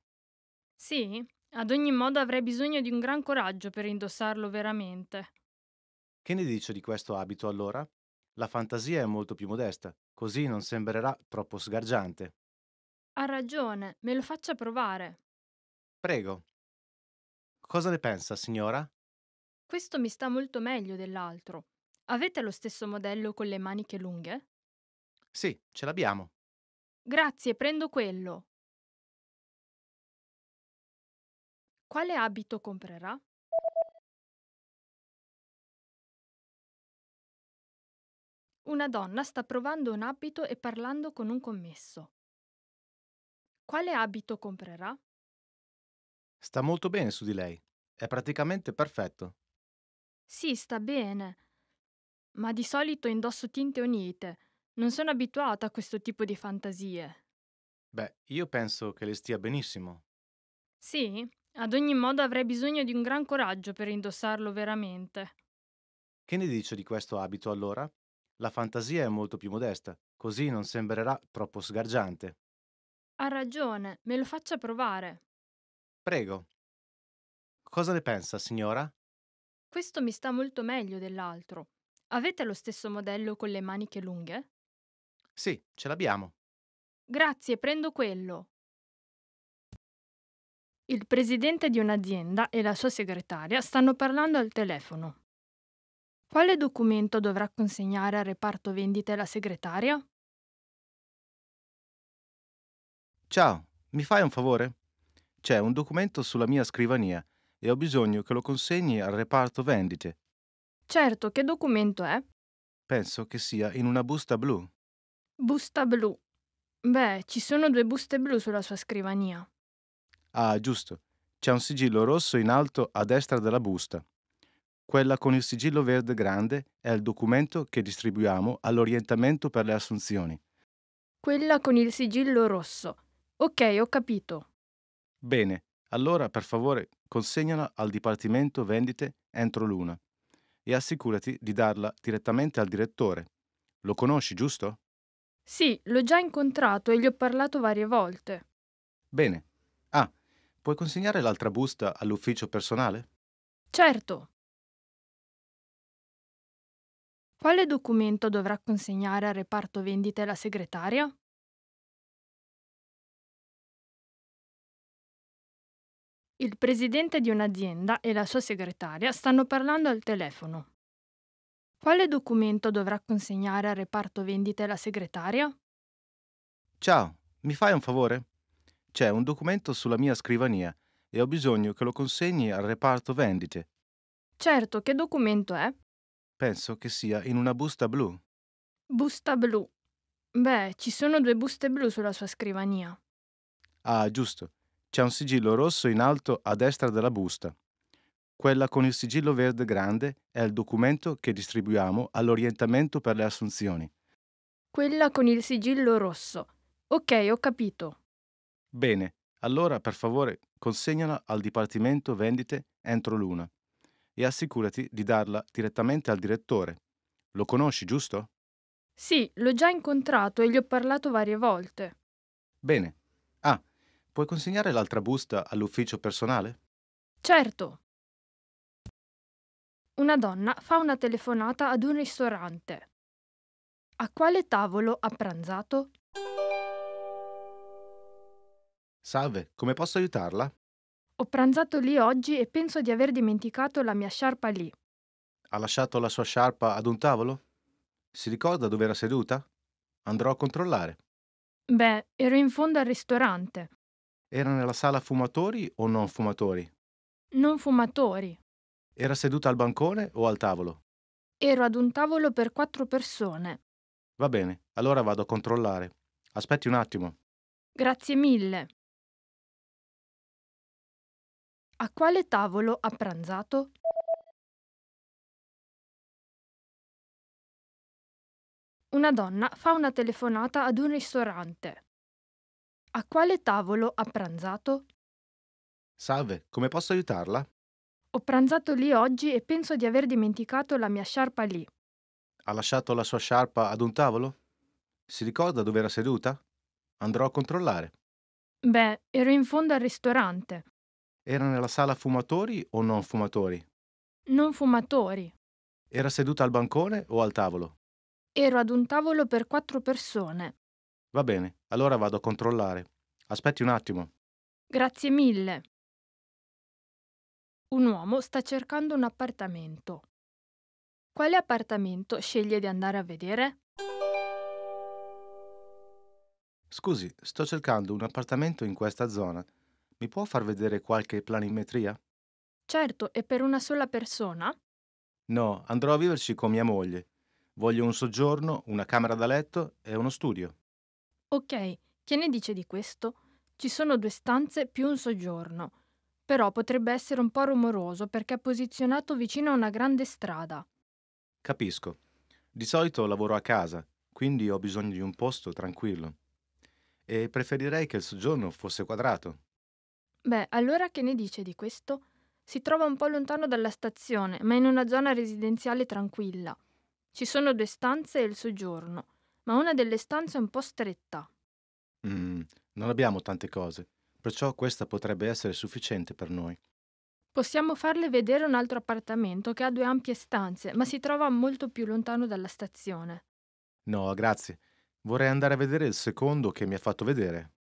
Sì, ad ogni modo avrei bisogno di un gran coraggio per indossarlo veramente. Che ne dice di questo abito allora? La fantasia è molto più modesta, così non sembrerà troppo sgargiante. Ha ragione, me lo faccia provare. Prego. Cosa ne pensa, signora? Questo mi sta molto meglio dell'altro. Avete lo stesso modello con le maniche lunghe? Sì, ce l'abbiamo. Grazie, prendo quello. Quale abito comprerà? Una donna sta provando un abito e parlando con un commesso. Quale abito comprerà? Sta molto bene su di lei. È praticamente perfetto. Sì, sta bene. Ma di solito indosso tinte unite. Non sono abituata a questo tipo di fantasie. Beh, io penso che le stia benissimo. Sì, ad ogni modo avrei bisogno di un gran coraggio per indossarlo veramente. Che ne dice di questo abito allora? la fantasia è molto più modesta, così non sembrerà troppo sgargiante. Ha ragione, me lo faccia provare. Prego. Cosa ne pensa, signora? Questo mi sta molto meglio dell'altro. Avete lo stesso modello con le maniche lunghe? Sì, ce l'abbiamo. Grazie, prendo quello. Il presidente di un'azienda e la sua segretaria stanno parlando al telefono. Quale documento dovrà consegnare al reparto vendite la segretaria? Ciao, mi fai un favore? C'è un documento sulla mia scrivania e ho bisogno che lo consegni al reparto vendite. Certo, che documento è? Penso che sia in una busta blu. Busta blu. Beh, ci sono due buste blu sulla sua scrivania. Ah, giusto. C'è un sigillo rosso in alto a destra della busta. Quella con il sigillo verde grande è il documento che distribuiamo all'orientamento per le assunzioni. Quella con il sigillo rosso. Ok, ho capito. Bene, allora per favore consegnala al Dipartimento Vendite entro l'una e assicurati di darla direttamente al direttore. Lo conosci, giusto? Sì, l'ho già incontrato e gli ho parlato varie volte. Bene. Ah, puoi consegnare l'altra busta all'ufficio personale? Certo. Quale documento dovrà consegnare al reparto vendite la segretaria? Il presidente di un'azienda e la sua segretaria stanno parlando al telefono. Quale documento dovrà consegnare al reparto vendite la segretaria? Ciao, mi fai un favore? C'è un documento sulla mia scrivania e ho bisogno che lo consegni al reparto vendite. Certo, che documento è? Penso che sia in una busta blu. Busta blu. Beh, ci sono due buste blu sulla sua scrivania. Ah, giusto. C'è un sigillo rosso in alto a destra della busta. Quella con il sigillo verde grande è il documento che distribuiamo all'orientamento per le assunzioni. Quella con il sigillo rosso. Ok, ho capito. Bene, allora per favore consegnala al Dipartimento Vendite entro l'una e assicurati di darla direttamente al direttore. Lo conosci, giusto? Sì, l'ho già incontrato e gli ho parlato varie volte. Bene. Ah, puoi consegnare l'altra busta all'ufficio personale? Certo. Una donna fa una telefonata ad un ristorante. A quale tavolo ha pranzato? Salve, come posso aiutarla? Ho pranzato lì oggi e penso di aver dimenticato la mia sciarpa lì. Ha lasciato la sua sciarpa ad un tavolo? Si ricorda dove era seduta? Andrò a controllare. Beh, ero in fondo al ristorante. Era nella sala fumatori o non fumatori? Non fumatori. Era seduta al bancone o al tavolo? Ero ad un tavolo per quattro persone. Va bene, allora vado a controllare. Aspetti un attimo. Grazie mille. A quale tavolo ha pranzato? Una donna fa una telefonata ad un ristorante. A quale tavolo ha pranzato? Salve, come posso aiutarla? Ho pranzato lì oggi e penso di aver dimenticato la mia sciarpa lì. Ha lasciato la sua sciarpa ad un tavolo? Si ricorda dove era seduta? Andrò a controllare. Beh, ero in fondo al ristorante. Era nella sala fumatori o non fumatori? Non fumatori. Era seduta al bancone o al tavolo? Ero ad un tavolo per quattro persone. Va bene, allora vado a controllare. Aspetti un attimo. Grazie mille. Un uomo sta cercando un appartamento. Quale appartamento sceglie di andare a vedere? Scusi, sto cercando un appartamento in questa zona. Mi può far vedere qualche planimetria? Certo, e per una sola persona? No, andrò a viverci con mia moglie. Voglio un soggiorno, una camera da letto e uno studio. Ok, che ne dice di questo? Ci sono due stanze più un soggiorno. Però potrebbe essere un po' rumoroso perché è posizionato vicino a una grande strada. Capisco. Di solito lavoro a casa, quindi ho bisogno di un posto tranquillo. E preferirei che il soggiorno fosse quadrato. Beh, allora che ne dice di questo? Si trova un po' lontano dalla stazione, ma in una zona residenziale tranquilla. Ci sono due stanze e il soggiorno, ma una delle stanze è un po' stretta. Mm, non abbiamo tante cose, perciò questa potrebbe essere sufficiente per noi. Possiamo farle vedere un altro appartamento che ha due ampie stanze, ma si trova molto più lontano dalla stazione. No, grazie. Vorrei andare a vedere il secondo che mi ha fatto vedere.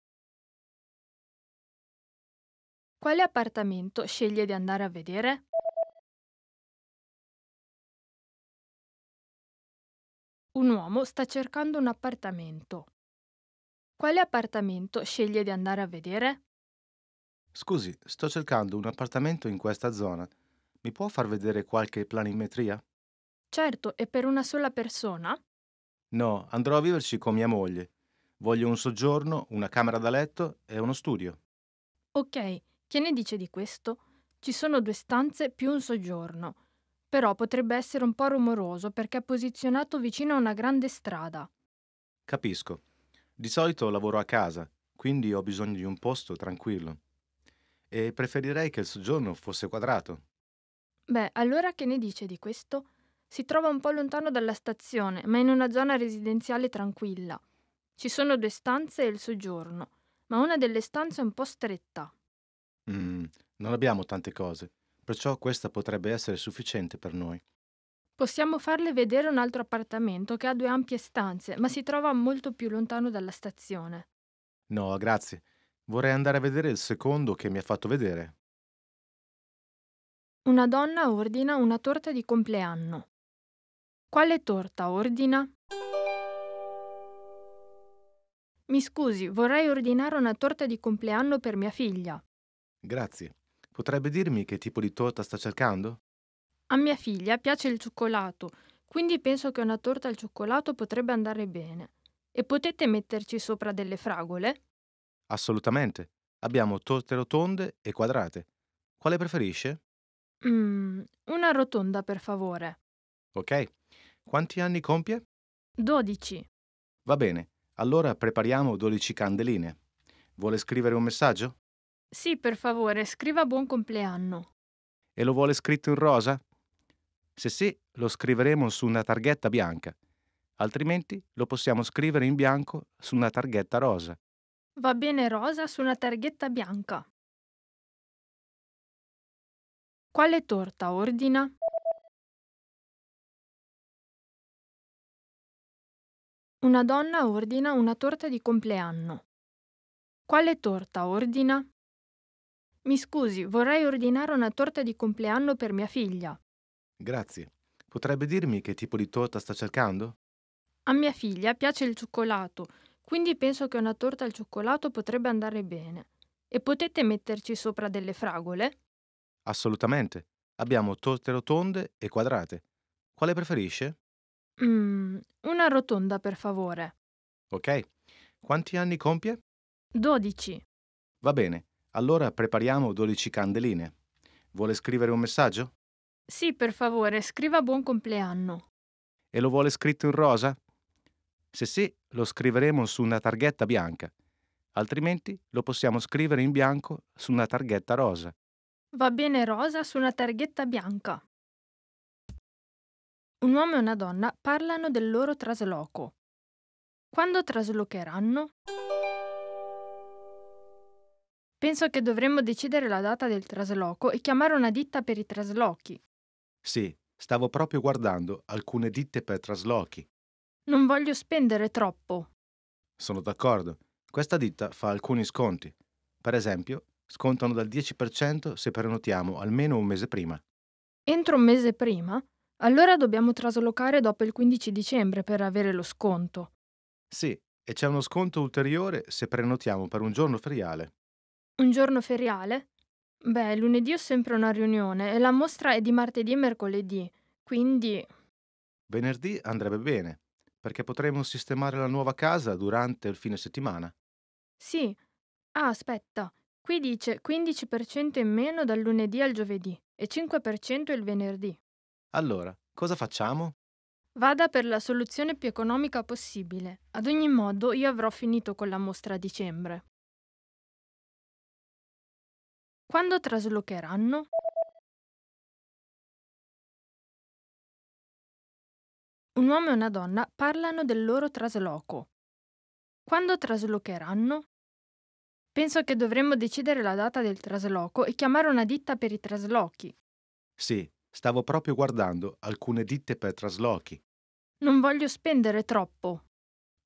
Quale appartamento sceglie di andare a vedere? Un uomo sta cercando un appartamento. Quale appartamento sceglie di andare a vedere? Scusi, sto cercando un appartamento in questa zona. Mi può far vedere qualche planimetria? Certo, è per una sola persona? No, andrò a viverci con mia moglie. Voglio un soggiorno, una camera da letto e uno studio. Ok, che ne dice di questo? Ci sono due stanze più un soggiorno, però potrebbe essere un po' rumoroso perché è posizionato vicino a una grande strada. Capisco. Di solito lavoro a casa, quindi ho bisogno di un posto tranquillo. E preferirei che il soggiorno fosse quadrato. Beh, allora che ne dice di questo? Si trova un po' lontano dalla stazione, ma in una zona residenziale tranquilla. Ci sono due stanze e il soggiorno, ma una delle stanze è un po' stretta. Mhmm, non abbiamo tante cose, perciò questa potrebbe essere sufficiente per noi. Possiamo farle vedere un altro appartamento che ha due ampie stanze, ma si trova molto più lontano dalla stazione. No, grazie. Vorrei andare a vedere il secondo che mi ha fatto vedere. Una donna ordina una torta di compleanno. Quale torta ordina? Mi scusi, vorrei ordinare una torta di compleanno per mia figlia. Grazie. Potrebbe dirmi che tipo di torta sta cercando? A mia figlia piace il cioccolato, quindi penso che una torta al cioccolato potrebbe andare bene. E potete metterci sopra delle fragole? Assolutamente. Abbiamo torte rotonde e quadrate. Quale preferisce? Mm, una rotonda, per favore. Ok. Quanti anni compie? 12. Va bene. Allora prepariamo 12 candeline. Vuole scrivere un messaggio? Sì, per favore, scriva buon compleanno. E lo vuole scritto in rosa? Se sì, lo scriveremo su una targhetta bianca. Altrimenti lo possiamo scrivere in bianco su una targhetta rosa. Va bene rosa su una targhetta bianca. Quale torta ordina? Una donna ordina una torta di compleanno. Quale torta ordina? Mi scusi, vorrei ordinare una torta di compleanno per mia figlia. Grazie. Potrebbe dirmi che tipo di torta sta cercando? A mia figlia piace il cioccolato, quindi penso che una torta al cioccolato potrebbe andare bene. E potete metterci sopra delle fragole? Assolutamente. Abbiamo torte rotonde e quadrate. Quale preferisce? Mm, una rotonda, per favore. Ok. Quanti anni compie? 12. Va bene. Allora prepariamo 12 candeline. Vuole scrivere un messaggio? Sì, per favore, scriva buon compleanno. E lo vuole scritto in rosa? Se sì, lo scriveremo su una targhetta bianca. Altrimenti lo possiamo scrivere in bianco su una targhetta rosa. Va bene rosa su una targhetta bianca. Un uomo e una donna parlano del loro trasloco. Quando traslocheranno? Penso che dovremmo decidere la data del trasloco e chiamare una ditta per i traslochi. Sì, stavo proprio guardando alcune ditte per traslochi. Non voglio spendere troppo. Sono d'accordo. Questa ditta fa alcuni sconti. Per esempio, scontano dal 10% se prenotiamo almeno un mese prima. Entro un mese prima? Allora dobbiamo traslocare dopo il 15 dicembre per avere lo sconto. Sì, e c'è uno sconto ulteriore se prenotiamo per un giorno feriale. Un giorno feriale? Beh, lunedì ho sempre una riunione e la mostra è di martedì e mercoledì, quindi... Venerdì andrebbe bene, perché potremmo sistemare la nuova casa durante il fine settimana. Sì. Ah, aspetta. Qui dice 15% in meno dal lunedì al giovedì e 5% il venerdì. Allora, cosa facciamo? Vada per la soluzione più economica possibile. Ad ogni modo, io avrò finito con la mostra a dicembre. Quando traslocheranno? Un uomo e una donna parlano del loro trasloco. Quando traslocheranno? Penso che dovremmo decidere la data del trasloco e chiamare una ditta per i traslochi. Sì, stavo proprio guardando alcune ditte per traslochi. Non voglio spendere troppo.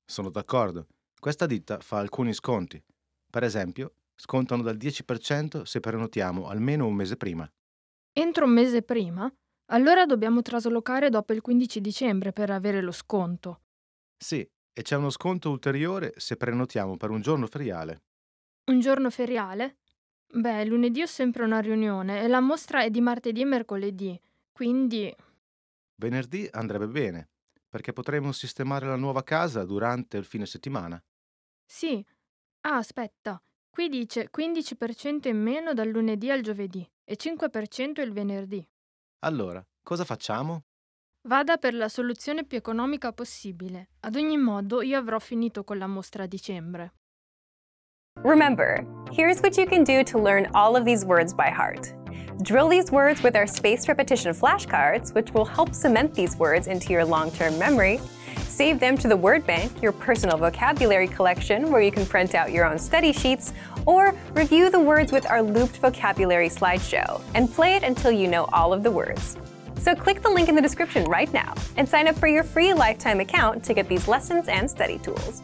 Sono d'accordo. Questa ditta fa alcuni sconti. Per esempio, scontano dal 10% se prenotiamo almeno un mese prima. Entro un mese prima? Allora dobbiamo traslocare dopo il 15 dicembre per avere lo sconto. Sì, e c'è uno sconto ulteriore se prenotiamo per un giorno feriale. Un giorno feriale? Beh, lunedì ho sempre una riunione e la mostra è di martedì e mercoledì, quindi... Venerdì andrebbe bene, perché potremo sistemare la nuova casa durante il fine settimana. Sì. Ah, aspetta. Qui dice 15% in meno dal lunedì al giovedì e 5% il venerdì. Allora, cosa facciamo? Vada per la soluzione più economica possibile. Ad ogni modo, io avrò finito con la mostra a dicembre. Remember, here's what you can do to learn all of these words by heart. Drill these words with our spaced repetition flashcards, which will help cement these words into your long-term memory save them to the word bank, your personal vocabulary collection where you can print out your own study sheets, or review the words with our looped vocabulary slideshow and play it until you know all of the words. So click the link in the description right now and sign up for your free lifetime account to get these lessons and study tools.